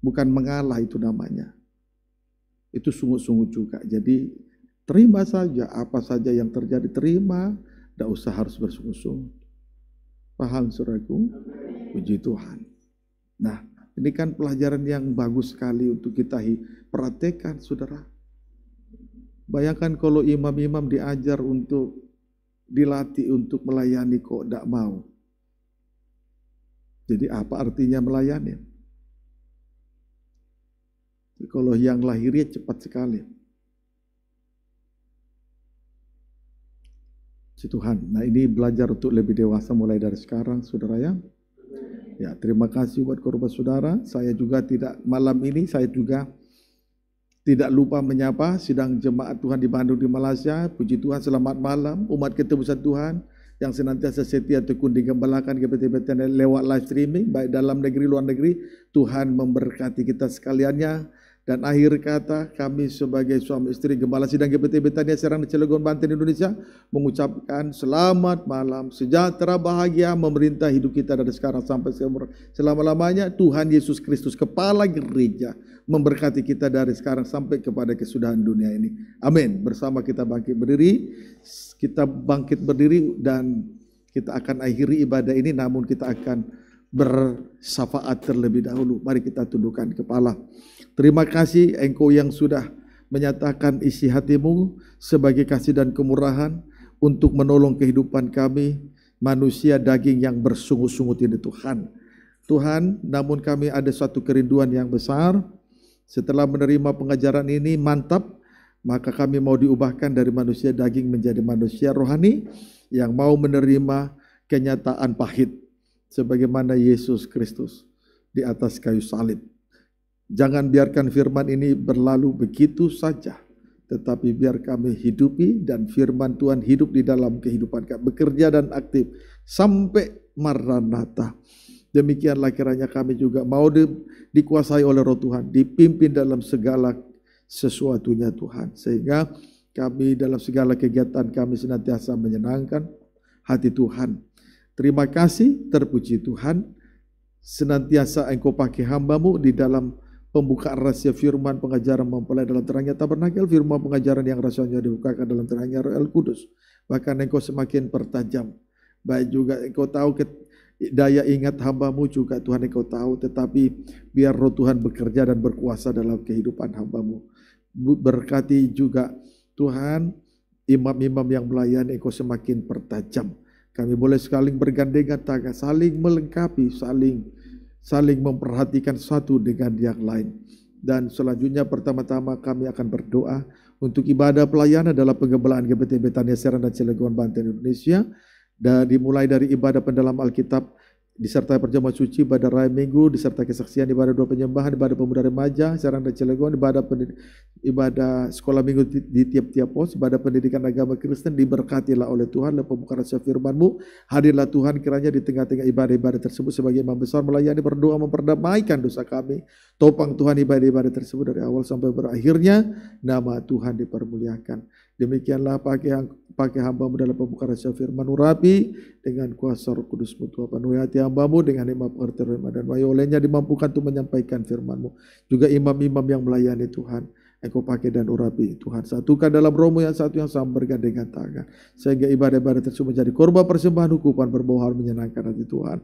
[SPEAKER 2] Bukan mengalah itu namanya. Itu sungguh-sungguh juga. Jadi terima saja apa saja yang terjadi terima, tidak usah harus bersungut-sungut. Paham suraku? Puji Tuhan. Nah, ini kan pelajaran yang bagus sekali untuk kita perhatikan, saudara. Bayangkan kalau imam-imam diajar untuk dilatih untuk melayani kok tidak mau. Jadi apa artinya melayani? Jadi kalau yang lahirnya cepat sekali. Si Tuhan. Nah ini belajar untuk lebih dewasa mulai dari sekarang saudara ya. Ya terima kasih buat korban saudara. Saya juga tidak malam ini saya juga tidak lupa menyapa sidang jemaat Tuhan di Bandung di Malaysia. Puji Tuhan, selamat malam umat ketebusan Tuhan yang senantiasa setia tekun digembalakan GPT-PT lewat live streaming baik dalam negeri luar negeri. Tuhan memberkati kita sekaliannya. Dan akhir kata kami sebagai suami istri Gembala Sidang GPT Betania Serang Cilegon, Banten, Indonesia mengucapkan selamat malam, sejahtera, bahagia, memerintah hidup kita dari sekarang sampai selama-lamanya. Tuhan Yesus Kristus, Kepala Gereja, memberkati kita dari sekarang sampai kepada kesudahan dunia ini. Amin. Bersama kita bangkit berdiri, kita bangkit berdiri dan kita akan akhiri ibadah ini namun kita akan bersafaat terlebih dahulu. Mari kita tundukkan kepala. Terima kasih engkau yang sudah menyatakan isi hatimu sebagai kasih dan kemurahan untuk menolong kehidupan kami manusia daging yang bersungut-sungut ini Tuhan. Tuhan, namun kami ada suatu kerinduan yang besar. Setelah menerima pengajaran ini mantap, maka kami mau diubahkan dari manusia daging menjadi manusia rohani yang mau menerima kenyataan pahit sebagaimana Yesus Kristus di atas kayu salib. Jangan biarkan firman ini berlalu begitu saja, tetapi biar kami hidupi dan firman Tuhan hidup di dalam kehidupan kami, bekerja dan aktif sampai Maranatha. Demikianlah kiranya kami juga mau di, dikuasai oleh roh Tuhan, dipimpin dalam segala sesuatunya Tuhan. Sehingga kami dalam segala kegiatan kami senantiasa menyenangkan hati Tuhan Terima kasih, terpuji Tuhan. Senantiasa engkau pakai hambamu di dalam pembukaan rahasia firman pengajaran mempelai dalam terangnya tabernakel, firman pengajaran yang rasanya dibukakan dalam terangnya Roh Kudus. Bahkan engkau semakin pertajam. Baik juga engkau tahu ke, daya ingat hambamu juga Tuhan engkau tahu. Tetapi biar roh Tuhan bekerja dan berkuasa dalam kehidupan hambamu. Berkati juga Tuhan imam-imam yang melayani engkau semakin pertajam kami boleh saling bergandengan tangan, saling melengkapi, saling saling memperhatikan satu dengan yang lain. Dan selanjutnya pertama-tama kami akan berdoa untuk ibadah pelayanan dalam penggembalaan GBT Betania Seran dan Cilegon Banten Indonesia. Dan dimulai dari ibadah pendalam Alkitab disertai perjamuan suci pada raya minggu, disertai kesaksian ibadah dua penyembahan, ibadah pemuda remaja, sarang dan Cilegon, ibadah ibadah sekolah minggu di, tiap-tiap pos, ibadah pendidikan agama Kristen diberkatilah oleh Tuhan dan pembukaan rasa firmanmu, Hadirlah Tuhan kiranya di tengah-tengah ibadah-ibadah tersebut sebagai imam besar melayani berdoa memperdamaikan dosa kami. Topang Tuhan ibadah-ibadah tersebut dari awal sampai berakhirnya nama Tuhan dipermuliakan. Demikianlah pakai pakai hambamu dalam pembukaan rahasia firman urapi dengan kuasa roh mu Tuhan. Penuhi hati hambamu dengan lima pengertian dan wahyu olehnya dimampukan untuk menyampaikan firmanmu. Juga imam-imam yang melayani Tuhan. Eko pakai dan urapi Tuhan satukan dalam romo yang satu yang sama bergandengan tangan sehingga ibadah-ibadah tersebut menjadi korban persembahan hukuman berbau hal menyenangkan hati Tuhan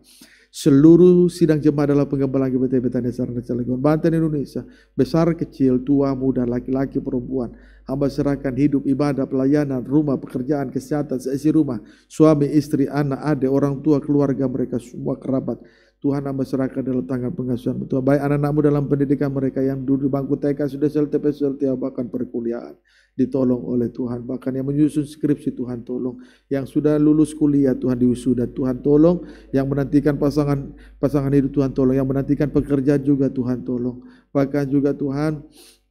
[SPEAKER 2] seluruh sidang jemaah adalah pengembalaan GBT Betania Sarana Cilegon Banten Indonesia besar kecil tua muda laki-laki perempuan hamba serahkan hidup ibadah pelayanan rumah pekerjaan kesehatan seisi rumah suami istri anak adik orang tua keluarga mereka semua kerabat Tuhan nama serahkan dalam tangan pengasuhan Tuhan. Baik anak-anakmu dalam pendidikan mereka yang duduk bangku TK sudah selesai peserta bahkan perkuliahan ditolong oleh Tuhan. Bahkan yang menyusun skripsi Tuhan tolong. Yang sudah lulus kuliah Tuhan diwisuda Tuhan tolong. Yang menantikan pasangan pasangan hidup Tuhan tolong. Yang menantikan pekerja juga Tuhan tolong. Bahkan juga Tuhan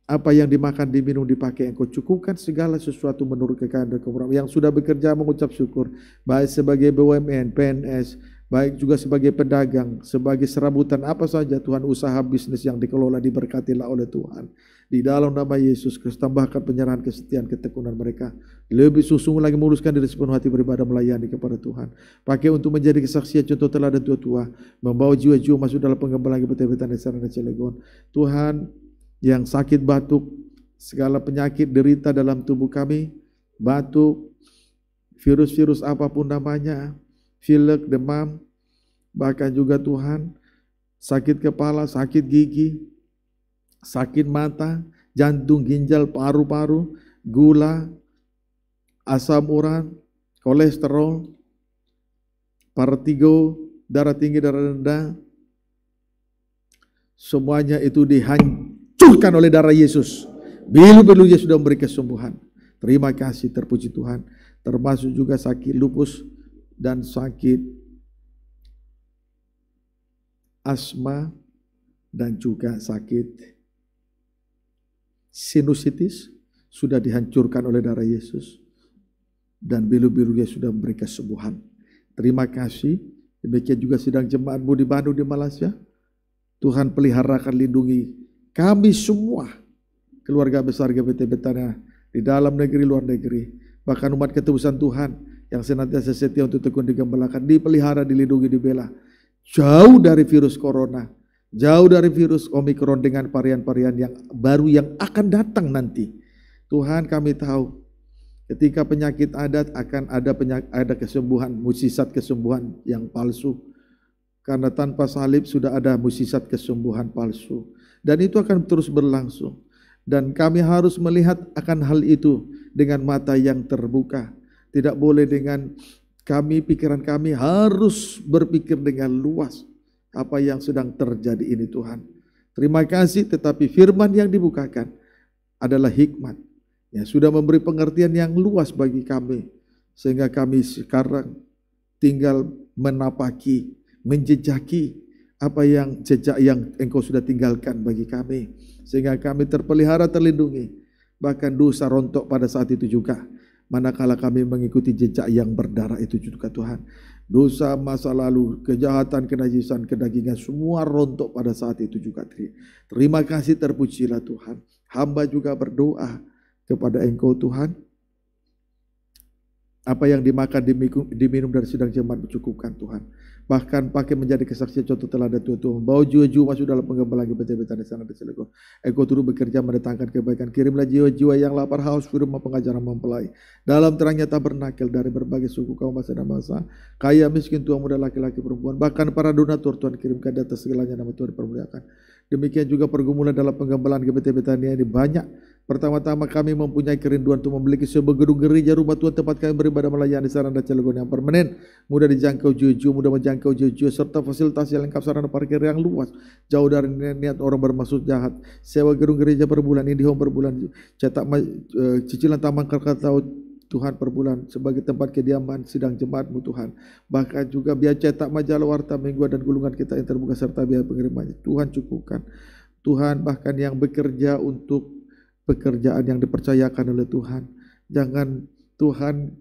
[SPEAKER 2] apa yang dimakan, diminum, dipakai engkau cukupkan segala sesuatu menurut kekayaan dan kemurahan yang sudah bekerja mengucap syukur baik sebagai BUMN, PNS, baik juga sebagai pedagang, sebagai serabutan apa saja Tuhan usaha bisnis yang dikelola diberkatilah oleh Tuhan. Di dalam nama Yesus Kristus tambahkan penyerahan kesetiaan ketekunan mereka. Lebih susung lagi menguruskan diri sepenuh hati beribadah melayani kepada Tuhan. Pakai untuk menjadi kesaksian contoh teladan tua-tua. Membawa jiwa-jiwa masuk dalam pengembalaan lagi beta Nesara dan Cilegon. Tuhan yang sakit batuk, segala penyakit derita dalam tubuh kami, batuk, virus-virus apapun namanya, pilek, demam, bahkan juga Tuhan sakit kepala, sakit gigi, sakit mata, jantung, ginjal, paru-paru, gula, asam urat, kolesterol, partigo darah tinggi, darah rendah, semuanya itu dihancurkan oleh darah Yesus. bilu Yesus sudah memberi kesembuhan. Terima kasih, terpuji Tuhan. Termasuk juga sakit lupus, dan sakit asma dan juga sakit sinusitis sudah dihancurkan oleh darah Yesus dan biru-birunya sudah memberi kesembuhan. Terima kasih. Demikian juga sidang jemaatmu di Bandung di Malaysia. Tuhan peliharakan lindungi kami semua keluarga besar GPT Betania di dalam negeri luar negeri bahkan umat ketebusan Tuhan yang senantiasa setia untuk tekun digembalakan, dipelihara, dilindungi, dibela. Jauh dari virus corona, jauh dari virus omikron dengan varian-varian yang baru yang akan datang nanti. Tuhan kami tahu ketika penyakit adat akan ada penyak, ada kesembuhan, musisat kesembuhan yang palsu. Karena tanpa salib sudah ada musisat kesembuhan palsu. Dan itu akan terus berlangsung. Dan kami harus melihat akan hal itu dengan mata yang terbuka tidak boleh dengan kami, pikiran kami harus berpikir dengan luas apa yang sedang terjadi ini Tuhan. Terima kasih tetapi firman yang dibukakan adalah hikmat. yang sudah memberi pengertian yang luas bagi kami. Sehingga kami sekarang tinggal menapaki, menjejaki apa yang jejak yang engkau sudah tinggalkan bagi kami. Sehingga kami terpelihara, terlindungi. Bahkan dosa rontok pada saat itu juga manakala kami mengikuti jejak yang berdarah itu juga Tuhan. Dosa masa lalu, kejahatan, kenajisan, kedagingan, semua rontok pada saat itu juga Terima kasih terpujilah Tuhan. Hamba juga berdoa kepada Engkau Tuhan. Apa yang dimakan, diminum dan sedang jemaat mencukupkan Tuhan bahkan pakai menjadi kesaksian contoh teladan Tuhan. Bawa jiwa-jiwa masuk dalam penggembalaan beta-beta di sana di Silikon. Eko turut bekerja mendatangkan kebaikan. Kirimlah jiwa-jiwa yang lapar haus firman pengajaran mempelai. Dalam terangnya tak bernakil dari berbagai suku kaum bahasa dan bangsa. Kaya miskin tua muda laki-laki perempuan. Bahkan para donatur Tuhan kirimkan data atas segalanya nama Tuhan dipermuliakan. Demikian juga pergumulan dalam penggembalaan GBT Betania ini banyak Pertama-tama kami mempunyai kerinduan untuk memiliki sebuah gedung gereja rumah Tuhan tempat kami beribadah melayani sarana dan yang permanen. Mudah dijangkau jujur, mudah menjangkau jujur, serta fasilitas yang lengkap sarana parkir yang luas. Jauh dari niat orang bermaksud jahat. Sewa gedung gereja per bulan, ini home per bulan, cetak uh, cicilan taman tahu Tuhan per bulan sebagai tempat kediaman sidang jemaatmu Tuhan. Bahkan juga biar cetak majalah warta mingguan dan gulungan kita yang terbuka serta biaya pengirimannya. Tuhan cukupkan. Tuhan bahkan yang bekerja untuk pekerjaan yang dipercayakan oleh Tuhan. Jangan Tuhan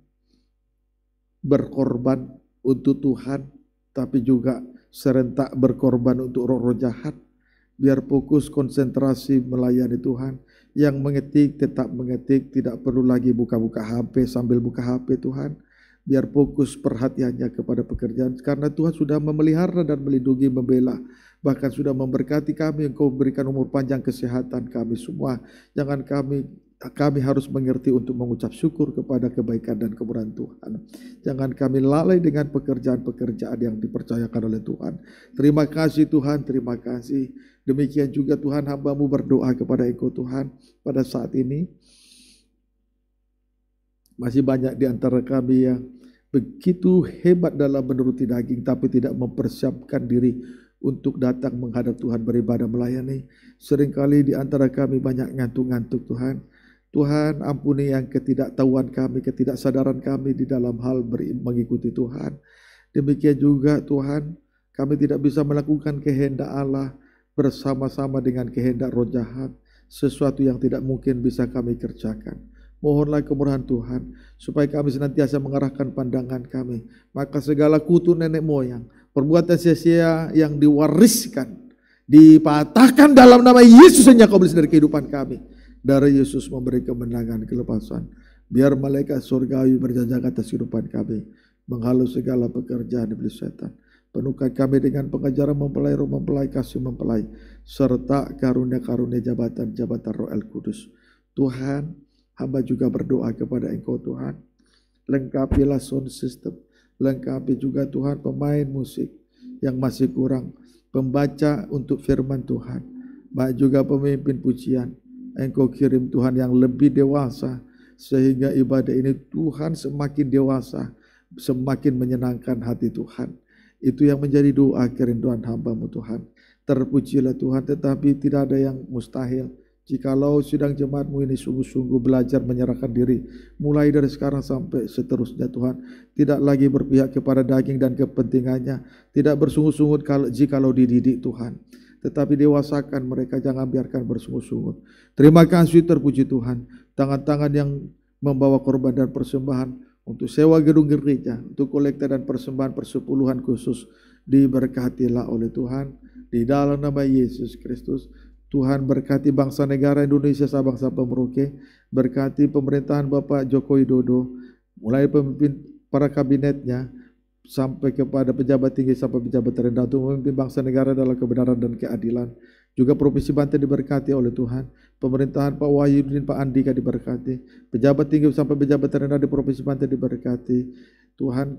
[SPEAKER 2] berkorban untuk Tuhan, tapi juga serentak berkorban untuk roh-roh jahat. Biar fokus konsentrasi melayani Tuhan. Yang mengetik tetap mengetik, tidak perlu lagi buka-buka HP sambil buka HP Tuhan biar fokus perhatiannya kepada pekerjaan karena Tuhan sudah memelihara dan melindungi membela bahkan sudah memberkati kami engkau berikan umur panjang kesehatan kami semua jangan kami kami harus mengerti untuk mengucap syukur kepada kebaikan dan kemurahan Tuhan. Jangan kami lalai dengan pekerjaan-pekerjaan yang dipercayakan oleh Tuhan. Terima kasih Tuhan, terima kasih. Demikian juga Tuhan hambamu berdoa kepada Engkau Tuhan pada saat ini. Masih banyak di antara kami yang begitu hebat dalam menuruti daging tapi tidak mempersiapkan diri untuk datang menghadap Tuhan beribadah melayani. Seringkali di antara kami banyak ngantuk-ngantuk Tuhan. Tuhan ampuni yang ketidaktahuan kami, ketidaksadaran kami di dalam hal mengikuti Tuhan. Demikian juga Tuhan, kami tidak bisa melakukan kehendak Allah bersama-sama dengan kehendak roh jahat. Sesuatu yang tidak mungkin bisa kami kerjakan. Mohonlah kemurahan Tuhan supaya kami senantiasa mengarahkan pandangan kami. Maka segala kutu nenek moyang Perbuatan sia-sia yang diwariskan, dipatahkan dalam nama Yesus hanya kau dari kehidupan kami. Dari Yesus memberi kemenangan kelepasan. Biar malaikat surgawi berjajak atas kehidupan kami. Menghalus segala pekerjaan iblis setan. Penuhkan kami dengan pengajaran mempelai, rumah mempelai, kasih mempelai. Serta karunia-karunia jabatan-jabatan roh el kudus. Tuhan, hamba juga berdoa kepada engkau Tuhan. Lengkapilah sound system Lengkapi juga Tuhan pemain musik yang masih kurang, pembaca untuk firman Tuhan, baik juga pemimpin pujian. Engkau kirim Tuhan yang lebih dewasa sehingga ibadah ini Tuhan semakin dewasa, semakin menyenangkan hati Tuhan. Itu yang menjadi doa kerinduan hambamu Tuhan. Terpujilah Tuhan tetapi tidak ada yang mustahil Jikalau sidang jemaatmu ini sungguh-sungguh belajar menyerahkan diri, mulai dari sekarang sampai seterusnya Tuhan, tidak lagi berpihak kepada daging dan kepentingannya, tidak bersungut-sungut kalau jikalau dididik Tuhan, tetapi dewasakan mereka jangan biarkan bersungut-sungut. Terima kasih terpuji Tuhan, tangan-tangan yang membawa korban dan persembahan untuk sewa gedung gereja, untuk kolekta dan persembahan persepuluhan khusus diberkatilah oleh Tuhan di dalam nama Yesus Kristus. Tuhan berkati bangsa negara Indonesia sampai Merauke, berkati pemerintahan Bapak Joko Widodo, mulai pemimpin para kabinetnya, sampai kepada pejabat tinggi sampai pejabat terendah untuk memimpin bangsa negara dalam kebenaran dan keadilan. Juga Provinsi Banten diberkati oleh Tuhan. Pemerintahan Pak Wahyudin, Pak Andika diberkati. Pejabat tinggi sampai pejabat terendah di Provinsi Banten diberkati. Tuhan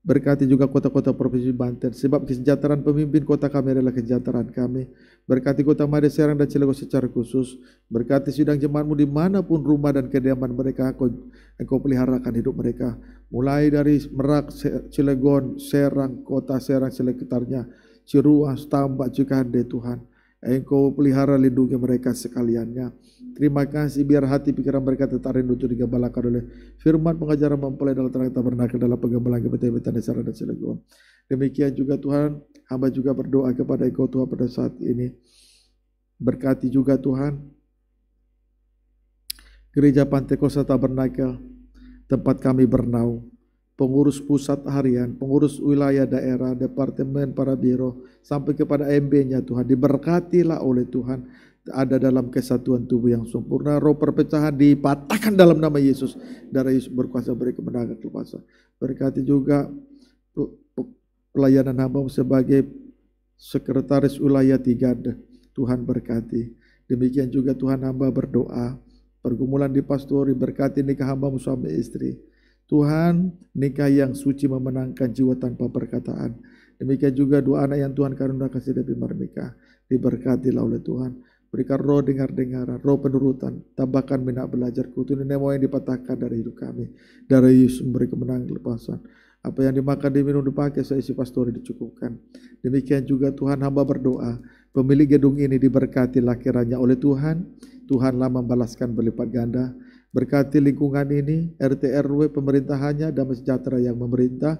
[SPEAKER 2] berkati juga kota-kota Provinsi Banten. Sebab kesejahteraan pemimpin kota kami adalah kesejahteraan kami. Berkati kota Mada Serang dan Cilegon secara khusus. Berkati sidang jemaatmu dimanapun rumah dan kediaman mereka. Engkau, engkau peliharakan hidup mereka. Mulai dari Merak, Cilegon, Serang, kota Serang, sekitarnya. Ciruas, Tambak, Cikande Tuhan. Engkau pelihara lindungi mereka sekaliannya. Terima kasih biar hati pikiran mereka tetap rindu untuk digembalakan oleh firman pengajaran mempelai dalam terang tabernakel dalam pengembalaan kebetian dan dasar dan selegowo. Demikian juga Tuhan, hamba juga berdoa kepada Engkau Tuhan pada saat ini. Berkati juga Tuhan, gereja Pantekosta Tabernakel, tempat kami bernaung pengurus pusat harian, pengurus wilayah daerah, departemen para biro, sampai kepada MB-nya Tuhan. Diberkatilah oleh Tuhan ada dalam kesatuan tubuh yang sempurna, roh perpecahan dipatahkan dalam nama Yesus. Darah Yesus berkuasa beri kemenangan kuasa. Berkati juga pelayanan hamba sebagai sekretaris wilayah tiga. Tuhan berkati. Demikian juga Tuhan hamba berdoa. Pergumulan di pastori berkati nikah hamba suami istri. Tuhan, nikah yang suci memenangkan jiwa tanpa perkataan. Demikian juga dua anak yang Tuhan karunia kasih dari mereka. Diberkatilah oleh Tuhan. Berikan roh dengar-dengaran, roh penurutan, tambahkan minat belajar, kutuni nemo yang dipatahkan dari hidup kami. Dari Yesus memberi kemenangan kelepasan. Apa yang dimakan, diminum, dipakai, seisi pastori dicukupkan. Demikian juga Tuhan hamba berdoa, pemilik gedung ini diberkatilah kiranya oleh Tuhan. Tuhanlah membalaskan berlipat ganda Berkati lingkungan ini, RT RW pemerintahannya, damai sejahtera yang memerintah,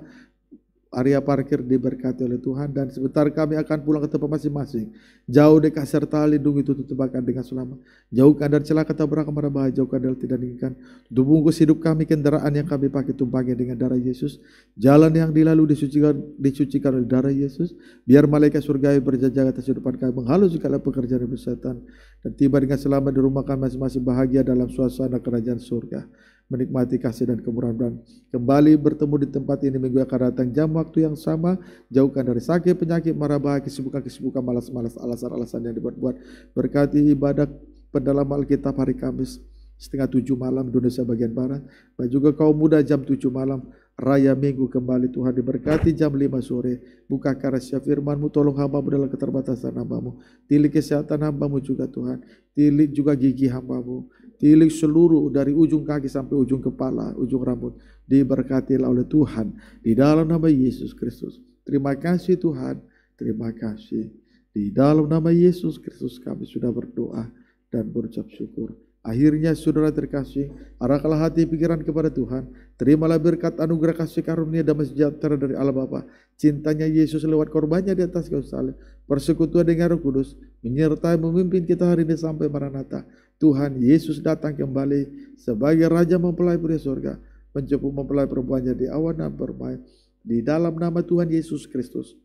[SPEAKER 2] area parkir diberkati oleh Tuhan dan sebentar kami akan pulang ke tempat masing-masing. Jauh dekat serta lindungi tutup tebakan dengan selamat. Jauhkan dari kata tabrak kepada bahaya, jauhkan dari tidak diinginkan. Tutup hidup kami kendaraan yang kami pakai tumpangi dengan darah Yesus. Jalan yang dilalui disucikan, dicucikan oleh darah Yesus. Biar malaikat surgawi berjaga atas depan kami menghalus segala pekerjaan dan setan dan tiba dengan selamat di rumah kami masing-masing bahagia dalam suasana kerajaan surga menikmati kasih dan kemurahan. Tuhan. Kembali bertemu di tempat ini minggu akan datang jam waktu yang sama. Jauhkan dari sakit, penyakit, marah, bahaya, kesibukan-kesibukan, malas-malas, alasan-alasan yang dibuat-buat. Berkati ibadah pendalam Alkitab hari Kamis setengah tujuh malam Indonesia bagian Barat. Dan juga kaum muda jam tujuh malam Raya Minggu kembali Tuhan diberkati jam 5 sore. Buka karasya firmanmu, tolong hambamu dalam keterbatasan hambamu. Tilik kesehatan hambamu juga Tuhan. Tilik juga gigi hambamu tilik seluruh dari ujung kaki sampai ujung kepala, ujung rambut. Diberkatilah oleh Tuhan di dalam nama Yesus Kristus. Terima kasih Tuhan, terima kasih. Di dalam nama Yesus Kristus kami sudah berdoa dan berucap syukur. Akhirnya saudara terkasih, arahkanlah hati pikiran kepada Tuhan. Terimalah berkat anugerah kasih karunia dan sejahtera dari Allah Bapa. Cintanya Yesus lewat korbannya di atas kayu salib. Persekutuan dengan Roh Kudus menyertai memimpin kita hari ini sampai Maranatha. Tuhan Yesus datang kembali sebagai Raja mempelai pria surga, menjemput mempelai perempuannya di awan dan permai di dalam nama Tuhan Yesus Kristus.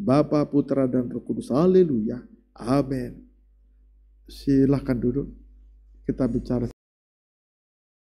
[SPEAKER 2] Bapa, Putra, dan Roh Kudus. Haleluya. Amin. Silahkan duduk. Kita bicara.